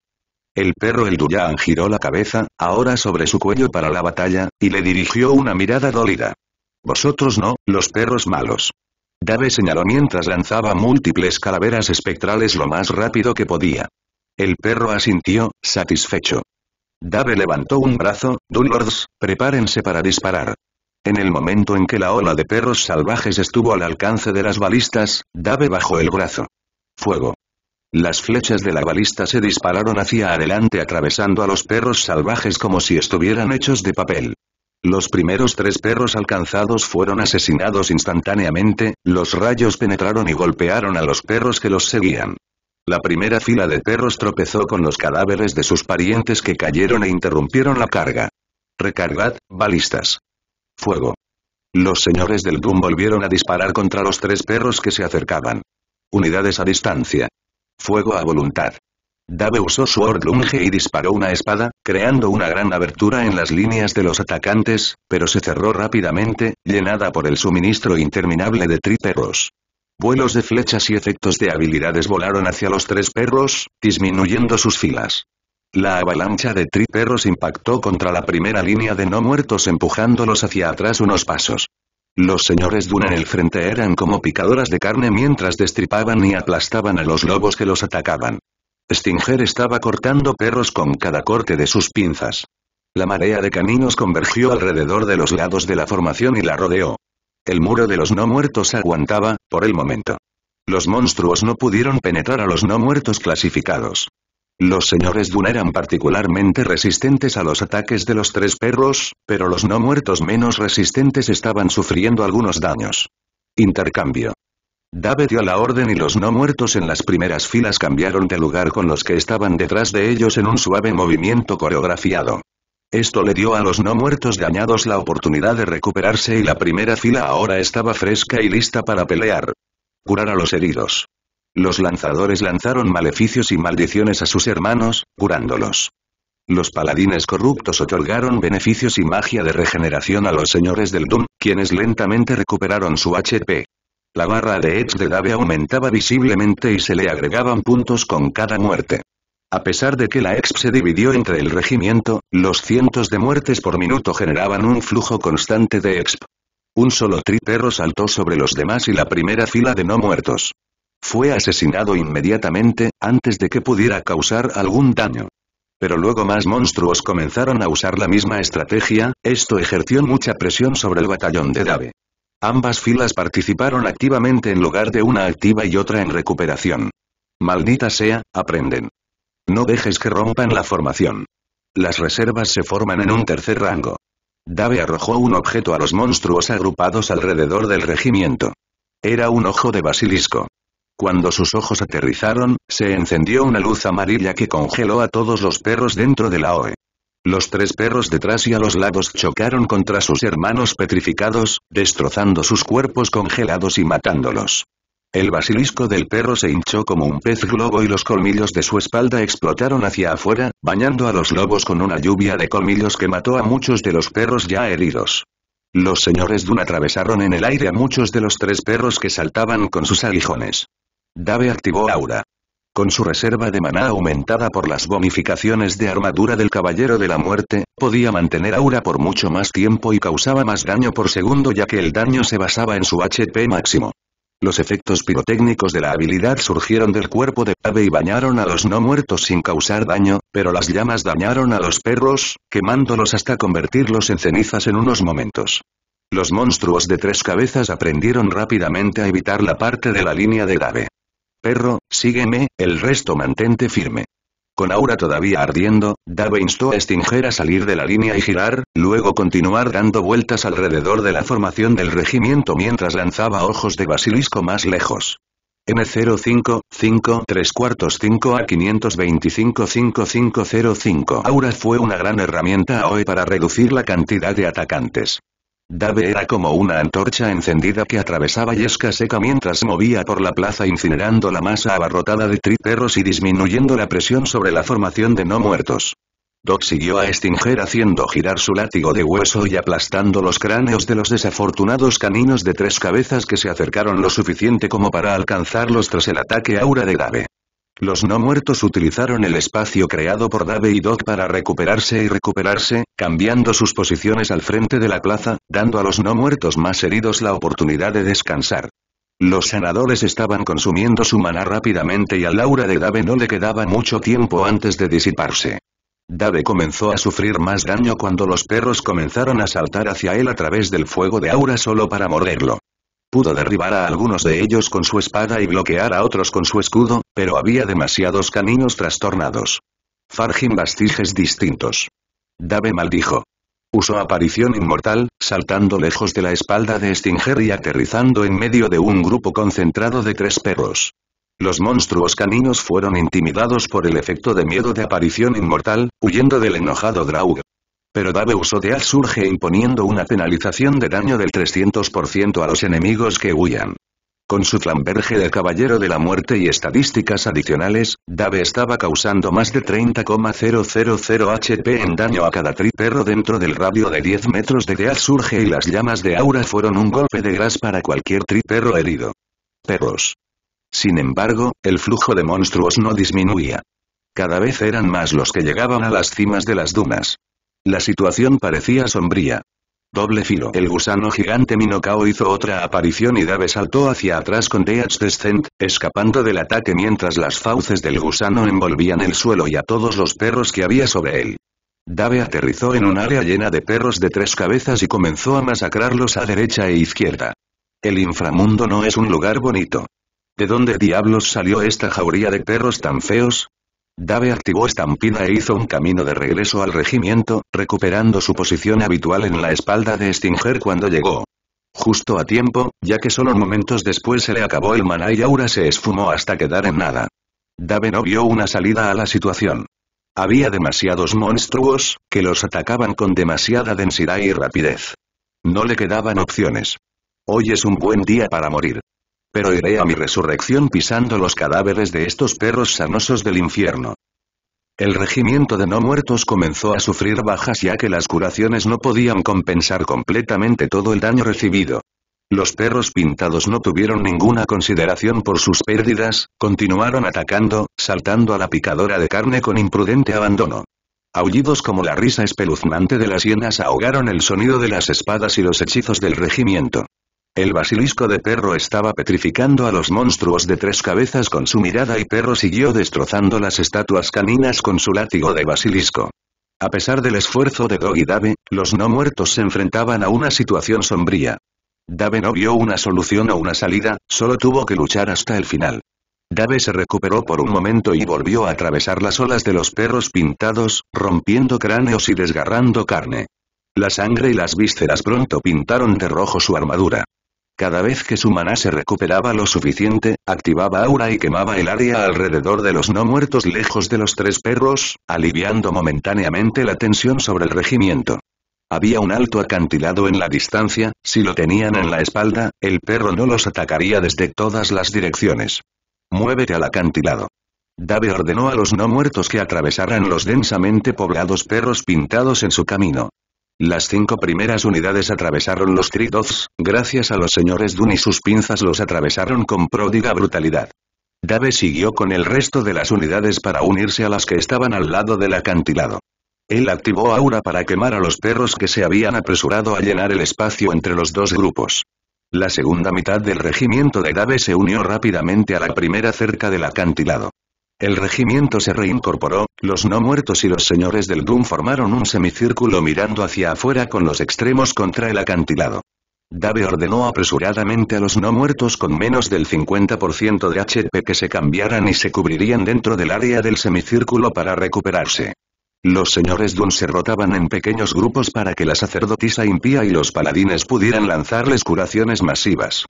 El perro el Duyan giró la cabeza, ahora sobre su cuello para la batalla, y le dirigió una mirada dolida. Vosotros no, los perros malos. Dave señaló mientras lanzaba múltiples calaveras espectrales lo más rápido que podía. El perro asintió, satisfecho. Dave levantó un brazo, «Dulords, prepárense para disparar. En el momento en que la ola de perros salvajes estuvo al alcance de las balistas, Dave bajó el brazo. Fuego. Las flechas de la balista se dispararon hacia adelante atravesando a los perros salvajes como si estuvieran hechos de papel. Los primeros tres perros alcanzados fueron asesinados instantáneamente, los rayos penetraron y golpearon a los perros que los seguían. La primera fila de perros tropezó con los cadáveres de sus parientes que cayeron e interrumpieron la carga. Recargad, balistas. Fuego. Los señores del Doom volvieron a disparar contra los tres perros que se acercaban. Unidades a distancia. Fuego a voluntad. Dave usó su ordlunge y disparó una espada, creando una gran abertura en las líneas de los atacantes, pero se cerró rápidamente, llenada por el suministro interminable de triperros. Vuelos de flechas y efectos de habilidades volaron hacia los tres perros, disminuyendo sus filas. La avalancha de triperros impactó contra la primera línea de no muertos empujándolos hacia atrás unos pasos. Los señores Dune en el frente eran como picadoras de carne mientras destripaban y aplastaban a los lobos que los atacaban. Stinger estaba cortando perros con cada corte de sus pinzas. La marea de caninos convergió alrededor de los lados de la formación y la rodeó. El muro de los no muertos aguantaba, por el momento. Los monstruos no pudieron penetrar a los no muertos clasificados. Los señores Dun eran particularmente resistentes a los ataques de los tres perros, pero los no muertos menos resistentes estaban sufriendo algunos daños. Intercambio. Dave dio la orden y los no muertos en las primeras filas cambiaron de lugar con los que estaban detrás de ellos en un suave movimiento coreografiado. Esto le dio a los no muertos dañados la oportunidad de recuperarse y la primera fila ahora estaba fresca y lista para pelear. Curar a los heridos. Los lanzadores lanzaron maleficios y maldiciones a sus hermanos, curándolos. Los paladines corruptos otorgaron beneficios y magia de regeneración a los señores del Doom, quienes lentamente recuperaron su HP. La barra de Edge de Dave aumentaba visiblemente y se le agregaban puntos con cada muerte. A pesar de que la EXP se dividió entre el regimiento, los cientos de muertes por minuto generaban un flujo constante de EXP. Un solo triperro saltó sobre los demás y la primera fila de no muertos. Fue asesinado inmediatamente, antes de que pudiera causar algún daño. Pero luego más monstruos comenzaron a usar la misma estrategia, esto ejerció mucha presión sobre el batallón de Dave. Ambas filas participaron activamente en lugar de una activa y otra en recuperación. Maldita sea, aprenden. No dejes que rompan la formación. Las reservas se forman en un tercer rango. Dave arrojó un objeto a los monstruos agrupados alrededor del regimiento. Era un ojo de basilisco. Cuando sus ojos aterrizaron, se encendió una luz amarilla que congeló a todos los perros dentro de la OE. Los tres perros detrás y a los lados chocaron contra sus hermanos petrificados, destrozando sus cuerpos congelados y matándolos. El basilisco del perro se hinchó como un pez globo y los colmillos de su espalda explotaron hacia afuera, bañando a los lobos con una lluvia de colmillos que mató a muchos de los perros ya heridos. Los señores Dun atravesaron en el aire a muchos de los tres perros que saltaban con sus aguijones. Dave activó Aura. Con su reserva de maná aumentada por las bonificaciones de armadura del Caballero de la Muerte, podía mantener Aura por mucho más tiempo y causaba más daño por segundo ya que el daño se basaba en su HP máximo. Los efectos pirotécnicos de la habilidad surgieron del cuerpo de ave y bañaron a los no muertos sin causar daño, pero las llamas dañaron a los perros, quemándolos hasta convertirlos en cenizas en unos momentos. Los monstruos de tres cabezas aprendieron rápidamente a evitar la parte de la línea de ave. Perro, sígueme, el resto mantente firme. Con Aura todavía ardiendo, Dave instó a Stinger a salir de la línea y girar, luego continuar dando vueltas alrededor de la formación del regimiento mientras lanzaba ojos de basilisco más lejos. m 05 5, 5 a 5255505 Aura fue una gran herramienta hoy para reducir la cantidad de atacantes. Dave era como una antorcha encendida que atravesaba yesca seca mientras movía por la plaza incinerando la masa abarrotada de triperros y disminuyendo la presión sobre la formación de no muertos. Doc siguió a extinger haciendo girar su látigo de hueso y aplastando los cráneos de los desafortunados caninos de tres cabezas que se acercaron lo suficiente como para alcanzarlos tras el ataque aura de Dave. Los no muertos utilizaron el espacio creado por Dave y Doc para recuperarse y recuperarse, cambiando sus posiciones al frente de la plaza, dando a los no muertos más heridos la oportunidad de descansar. Los sanadores estaban consumiendo su maná rápidamente y al aura de Dave no le quedaba mucho tiempo antes de disiparse. Dave comenzó a sufrir más daño cuando los perros comenzaron a saltar hacia él a través del fuego de aura solo para morderlo pudo derribar a algunos de ellos con su espada y bloquear a otros con su escudo, pero había demasiados caninos trastornados. Fargin bastiges distintos. Dave maldijo. Usó aparición inmortal, saltando lejos de la espalda de Stinger y aterrizando en medio de un grupo concentrado de tres perros. Los monstruos caninos fueron intimidados por el efecto de miedo de aparición inmortal, huyendo del enojado Draug, pero usó de surge imponiendo una penalización de daño del 300% a los enemigos que huyan. Con su flamberge de Caballero de la Muerte y estadísticas adicionales, Dave estaba causando más de 30,000 HP en daño a cada triperro dentro del radio de 10 metros de Deal surge y las llamas de aura fueron un golpe de gas para cualquier triperro herido. Perros. Sin embargo, el flujo de monstruos no disminuía. Cada vez eran más los que llegaban a las cimas de las dunas. La situación parecía sombría. Doble filo. El gusano gigante Minokao hizo otra aparición y Dave saltó hacia atrás con Death Descent, escapando del ataque mientras las fauces del gusano envolvían el suelo y a todos los perros que había sobre él. Dave aterrizó en un área llena de perros de tres cabezas y comenzó a masacrarlos a derecha e izquierda. El inframundo no es un lugar bonito. ¿De dónde diablos salió esta jauría de perros tan feos? Dave activó Estampida e hizo un camino de regreso al regimiento, recuperando su posición habitual en la espalda de Stinger cuando llegó. Justo a tiempo, ya que solo momentos después se le acabó el maná y Aura se esfumó hasta quedar en nada. Dave no vio una salida a la situación. Había demasiados monstruos, que los atacaban con demasiada densidad y rapidez. No le quedaban opciones. Hoy es un buen día para morir pero iré a mi resurrección pisando los cadáveres de estos perros sanosos del infierno. El regimiento de no muertos comenzó a sufrir bajas ya que las curaciones no podían compensar completamente todo el daño recibido. Los perros pintados no tuvieron ninguna consideración por sus pérdidas, continuaron atacando, saltando a la picadora de carne con imprudente abandono. Aullidos como la risa espeluznante de las hienas ahogaron el sonido de las espadas y los hechizos del regimiento. El basilisco de perro estaba petrificando a los monstruos de tres cabezas con su mirada y perro siguió destrozando las estatuas caninas con su látigo de basilisco. A pesar del esfuerzo de Dog y Dave, los no muertos se enfrentaban a una situación sombría. Dave no vio una solución o una salida, solo tuvo que luchar hasta el final. Dave se recuperó por un momento y volvió a atravesar las olas de los perros pintados, rompiendo cráneos y desgarrando carne. La sangre y las vísceras pronto pintaron de rojo su armadura. Cada vez que su maná se recuperaba lo suficiente, activaba aura y quemaba el área alrededor de los no muertos lejos de los tres perros, aliviando momentáneamente la tensión sobre el regimiento. Había un alto acantilado en la distancia, si lo tenían en la espalda, el perro no los atacaría desde todas las direcciones. Muévete al acantilado. Dave ordenó a los no muertos que atravesaran los densamente poblados perros pintados en su camino. Las cinco primeras unidades atravesaron los Tridoths, gracias a los señores Dun y sus pinzas los atravesaron con pródiga brutalidad. Dave siguió con el resto de las unidades para unirse a las que estaban al lado del acantilado. Él activó Aura para quemar a los perros que se habían apresurado a llenar el espacio entre los dos grupos. La segunda mitad del regimiento de Dave se unió rápidamente a la primera cerca del acantilado. El regimiento se reincorporó, los no muertos y los señores del Doom formaron un semicírculo mirando hacia afuera con los extremos contra el acantilado. Dave ordenó apresuradamente a los no muertos con menos del 50% de HP que se cambiaran y se cubrirían dentro del área del semicírculo para recuperarse. Los señores Doom se rotaban en pequeños grupos para que la sacerdotisa impía y los paladines pudieran lanzarles curaciones masivas.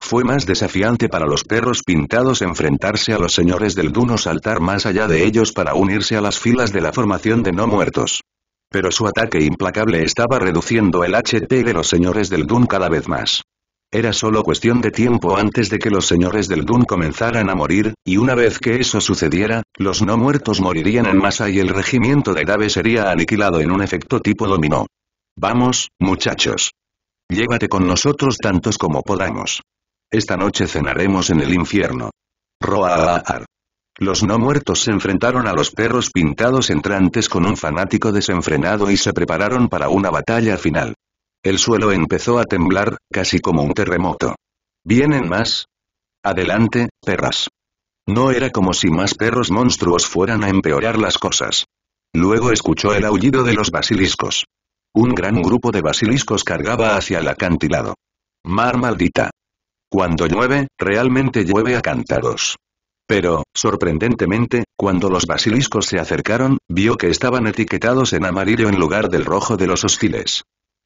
Fue más desafiante para los perros pintados enfrentarse a los señores del Duno saltar más allá de ellos para unirse a las filas de la formación de no muertos. Pero su ataque implacable estaba reduciendo el HP de los señores del Dun cada vez más. Era solo cuestión de tiempo antes de que los señores del Dun comenzaran a morir, y una vez que eso sucediera, los no muertos morirían en masa y el regimiento de Dave sería aniquilado en un efecto tipo dominó. Vamos, muchachos. Llévate con nosotros tantos como podamos. Esta noche cenaremos en el infierno. Roar. Los no muertos se enfrentaron a los perros pintados entrantes con un fanático desenfrenado y se prepararon para una batalla final. El suelo empezó a temblar, casi como un terremoto. ¿Vienen más? Adelante, perras. No era como si más perros monstruos fueran a empeorar las cosas. Luego escuchó el aullido de los basiliscos. Un gran grupo de basiliscos cargaba hacia el acantilado. Mar maldita. Cuando llueve, realmente llueve a cantados. Pero, sorprendentemente, cuando los basiliscos se acercaron, vio que estaban etiquetados en amarillo en lugar del rojo de los hostiles.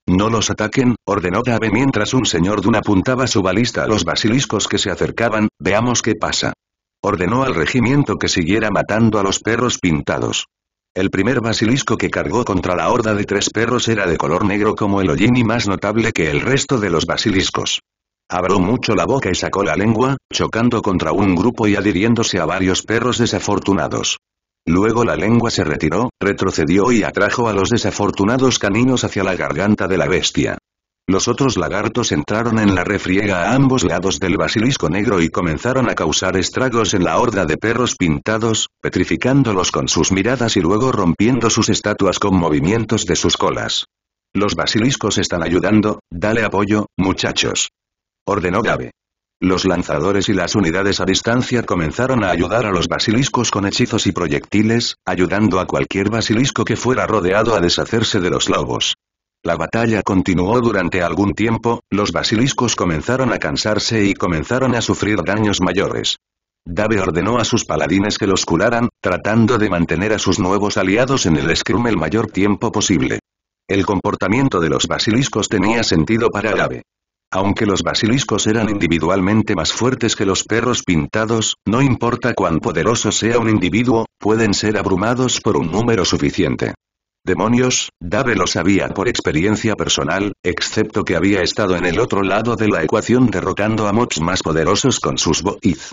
No los ataquen, ordenó Gabe mientras un señor Duna apuntaba su balista a los basiliscos que se acercaban, veamos qué pasa. Ordenó al regimiento que siguiera matando a los perros pintados. El primer basilisco que cargó contra la horda de tres perros era de color negro como el hollín y más notable que el resto de los basiliscos. Abrió mucho la boca y sacó la lengua, chocando contra un grupo y adhiriéndose a varios perros desafortunados. Luego la lengua se retiró, retrocedió y atrajo a los desafortunados caninos hacia la garganta de la bestia. Los otros lagartos entraron en la refriega a ambos lados del basilisco negro y comenzaron a causar estragos en la horda de perros pintados, petrificándolos con sus miradas y luego rompiendo sus estatuas con movimientos de sus colas. Los basiliscos están ayudando, dale apoyo, muchachos ordenó Gabe. Los lanzadores y las unidades a distancia comenzaron a ayudar a los basiliscos con hechizos y proyectiles, ayudando a cualquier basilisco que fuera rodeado a deshacerse de los lobos. La batalla continuó durante algún tiempo, los basiliscos comenzaron a cansarse y comenzaron a sufrir daños mayores. Dave ordenó a sus paladines que los curaran, tratando de mantener a sus nuevos aliados en el Scrum el mayor tiempo posible. El comportamiento de los basiliscos tenía sentido para Gabe. Aunque los basiliscos eran individualmente más fuertes que los perros pintados, no importa cuán poderoso sea un individuo, pueden ser abrumados por un número suficiente. Demonios, Dave lo sabía por experiencia personal, excepto que había estado en el otro lado de la ecuación derrotando a mobs más poderosos con sus boiz.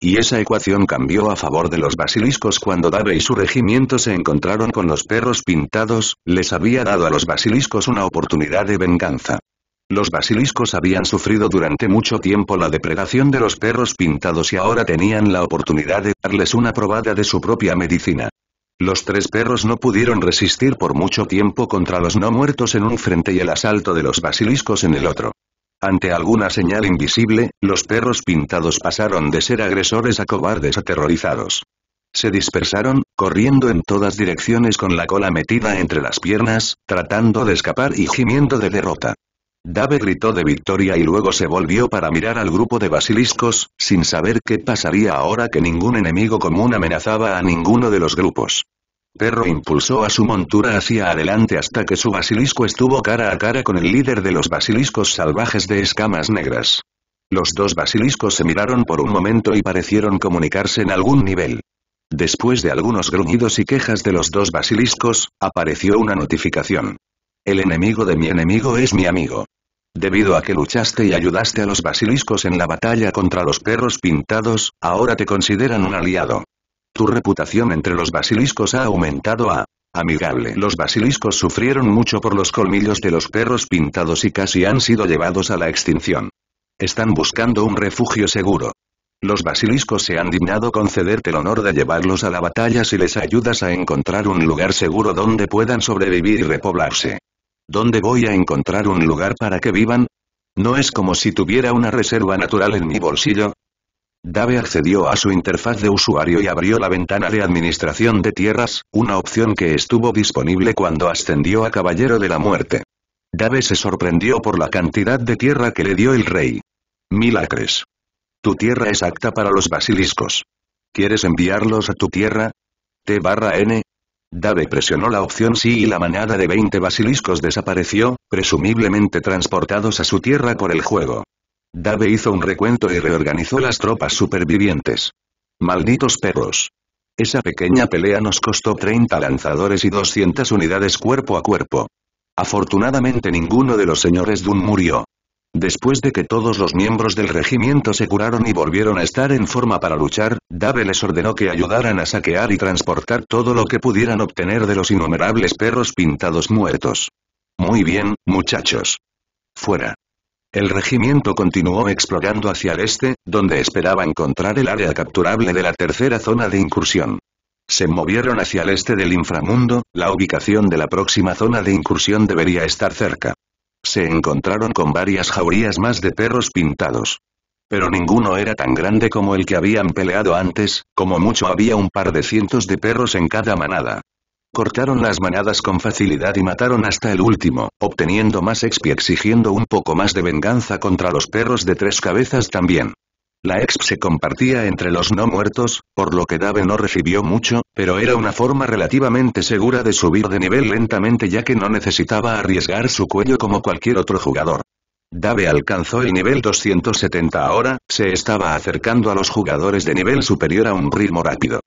Y esa ecuación cambió a favor de los basiliscos cuando Dave y su regimiento se encontraron con los perros pintados, les había dado a los basiliscos una oportunidad de venganza. Los basiliscos habían sufrido durante mucho tiempo la depredación de los perros pintados y ahora tenían la oportunidad de darles una probada de su propia medicina. Los tres perros no pudieron resistir por mucho tiempo contra los no muertos en un frente y el asalto de los basiliscos en el otro. Ante alguna señal invisible, los perros pintados pasaron de ser agresores a cobardes aterrorizados. Se dispersaron, corriendo en todas direcciones con la cola metida entre las piernas, tratando de escapar y gimiendo de derrota. Dave gritó de victoria y luego se volvió para mirar al grupo de basiliscos, sin saber qué pasaría ahora que ningún enemigo común amenazaba a ninguno de los grupos. Perro impulsó a su montura hacia adelante hasta que su basilisco estuvo cara a cara con el líder de los basiliscos salvajes de escamas negras. Los dos basiliscos se miraron por un momento y parecieron comunicarse en algún nivel. Después de algunos gruñidos y quejas de los dos basiliscos, apareció una notificación. El enemigo de mi enemigo es mi amigo. Debido a que luchaste y ayudaste a los basiliscos en la batalla contra los perros pintados, ahora te consideran un aliado. Tu reputación entre los basiliscos ha aumentado a amigable. Los basiliscos sufrieron mucho por los colmillos de los perros pintados y casi han sido llevados a la extinción. Están buscando un refugio seguro. Los basiliscos se han dignado concederte el honor de llevarlos a la batalla si les ayudas a encontrar un lugar seguro donde puedan sobrevivir y repoblarse. ¿Dónde voy a encontrar un lugar para que vivan? ¿No es como si tuviera una reserva natural en mi bolsillo? Dave accedió a su interfaz de usuario y abrió la ventana de administración de tierras, una opción que estuvo disponible cuando ascendió a Caballero de la Muerte. Dave se sorprendió por la cantidad de tierra que le dio el rey. Mil acres. Tu tierra es apta para los basiliscos. ¿Quieres enviarlos a tu tierra? T barra N, Dave presionó la opción sí y la manada de 20 basiliscos desapareció, presumiblemente transportados a su tierra por el juego. Dave hizo un recuento y reorganizó las tropas supervivientes. Malditos perros. Esa pequeña pelea nos costó 30 lanzadores y 200 unidades cuerpo a cuerpo. Afortunadamente ninguno de los señores Dun murió. Después de que todos los miembros del regimiento se curaron y volvieron a estar en forma para luchar, Dave les ordenó que ayudaran a saquear y transportar todo lo que pudieran obtener de los innumerables perros pintados muertos. Muy bien, muchachos. Fuera. El regimiento continuó explorando hacia el este, donde esperaba encontrar el área capturable de la tercera zona de incursión. Se movieron hacia el este del inframundo, la ubicación de la próxima zona de incursión debería estar cerca se encontraron con varias jaurías más de perros pintados. Pero ninguno era tan grande como el que habían peleado antes, como mucho había un par de cientos de perros en cada manada. Cortaron las manadas con facilidad y mataron hasta el último, obteniendo más expi exigiendo un poco más de venganza contra los perros de tres cabezas también. La exp se compartía entre los no muertos, por lo que Dave no recibió mucho, pero era una forma relativamente segura de subir de nivel lentamente ya que no necesitaba arriesgar su cuello como cualquier otro jugador. Dave alcanzó el nivel 270 ahora, se estaba acercando a los jugadores de nivel superior a un ritmo rápido.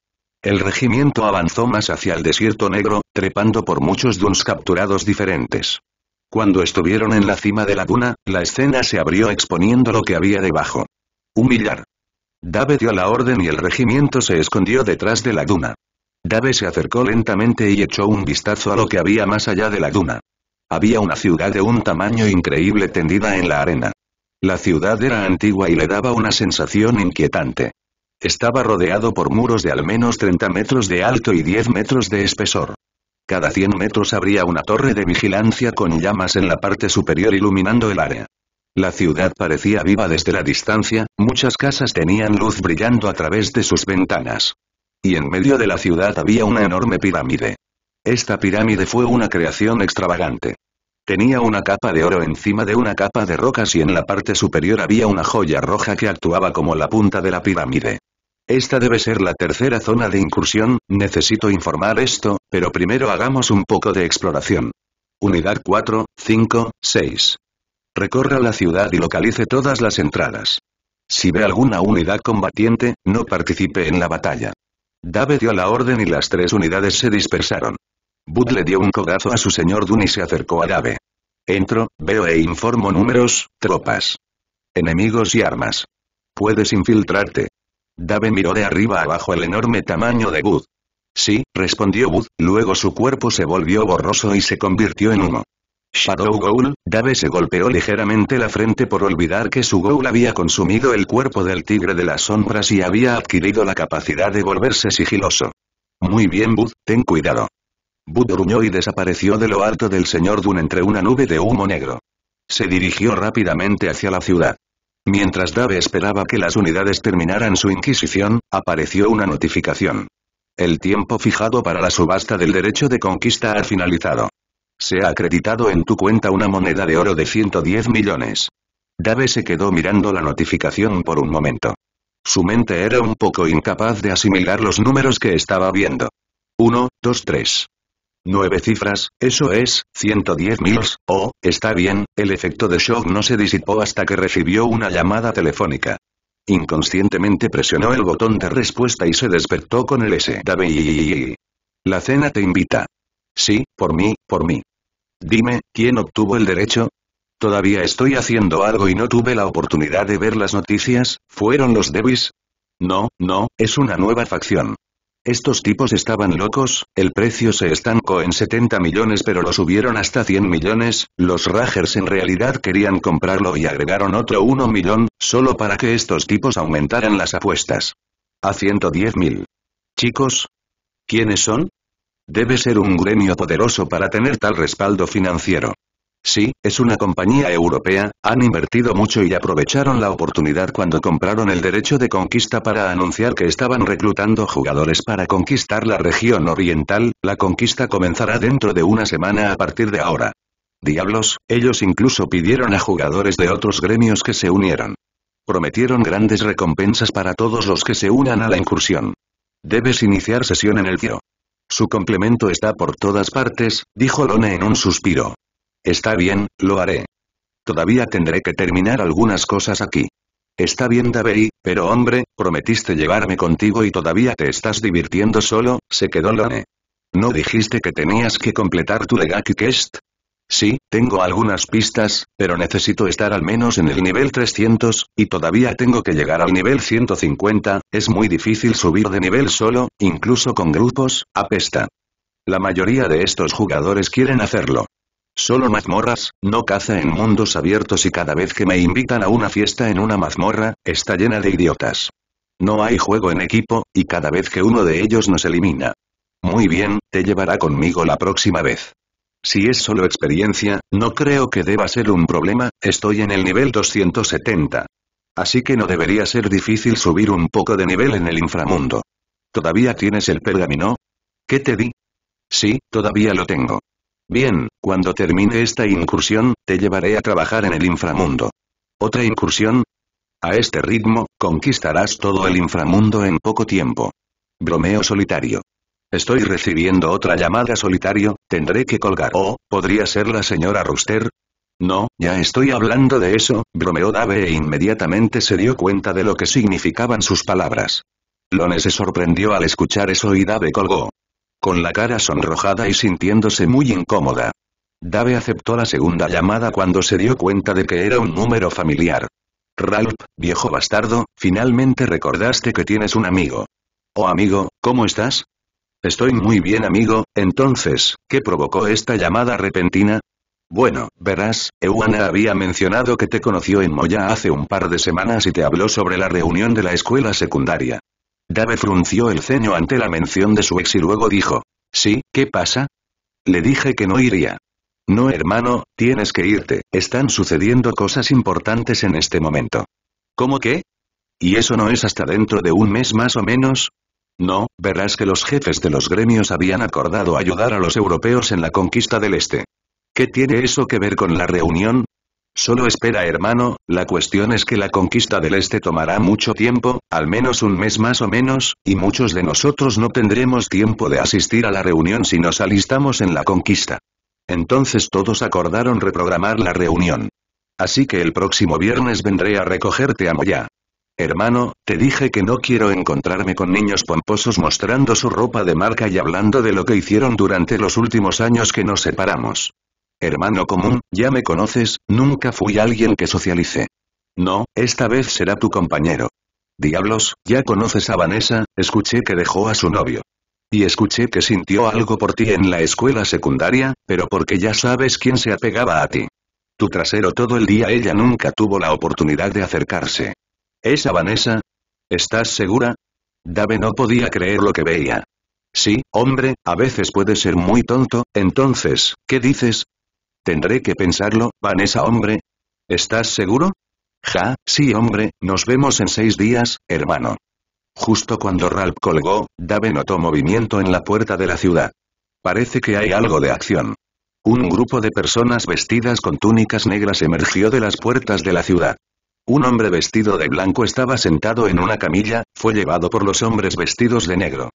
El regimiento avanzó más hacia el desierto negro, trepando por muchos duns capturados diferentes. Cuando estuvieron en la cima de la duna, la escena se abrió exponiendo lo que había debajo. Humillar. Dave dio la orden y el regimiento se escondió detrás de la duna. Dave se acercó lentamente y echó un vistazo a lo que había más allá de la duna. Había una ciudad de un tamaño increíble tendida en la arena. La ciudad era antigua y le daba una sensación inquietante. Estaba rodeado por muros de al menos 30 metros de alto y 10 metros de espesor. Cada 100 metros habría una torre de vigilancia con llamas en la parte superior iluminando el área. La ciudad parecía viva desde la distancia, muchas casas tenían luz brillando a través de sus ventanas. Y en medio de la ciudad había una enorme pirámide. Esta pirámide fue una creación extravagante. Tenía una capa de oro encima de una capa de rocas y en la parte superior había una joya roja que actuaba como la punta de la pirámide. Esta debe ser la tercera zona de incursión, necesito informar esto, pero primero hagamos un poco de exploración. Unidad 4, 5, 6. Recorra la ciudad y localice todas las entradas. Si ve alguna unidad combatiente, no participe en la batalla. Dave dio la orden y las tres unidades se dispersaron. Bud le dio un codazo a su señor Dun y se acercó a Dave. Entro, veo e informo números, tropas. Enemigos y armas. Puedes infiltrarte. Dave miró de arriba abajo el enorme tamaño de Bud. Sí, respondió Bud, luego su cuerpo se volvió borroso y se convirtió en humo. Shadow Ghoul, Dave se golpeó ligeramente la frente por olvidar que su Ghoul había consumido el cuerpo del tigre de las sombras y había adquirido la capacidad de volverse sigiloso. Muy bien Bud, ten cuidado. Bud gruñó y desapareció de lo alto del señor Dun entre una nube de humo negro. Se dirigió rápidamente hacia la ciudad. Mientras Dave esperaba que las unidades terminaran su inquisición, apareció una notificación. El tiempo fijado para la subasta del derecho de conquista ha finalizado. Se ha acreditado en tu cuenta una moneda de oro de 110 millones. Dave se quedó mirando la notificación por un momento. Su mente era un poco incapaz de asimilar los números que estaba viendo. 1, 2, 3. Nueve cifras, eso es, 110 mil oh, está bien, el efecto de shock no se disipó hasta que recibió una llamada telefónica. Inconscientemente presionó el botón de respuesta y se despertó con el S. Dave. La cena te invita. Sí, por mí, por mí. Dime, ¿quién obtuvo el derecho? Todavía estoy haciendo algo y no tuve la oportunidad de ver las noticias, ¿fueron los Devis? No, no, es una nueva facción. Estos tipos estaban locos, el precio se estancó en 70 millones pero lo subieron hasta 100 millones, los Ragers en realidad querían comprarlo y agregaron otro 1 millón, solo para que estos tipos aumentaran las apuestas. A 110 mil. Chicos. ¿Quiénes son? Debe ser un gremio poderoso para tener tal respaldo financiero. Sí, es una compañía europea, han invertido mucho y aprovecharon la oportunidad cuando compraron el derecho de conquista para anunciar que estaban reclutando jugadores para conquistar la región oriental, la conquista comenzará dentro de una semana a partir de ahora. Diablos, ellos incluso pidieron a jugadores de otros gremios que se unieran. Prometieron grandes recompensas para todos los que se unan a la incursión. Debes iniciar sesión en el tiro. Su complemento está por todas partes, dijo Lone en un suspiro. Está bien, lo haré. Todavía tendré que terminar algunas cosas aquí. Está bien Davey, pero hombre, prometiste llevarme contigo y todavía te estás divirtiendo solo, se quedó Lone. ¿No dijiste que tenías que completar tu legacy quest? Sí, tengo algunas pistas, pero necesito estar al menos en el nivel 300, y todavía tengo que llegar al nivel 150, es muy difícil subir de nivel solo, incluso con grupos, apesta. La mayoría de estos jugadores quieren hacerlo. Solo mazmorras, no caza en mundos abiertos y cada vez que me invitan a una fiesta en una mazmorra, está llena de idiotas. No hay juego en equipo, y cada vez que uno de ellos nos elimina. Muy bien, te llevará conmigo la próxima vez. Si es solo experiencia, no creo que deba ser un problema, estoy en el nivel 270. Así que no debería ser difícil subir un poco de nivel en el inframundo. ¿Todavía tienes el pergamino? ¿Qué te di? Sí, todavía lo tengo. Bien, cuando termine esta incursión, te llevaré a trabajar en el inframundo. ¿Otra incursión? A este ritmo, conquistarás todo el inframundo en poco tiempo. Bromeo solitario. Estoy recibiendo otra llamada solitario, tendré que colgar. Oh, ¿podría ser la señora Ruster? No, ya estoy hablando de eso, bromeó Dave e inmediatamente se dio cuenta de lo que significaban sus palabras. Lone se sorprendió al escuchar eso y Dave colgó. Con la cara sonrojada y sintiéndose muy incómoda. Dave aceptó la segunda llamada cuando se dio cuenta de que era un número familiar. Ralph, viejo bastardo, finalmente recordaste que tienes un amigo. Oh amigo, ¿cómo estás? Estoy muy bien amigo, entonces, ¿qué provocó esta llamada repentina? Bueno, verás, Ewana había mencionado que te conoció en Moya hace un par de semanas y te habló sobre la reunión de la escuela secundaria. Dave frunció el ceño ante la mención de su ex y luego dijo, ¿Sí, qué pasa? Le dije que no iría. No hermano, tienes que irte, están sucediendo cosas importantes en este momento. ¿Cómo qué? ¿Y eso no es hasta dentro de un mes más o menos? No, verás que los jefes de los gremios habían acordado ayudar a los europeos en la conquista del este. ¿Qué tiene eso que ver con la reunión? Solo espera hermano, la cuestión es que la conquista del este tomará mucho tiempo, al menos un mes más o menos, y muchos de nosotros no tendremos tiempo de asistir a la reunión si nos alistamos en la conquista. Entonces todos acordaron reprogramar la reunión. Así que el próximo viernes vendré a recogerte a Moya. Hermano, te dije que no quiero encontrarme con niños pomposos mostrando su ropa de marca y hablando de lo que hicieron durante los últimos años que nos separamos. Hermano común, ya me conoces, nunca fui alguien que socialice. No, esta vez será tu compañero. Diablos, ya conoces a Vanessa, escuché que dejó a su novio. Y escuché que sintió algo por ti en la escuela secundaria, pero porque ya sabes quién se apegaba a ti. Tu trasero todo el día ella nunca tuvo la oportunidad de acercarse. ¿Esa Vanessa? ¿Estás segura? Dave no podía creer lo que veía. Sí, hombre, a veces puede ser muy tonto, entonces, ¿qué dices? Tendré que pensarlo, Vanessa hombre. ¿Estás seguro? Ja, sí hombre, nos vemos en seis días, hermano. Justo cuando Ralph colgó, Dave notó movimiento en la puerta de la ciudad. Parece que hay algo de acción. Un grupo de personas vestidas con túnicas negras emergió de las puertas de la ciudad. Un hombre vestido de blanco estaba sentado en una camilla, fue llevado por los hombres vestidos de negro.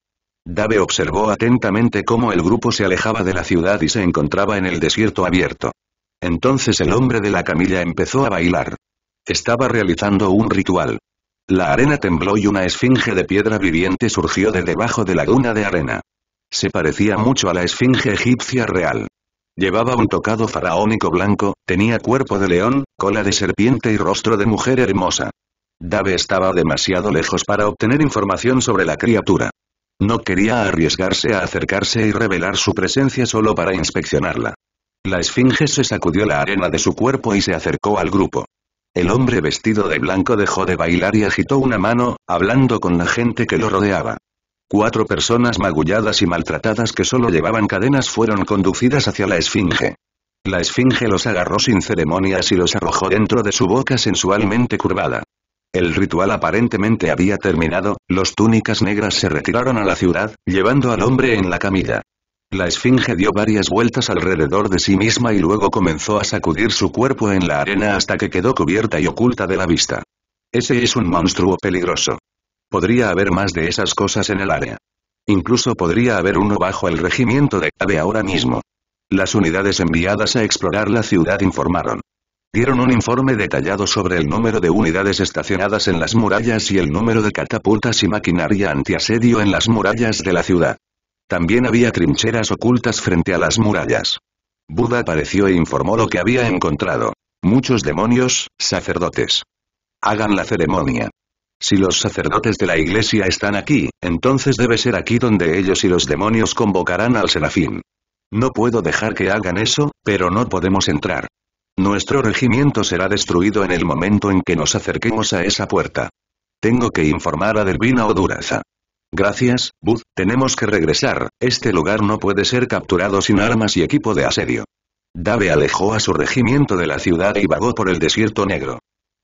Dave observó atentamente cómo el grupo se alejaba de la ciudad y se encontraba en el desierto abierto. Entonces el hombre de la camilla empezó a bailar. Estaba realizando un ritual. La arena tembló y una esfinge de piedra viviente surgió de debajo de la duna de arena. Se parecía mucho a la esfinge egipcia real. Llevaba un tocado faraónico blanco, tenía cuerpo de león, cola de serpiente y rostro de mujer hermosa. Dave estaba demasiado lejos para obtener información sobre la criatura. No quería arriesgarse a acercarse y revelar su presencia solo para inspeccionarla. La esfinge se sacudió la arena de su cuerpo y se acercó al grupo. El hombre vestido de blanco dejó de bailar y agitó una mano, hablando con la gente que lo rodeaba. Cuatro personas magulladas y maltratadas que solo llevaban cadenas fueron conducidas hacia la esfinge. La esfinge los agarró sin ceremonias y los arrojó dentro de su boca sensualmente curvada. El ritual aparentemente había terminado, los túnicas negras se retiraron a la ciudad, llevando al hombre en la camilla. La esfinge dio varias vueltas alrededor de sí misma y luego comenzó a sacudir su cuerpo en la arena hasta que quedó cubierta y oculta de la vista. Ese es un monstruo peligroso. Podría haber más de esas cosas en el área. Incluso podría haber uno bajo el regimiento de Abe ahora mismo. Las unidades enviadas a explorar la ciudad informaron. Dieron un informe detallado sobre el número de unidades estacionadas en las murallas y el número de catapultas y maquinaria antiasedio en las murallas de la ciudad. También había trincheras ocultas frente a las murallas. Buda apareció e informó lo que había encontrado. Muchos demonios, sacerdotes. Hagan la ceremonia. Si los sacerdotes de la iglesia están aquí, entonces debe ser aquí donde ellos y los demonios convocarán al serafín. No puedo dejar que hagan eso, pero no podemos entrar. Nuestro regimiento será destruido en el momento en que nos acerquemos a esa puerta. Tengo que informar a Dervina o Duraza. Gracias, Bud, tenemos que regresar, este lugar no puede ser capturado sin armas y equipo de asedio. Dave alejó a su regimiento de la ciudad y vagó por el desierto negro.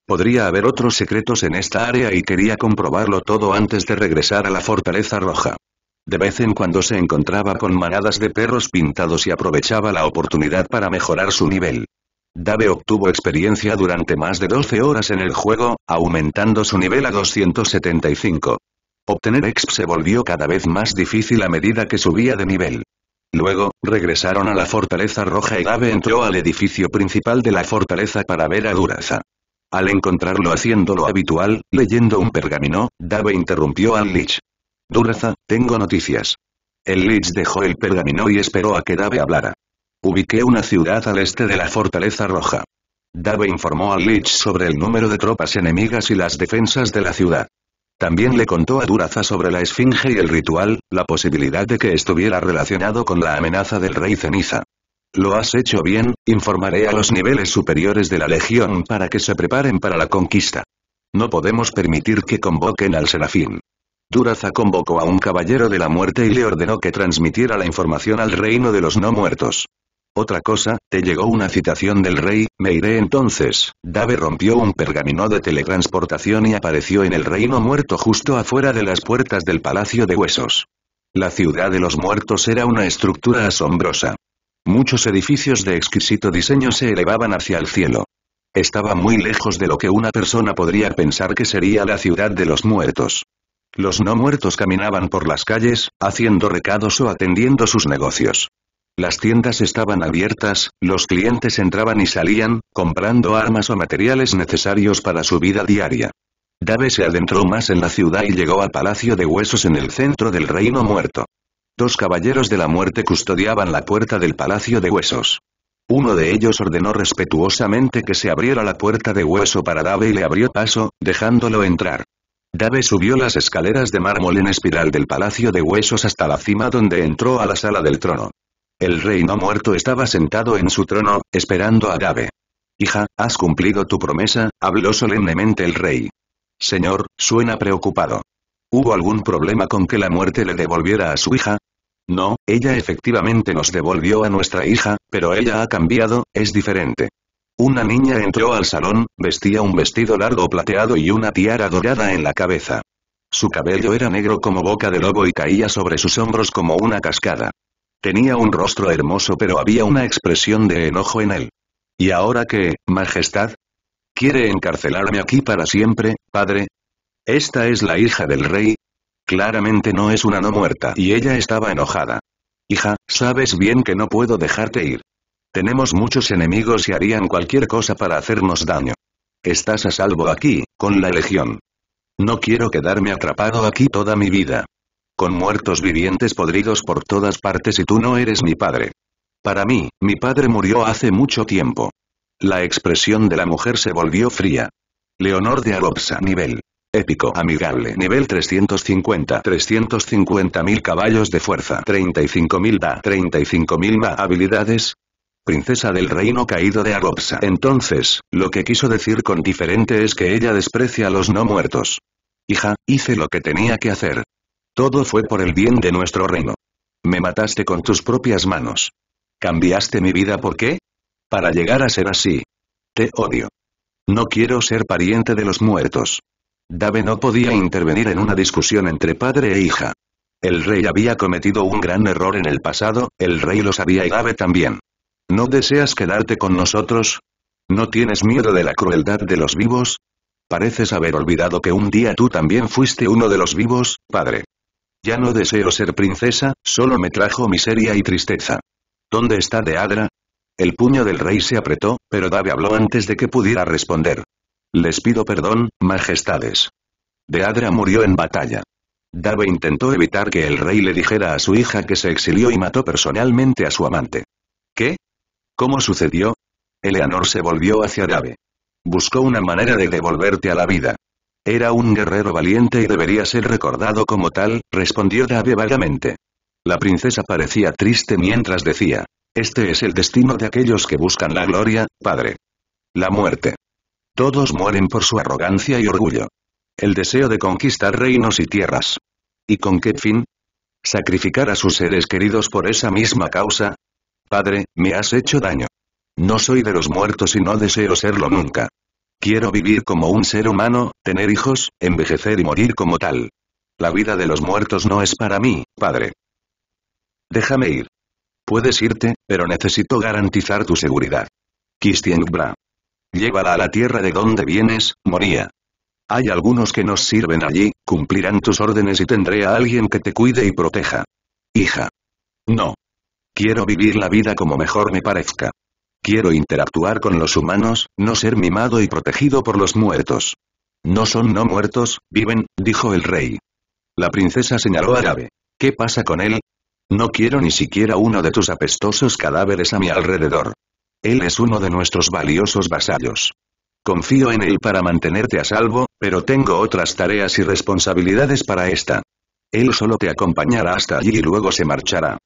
Podría haber otros secretos en esta área y quería comprobarlo todo antes de regresar a la Fortaleza Roja. De vez en cuando se encontraba con manadas de perros pintados y aprovechaba la oportunidad para mejorar su nivel. Dave obtuvo experiencia durante más de 12 horas en el juego, aumentando su nivel a 275. Obtener exp se volvió cada vez más difícil a medida que subía de nivel. Luego, regresaron a la Fortaleza Roja y Dave entró al edificio principal de la fortaleza para ver a Duraza. Al encontrarlo haciendo lo habitual, leyendo un pergamino, Dave interrumpió al Lich. Duraza, tengo noticias. El Lich dejó el pergamino y esperó a que Dave hablara. Ubiqué una ciudad al este de la Fortaleza Roja. Dave informó al Lich sobre el número de tropas enemigas y las defensas de la ciudad. También le contó a Duraza sobre la esfinge y el ritual, la posibilidad de que estuviera relacionado con la amenaza del rey ceniza. Lo has hecho bien, informaré a los niveles superiores de la Legión para que se preparen para la conquista. No podemos permitir que convoquen al Serafín. Duraza convocó a un caballero de la muerte y le ordenó que transmitiera la información al reino de los no muertos. Otra cosa, te llegó una citación del rey, me iré entonces. Dave rompió un pergamino de teletransportación y apareció en el reino muerto justo afuera de las puertas del Palacio de Huesos. La ciudad de los muertos era una estructura asombrosa. Muchos edificios de exquisito diseño se elevaban hacia el cielo. Estaba muy lejos de lo que una persona podría pensar que sería la ciudad de los muertos. Los no muertos caminaban por las calles, haciendo recados o atendiendo sus negocios. Las tiendas estaban abiertas, los clientes entraban y salían, comprando armas o materiales necesarios para su vida diaria. Dave se adentró más en la ciudad y llegó al Palacio de Huesos en el centro del Reino Muerto. Dos caballeros de la muerte custodiaban la puerta del Palacio de Huesos. Uno de ellos ordenó respetuosamente que se abriera la puerta de hueso para Dave y le abrió paso, dejándolo entrar. Dave subió las escaleras de mármol en espiral del Palacio de Huesos hasta la cima donde entró a la sala del trono. El rey no muerto estaba sentado en su trono, esperando a Dave. Hija, has cumplido tu promesa, habló solemnemente el rey. Señor, suena preocupado. ¿Hubo algún problema con que la muerte le devolviera a su hija? No, ella efectivamente nos devolvió a nuestra hija, pero ella ha cambiado, es diferente. Una niña entró al salón, vestía un vestido largo plateado y una tiara dorada en la cabeza. Su cabello era negro como boca de lobo y caía sobre sus hombros como una cascada. Tenía un rostro hermoso pero había una expresión de enojo en él. ¿Y ahora qué, Majestad? ¿Quiere encarcelarme aquí para siempre, padre? Esta es la hija del rey. Claramente no es una no muerta y ella estaba enojada. Hija, sabes bien que no puedo dejarte ir. Tenemos muchos enemigos y harían cualquier cosa para hacernos daño. Estás a salvo aquí, con la legión. No quiero quedarme atrapado aquí toda mi vida. Con muertos vivientes podridos por todas partes y tú no eres mi padre. Para mí, mi padre murió hace mucho tiempo. La expresión de la mujer se volvió fría. Leonor de Arobsa nivel Épico. Amigable. Nivel 350. 350.000 caballos de fuerza. 35.000 da. 35.000 ma. Habilidades. Princesa del reino caído de Agopsa. Entonces, lo que quiso decir con diferente es que ella desprecia a los no muertos. Hija, hice lo que tenía que hacer. Todo fue por el bien de nuestro reino. Me mataste con tus propias manos. ¿Cambiaste mi vida por qué? Para llegar a ser así. Te odio. No quiero ser pariente de los muertos. Dave no podía intervenir en una discusión entre padre e hija. El rey había cometido un gran error en el pasado, el rey lo sabía y Dave también. ¿No deseas quedarte con nosotros? ¿No tienes miedo de la crueldad de los vivos? Pareces haber olvidado que un día tú también fuiste uno de los vivos, padre. Ya no deseo ser princesa, solo me trajo miseria y tristeza. ¿Dónde está Deadra? El puño del rey se apretó, pero Dave habló antes de que pudiera responder. Les pido perdón, majestades. Deadra murió en batalla. Dave intentó evitar que el rey le dijera a su hija que se exilió y mató personalmente a su amante. ¿Qué? ¿Cómo sucedió? Eleanor se volvió hacia Dave. Buscó una manera de devolverte a la vida. Era un guerrero valiente y debería ser recordado como tal, respondió Dave vagamente. La princesa parecía triste mientras decía, este es el destino de aquellos que buscan la gloria, padre. La muerte. Todos mueren por su arrogancia y orgullo. El deseo de conquistar reinos y tierras. ¿Y con qué fin? ¿Sacrificar a sus seres queridos por esa misma causa? Padre, me has hecho daño. No soy de los muertos y no deseo serlo nunca. Quiero vivir como un ser humano, tener hijos, envejecer y morir como tal. La vida de los muertos no es para mí, padre. Déjame ir. Puedes irte, pero necesito garantizar tu seguridad. Christian Bra llévala a la tierra de donde vienes, Moría. Hay algunos que nos sirven allí, cumplirán tus órdenes y tendré a alguien que te cuide y proteja. Hija. No. Quiero vivir la vida como mejor me parezca. Quiero interactuar con los humanos, no ser mimado y protegido por los muertos. No son no muertos, viven, dijo el rey. La princesa señaló árabe. ¿Qué pasa con él? No quiero ni siquiera uno de tus apestosos cadáveres a mi alrededor. Él es uno de nuestros valiosos vasallos. Confío en él para mantenerte a salvo, pero tengo otras tareas y responsabilidades para esta. Él solo te acompañará hasta allí y luego se marchará.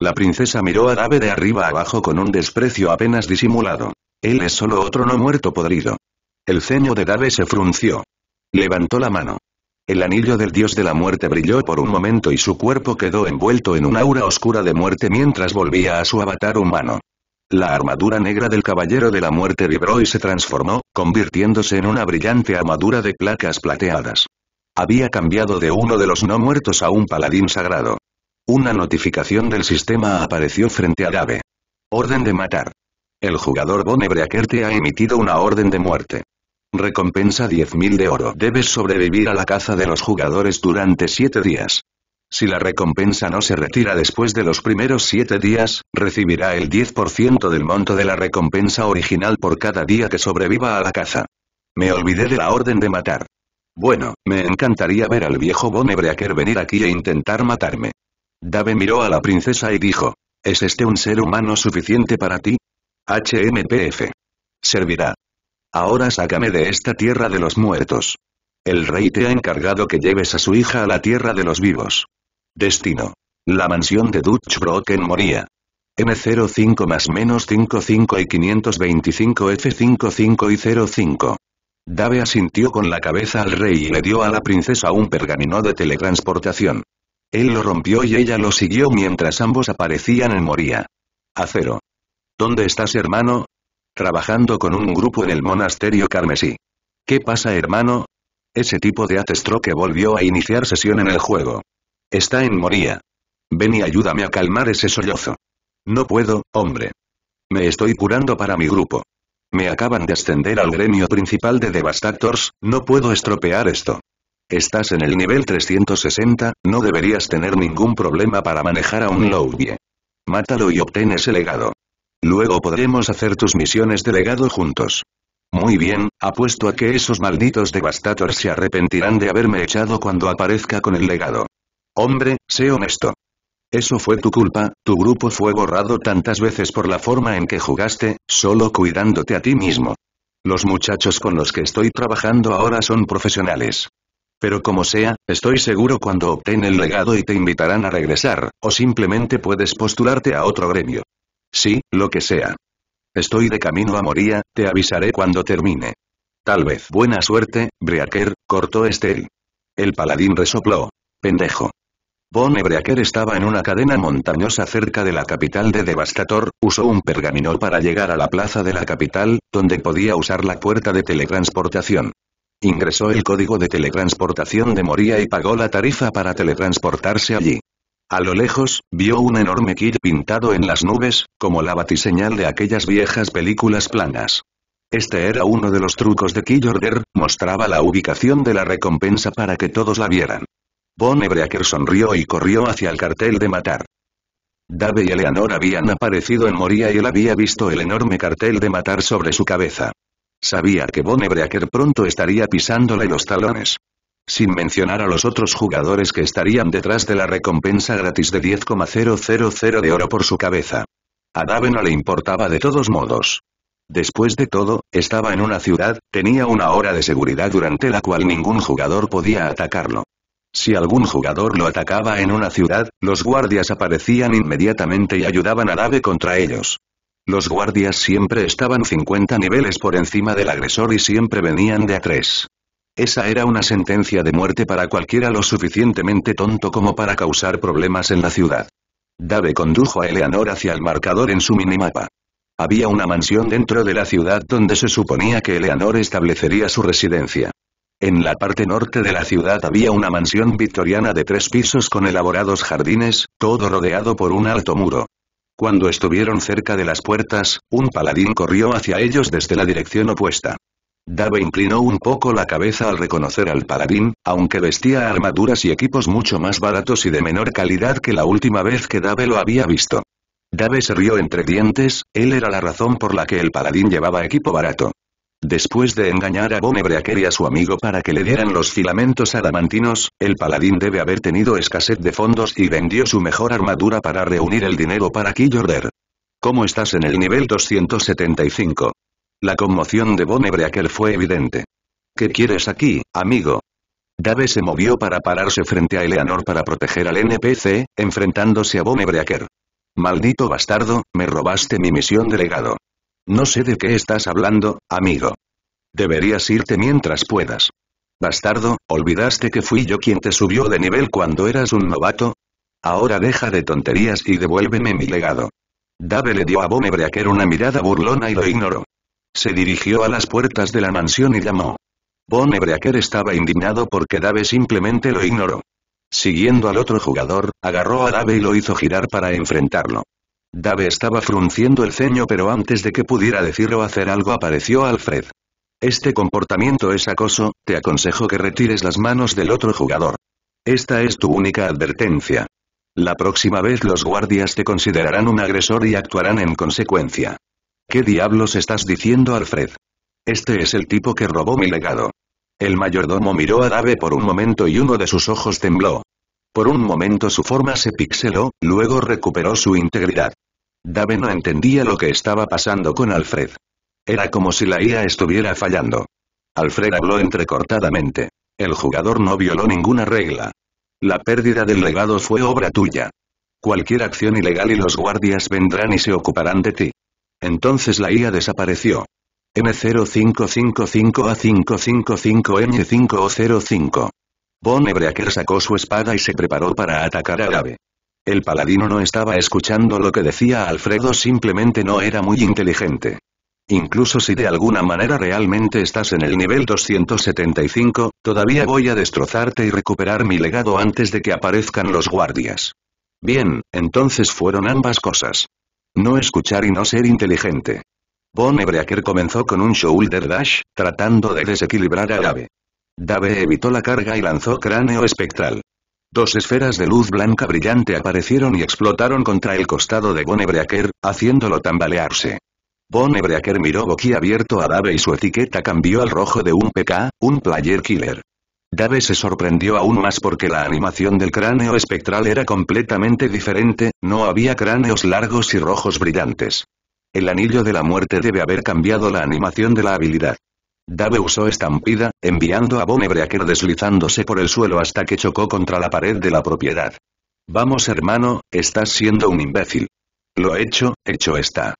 La princesa miró a Dave de arriba abajo con un desprecio apenas disimulado. Él es solo otro no muerto podrido. El ceño de Dave se frunció. Levantó la mano. El anillo del dios de la muerte brilló por un momento y su cuerpo quedó envuelto en un aura oscura de muerte mientras volvía a su avatar humano. La armadura negra del Caballero de la Muerte vibró y se transformó, convirtiéndose en una brillante armadura de placas plateadas. Había cambiado de uno de los no muertos a un paladín sagrado. Una notificación del sistema apareció frente a Gabe. Orden de matar. El jugador te ha emitido una orden de muerte. Recompensa 10.000 de oro. Debes sobrevivir a la caza de los jugadores durante 7 días. Si la recompensa no se retira después de los primeros siete días, recibirá el 10% del monto de la recompensa original por cada día que sobreviva a la caza. Me olvidé de la orden de matar. Bueno, me encantaría ver al viejo Bonebreaker venir aquí e intentar matarme. Dave miró a la princesa y dijo, ¿es este un ser humano suficiente para ti? HMPF. Servirá. Ahora sácame de esta tierra de los muertos. El rey te ha encargado que lleves a su hija a la tierra de los vivos. Destino. La mansión de Dutch en moría. M05 más menos 55 y 525 F55 y 05. Dave asintió con la cabeza al rey y le dio a la princesa un pergamino de teletransportación. Él lo rompió y ella lo siguió mientras ambos aparecían en Moría. Acero. ¿Dónde estás hermano? Trabajando con un grupo en el monasterio carmesí. ¿Qué pasa hermano? Ese tipo de atestro que volvió a iniciar sesión en el juego. Está en Moría. Ven y ayúdame a calmar ese sollozo. No puedo, hombre. Me estoy curando para mi grupo. Me acaban de ascender al gremio principal de Devastators, no puedo estropear esto. Estás en el nivel 360, no deberías tener ningún problema para manejar a un lowbie. Mátalo y obtén ese legado. Luego podremos hacer tus misiones de legado juntos. Muy bien, apuesto a que esos malditos Devastators se arrepentirán de haberme echado cuando aparezca con el legado. Hombre, sé honesto. Eso fue tu culpa, tu grupo fue borrado tantas veces por la forma en que jugaste, solo cuidándote a ti mismo. Los muchachos con los que estoy trabajando ahora son profesionales. Pero como sea, estoy seguro cuando obtén el legado y te invitarán a regresar, o simplemente puedes postularte a otro gremio. Sí, lo que sea. Estoy de camino a Moría, te avisaré cuando termine. Tal vez buena suerte, Breaker, cortó Estel. El paladín resopló. Pendejo. Von Ebreaker estaba en una cadena montañosa cerca de la capital de Devastator, usó un pergamino para llegar a la plaza de la capital, donde podía usar la puerta de teletransportación. Ingresó el código de teletransportación de Moria y pagó la tarifa para teletransportarse allí. A lo lejos, vio un enorme kit pintado en las nubes, como la batiseñal de aquellas viejas películas planas. Este era uno de los trucos de Key Order, mostraba la ubicación de la recompensa para que todos la vieran. Von sonrió y corrió hacia el cartel de matar. Dave y Eleanor habían aparecido en Moria y él había visto el enorme cartel de matar sobre su cabeza. Sabía que Von pronto estaría pisándole los talones. Sin mencionar a los otros jugadores que estarían detrás de la recompensa gratis de 10,000 de oro por su cabeza. A Dave no le importaba de todos modos. Después de todo, estaba en una ciudad, tenía una hora de seguridad durante la cual ningún jugador podía atacarlo. Si algún jugador lo atacaba en una ciudad, los guardias aparecían inmediatamente y ayudaban a Dave contra ellos. Los guardias siempre estaban 50 niveles por encima del agresor y siempre venían de a tres. Esa era una sentencia de muerte para cualquiera lo suficientemente tonto como para causar problemas en la ciudad. Dave condujo a Eleanor hacia el marcador en su minimapa. Había una mansión dentro de la ciudad donde se suponía que Eleanor establecería su residencia. En la parte norte de la ciudad había una mansión victoriana de tres pisos con elaborados jardines, todo rodeado por un alto muro. Cuando estuvieron cerca de las puertas, un paladín corrió hacia ellos desde la dirección opuesta. Dave inclinó un poco la cabeza al reconocer al paladín, aunque vestía armaduras y equipos mucho más baratos y de menor calidad que la última vez que Dave lo había visto. Dave se rió entre dientes, él era la razón por la que el paladín llevaba equipo barato. Después de engañar a Bonebreaker y a su amigo para que le dieran los filamentos adamantinos, el paladín debe haber tenido escasez de fondos y vendió su mejor armadura para reunir el dinero para Killorder. ¿Cómo estás en el nivel 275? La conmoción de Bonebreaker fue evidente. ¿Qué quieres aquí, amigo? Dave se movió para pararse frente a Eleanor para proteger al NPC, enfrentándose a Bonebreaker. Maldito bastardo, me robaste mi misión delegado. No sé de qué estás hablando, amigo. Deberías irte mientras puedas. Bastardo, ¿olvidaste que fui yo quien te subió de nivel cuando eras un novato? Ahora deja de tonterías y devuélveme mi legado. Dave le dio a Bonebreaker una mirada burlona y lo ignoró. Se dirigió a las puertas de la mansión y llamó. Bonebreaker estaba indignado porque Dave simplemente lo ignoró. Siguiendo al otro jugador, agarró a Dave y lo hizo girar para enfrentarlo. Dave estaba frunciendo el ceño pero antes de que pudiera decir o hacer algo apareció Alfred. Este comportamiento es acoso, te aconsejo que retires las manos del otro jugador. Esta es tu única advertencia. La próxima vez los guardias te considerarán un agresor y actuarán en consecuencia. ¿Qué diablos estás diciendo Alfred? Este es el tipo que robó mi legado. El mayordomo miró a Dave por un momento y uno de sus ojos tembló. Por un momento su forma se pixeló, luego recuperó su integridad. Dave no entendía lo que estaba pasando con Alfred. Era como si la IA estuviera fallando. Alfred habló entrecortadamente. El jugador no violó ninguna regla. La pérdida del legado fue obra tuya. Cualquier acción ilegal y los guardias vendrán y se ocuparán de ti. Entonces la IA desapareció. m 0555 a 555 n 5 o 05 Von sacó su espada y se preparó para atacar a Gabe. El paladino no estaba escuchando lo que decía Alfredo simplemente no era muy inteligente. Incluso si de alguna manera realmente estás en el nivel 275, todavía voy a destrozarte y recuperar mi legado antes de que aparezcan los guardias. Bien, entonces fueron ambas cosas. No escuchar y no ser inteligente. Von comenzó con un shoulder dash, tratando de desequilibrar a Gabe. Dave evitó la carga y lanzó cráneo espectral. Dos esferas de luz blanca brillante aparecieron y explotaron contra el costado de Bonebreaker, haciéndolo tambalearse. Bonebreaker miró boquiabierto a Dave y su etiqueta cambió al rojo de un PK, un player killer. Dave se sorprendió aún más porque la animación del cráneo espectral era completamente diferente, no había cráneos largos y rojos brillantes. El anillo de la muerte debe haber cambiado la animación de la habilidad. Dave usó estampida, enviando a Bonebreaker deslizándose por el suelo hasta que chocó contra la pared de la propiedad. Vamos hermano, estás siendo un imbécil. Lo hecho, hecho está.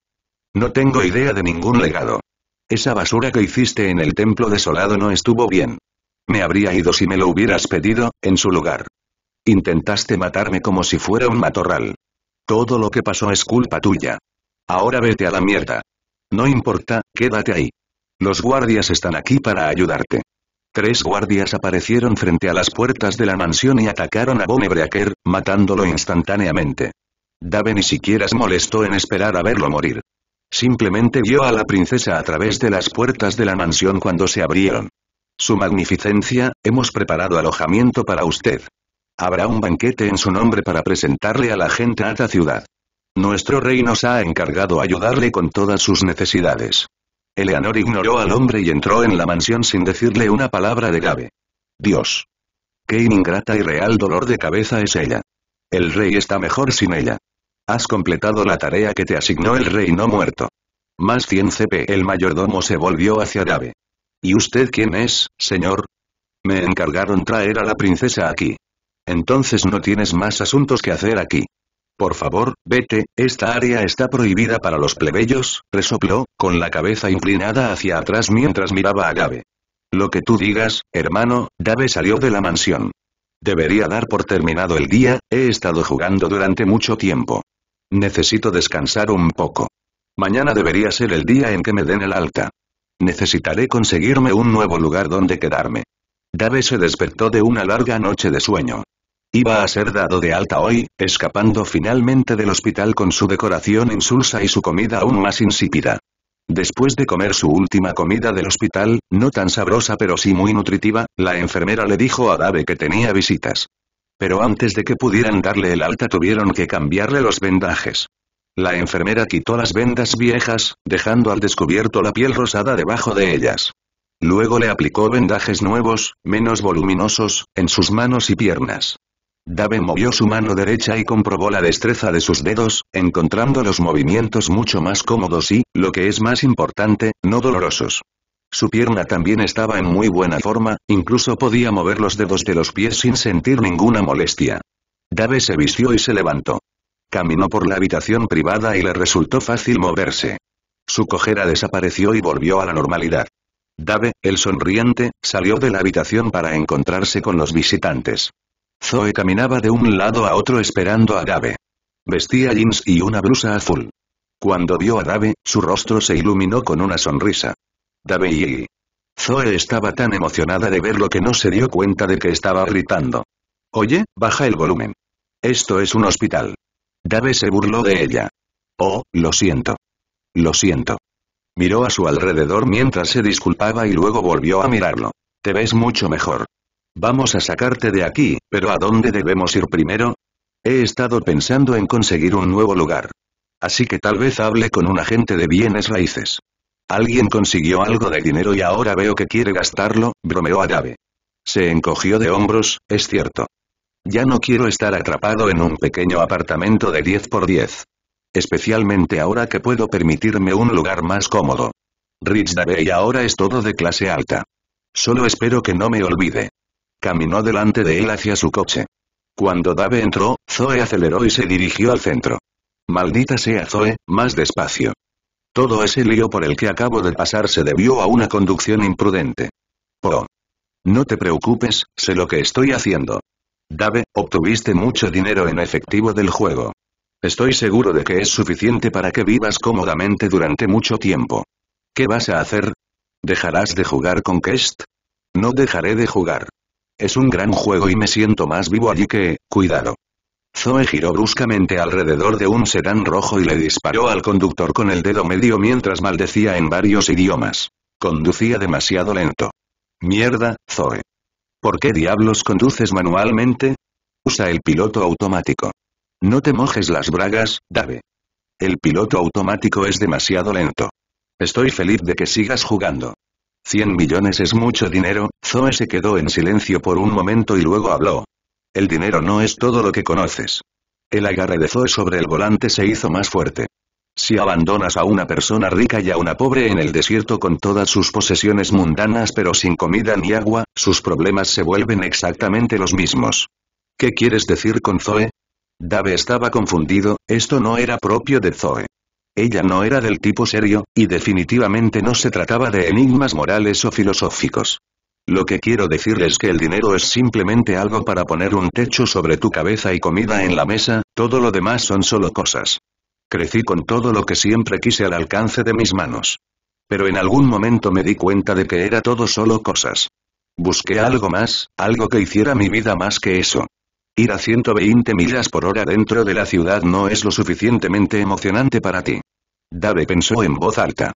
No tengo idea de ningún legado. Esa basura que hiciste en el templo desolado no estuvo bien. Me habría ido si me lo hubieras pedido, en su lugar. Intentaste matarme como si fuera un matorral. Todo lo que pasó es culpa tuya. Ahora vete a la mierda. No importa, quédate ahí. Los guardias están aquí para ayudarte. Tres guardias aparecieron frente a las puertas de la mansión y atacaron a Bonebreaker, matándolo instantáneamente. Dave ni siquiera se molestó en esperar a verlo morir. Simplemente vio a la princesa a través de las puertas de la mansión cuando se abrieron. Su magnificencia, hemos preparado alojamiento para usted. Habrá un banquete en su nombre para presentarle a la gente a esta ciudad. Nuestro rey nos ha encargado ayudarle con todas sus necesidades. Eleanor ignoró al hombre y entró en la mansión sin decirle una palabra de Gabe. Dios. Qué ingrata y real dolor de cabeza es ella. El rey está mejor sin ella. Has completado la tarea que te asignó el rey no muerto. Más 100 CP. El mayordomo se volvió hacia Gabe. ¿Y usted quién es, señor? Me encargaron traer a la princesa aquí. Entonces no tienes más asuntos que hacer aquí. Por favor, vete, esta área está prohibida para los plebeyos, resopló, con la cabeza inclinada hacia atrás mientras miraba a Gabe. Lo que tú digas, hermano, Gabe salió de la mansión. Debería dar por terminado el día, he estado jugando durante mucho tiempo. Necesito descansar un poco. Mañana debería ser el día en que me den el alta. Necesitaré conseguirme un nuevo lugar donde quedarme. Dave se despertó de una larga noche de sueño. Iba a ser dado de alta hoy, escapando finalmente del hospital con su decoración insulsa y su comida aún más insípida. Después de comer su última comida del hospital, no tan sabrosa pero sí muy nutritiva, la enfermera le dijo a Dave que tenía visitas. Pero antes de que pudieran darle el alta tuvieron que cambiarle los vendajes. La enfermera quitó las vendas viejas, dejando al descubierto la piel rosada debajo de ellas. Luego le aplicó vendajes nuevos, menos voluminosos, en sus manos y piernas. Dave movió su mano derecha y comprobó la destreza de sus dedos, encontrando los movimientos mucho más cómodos y, lo que es más importante, no dolorosos. Su pierna también estaba en muy buena forma, incluso podía mover los dedos de los pies sin sentir ninguna molestia. Dave se vistió y se levantó. Caminó por la habitación privada y le resultó fácil moverse. Su cojera desapareció y volvió a la normalidad. Dave, el sonriente, salió de la habitación para encontrarse con los visitantes. Zoe caminaba de un lado a otro esperando a Dave. Vestía jeans y una blusa azul. Cuando vio a Dave, su rostro se iluminó con una sonrisa. Dave y... Zoe estaba tan emocionada de verlo que no se dio cuenta de que estaba gritando. Oye, baja el volumen. Esto es un hospital. Dave se burló de ella. Oh, lo siento. Lo siento. Miró a su alrededor mientras se disculpaba y luego volvió a mirarlo. Te ves mucho mejor. Vamos a sacarte de aquí, pero ¿a dónde debemos ir primero? He estado pensando en conseguir un nuevo lugar. Así que tal vez hable con un agente de bienes raíces. Alguien consiguió algo de dinero y ahora veo que quiere gastarlo, bromeó Dave. Se encogió de hombros, es cierto. Ya no quiero estar atrapado en un pequeño apartamento de 10 por 10. Especialmente ahora que puedo permitirme un lugar más cómodo. Rich y ahora es todo de clase alta. Solo espero que no me olvide. Caminó delante de él hacia su coche. Cuando Dave entró, Zoe aceleró y se dirigió al centro. Maldita sea Zoe, más despacio. Todo ese lío por el que acabo de pasar se debió a una conducción imprudente. Oh. No te preocupes, sé lo que estoy haciendo. Dave, obtuviste mucho dinero en efectivo del juego. Estoy seguro de que es suficiente para que vivas cómodamente durante mucho tiempo. ¿Qué vas a hacer? ¿Dejarás de jugar con Quest? No dejaré de jugar. Es un gran juego y me siento más vivo allí que, cuidado. Zoe giró bruscamente alrededor de un sedán rojo y le disparó al conductor con el dedo medio mientras maldecía en varios idiomas. Conducía demasiado lento. Mierda, Zoe. ¿Por qué diablos conduces manualmente? Usa el piloto automático. No te mojes las bragas, Dave. El piloto automático es demasiado lento. Estoy feliz de que sigas jugando. 100 millones es mucho dinero, Zoe se quedó en silencio por un momento y luego habló. El dinero no es todo lo que conoces. El agarre de Zoe sobre el volante se hizo más fuerte. Si abandonas a una persona rica y a una pobre en el desierto con todas sus posesiones mundanas pero sin comida ni agua, sus problemas se vuelven exactamente los mismos. ¿Qué quieres decir con Zoe? Dave estaba confundido, esto no era propio de Zoe. Ella no era del tipo serio, y definitivamente no se trataba de enigmas morales o filosóficos. Lo que quiero decir es que el dinero es simplemente algo para poner un techo sobre tu cabeza y comida en la mesa, todo lo demás son solo cosas. Crecí con todo lo que siempre quise al alcance de mis manos. Pero en algún momento me di cuenta de que era todo solo cosas. Busqué algo más, algo que hiciera mi vida más que eso. Ir a 120 millas por hora dentro de la ciudad no es lo suficientemente emocionante para ti. Dave pensó en voz alta.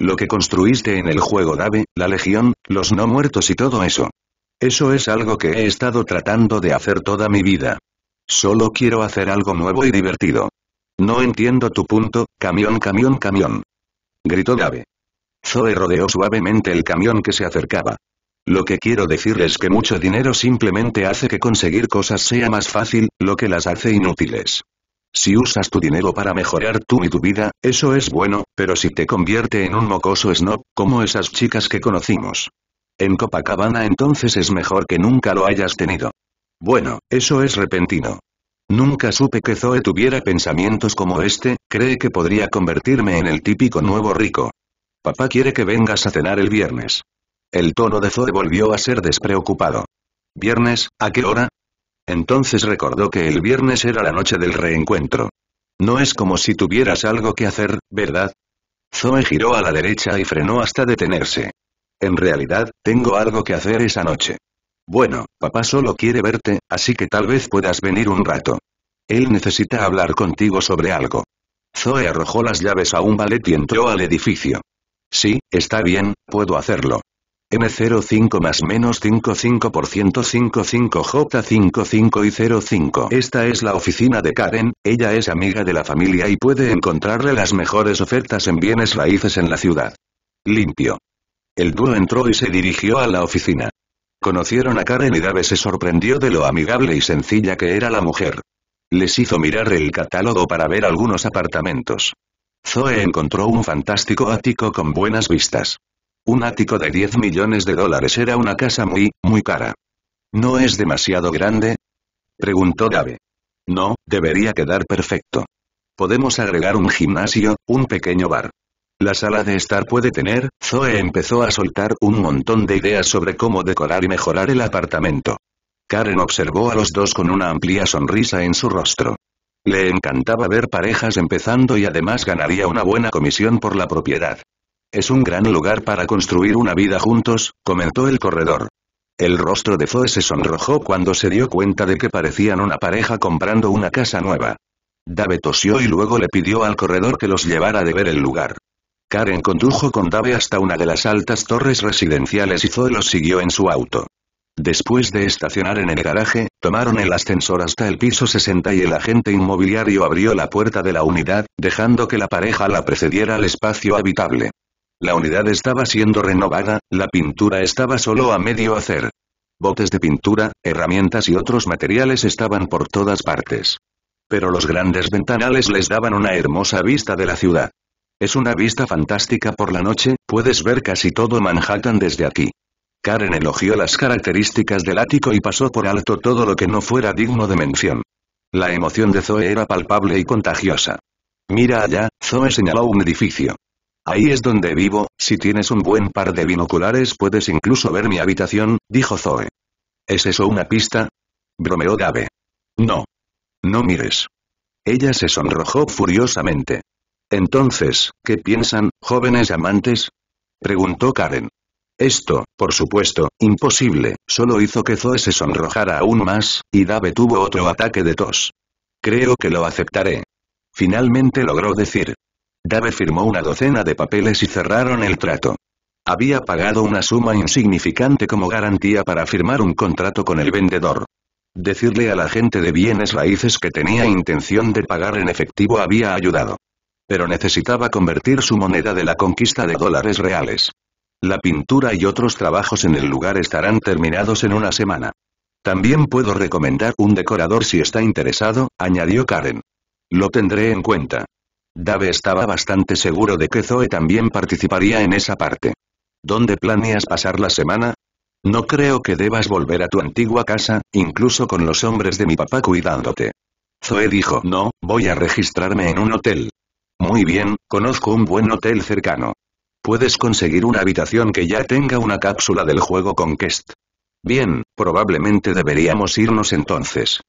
Lo que construiste en el juego Dave, la legión, los no muertos y todo eso. Eso es algo que he estado tratando de hacer toda mi vida. Solo quiero hacer algo nuevo y divertido. No entiendo tu punto, camión camión camión. Gritó Dave. Zoe rodeó suavemente el camión que se acercaba. Lo que quiero decir es que mucho dinero simplemente hace que conseguir cosas sea más fácil, lo que las hace inútiles. Si usas tu dinero para mejorar tú y tu vida, eso es bueno, pero si te convierte en un mocoso snob, como esas chicas que conocimos. En Copacabana entonces es mejor que nunca lo hayas tenido. Bueno, eso es repentino. Nunca supe que Zoe tuviera pensamientos como este, cree que podría convertirme en el típico nuevo rico. Papá quiere que vengas a cenar el viernes. El tono de Zoe volvió a ser despreocupado. ¿Viernes? ¿A qué hora? Entonces recordó que el viernes era la noche del reencuentro. No es como si tuvieras algo que hacer, ¿verdad? Zoe giró a la derecha y frenó hasta detenerse. En realidad, tengo algo que hacer esa noche. Bueno, papá solo quiere verte, así que tal vez puedas venir un rato. Él necesita hablar contigo sobre algo. Zoe arrojó las llaves a un ballet y entró al edificio. Sí, está bien, puedo hacerlo. M05 más menos 55% 55J55 y 05. Esta es la oficina de Karen, ella es amiga de la familia y puede encontrarle las mejores ofertas en bienes raíces en la ciudad. Limpio. El dúo entró y se dirigió a la oficina. Conocieron a Karen y Dave se sorprendió de lo amigable y sencilla que era la mujer. Les hizo mirar el catálogo para ver algunos apartamentos. Zoe encontró un fantástico ático con buenas vistas. Un ático de 10 millones de dólares era una casa muy, muy cara. ¿No es demasiado grande? Preguntó Gabe. No, debería quedar perfecto. Podemos agregar un gimnasio, un pequeño bar. La sala de estar puede tener, Zoe empezó a soltar un montón de ideas sobre cómo decorar y mejorar el apartamento. Karen observó a los dos con una amplia sonrisa en su rostro. Le encantaba ver parejas empezando y además ganaría una buena comisión por la propiedad. Es un gran lugar para construir una vida juntos, comentó el corredor. El rostro de Zoe se sonrojó cuando se dio cuenta de que parecían una pareja comprando una casa nueva. Dave tosió y luego le pidió al corredor que los llevara de ver el lugar. Karen condujo con Dave hasta una de las altas torres residenciales y Zoe los siguió en su auto. Después de estacionar en el garaje, tomaron el ascensor hasta el piso 60 y el agente inmobiliario abrió la puerta de la unidad, dejando que la pareja la precediera al espacio habitable. La unidad estaba siendo renovada, la pintura estaba solo a medio hacer. Botes de pintura, herramientas y otros materiales estaban por todas partes. Pero los grandes ventanales les daban una hermosa vista de la ciudad. Es una vista fantástica por la noche, puedes ver casi todo Manhattan desde aquí. Karen elogió las características del ático y pasó por alto todo lo que no fuera digno de mención. La emoción de Zoe era palpable y contagiosa. Mira allá, Zoe señaló un edificio. Ahí es donde vivo, si tienes un buen par de binoculares puedes incluso ver mi habitación, dijo Zoe. ¿Es eso una pista? bromeó Dave. No. No mires. Ella se sonrojó furiosamente. Entonces, ¿qué piensan, jóvenes amantes? preguntó Karen. Esto, por supuesto, imposible, solo hizo que Zoe se sonrojara aún más, y Dave tuvo otro ataque de tos. Creo que lo aceptaré. Finalmente logró decir. Dave firmó una docena de papeles y cerraron el trato. Había pagado una suma insignificante como garantía para firmar un contrato con el vendedor. Decirle a la gente de bienes raíces que tenía intención de pagar en efectivo había ayudado. Pero necesitaba convertir su moneda de la conquista de dólares reales. La pintura y otros trabajos en el lugar estarán terminados en una semana. También puedo recomendar un decorador si está interesado, añadió Karen. Lo tendré en cuenta. Dave estaba bastante seguro de que Zoe también participaría en esa parte. ¿Dónde planeas pasar la semana? No creo que debas volver a tu antigua casa, incluso con los hombres de mi papá cuidándote. Zoe dijo, no, voy a registrarme en un hotel. Muy bien, conozco un buen hotel cercano. Puedes conseguir una habitación que ya tenga una cápsula del juego Conquest. Bien, probablemente deberíamos irnos entonces.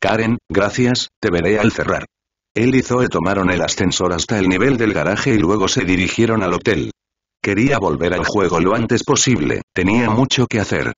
Karen, gracias, te veré al cerrar. Él y Zoe tomaron el ascensor hasta el nivel del garaje y luego se dirigieron al hotel. Quería volver al juego lo antes posible, tenía mucho que hacer.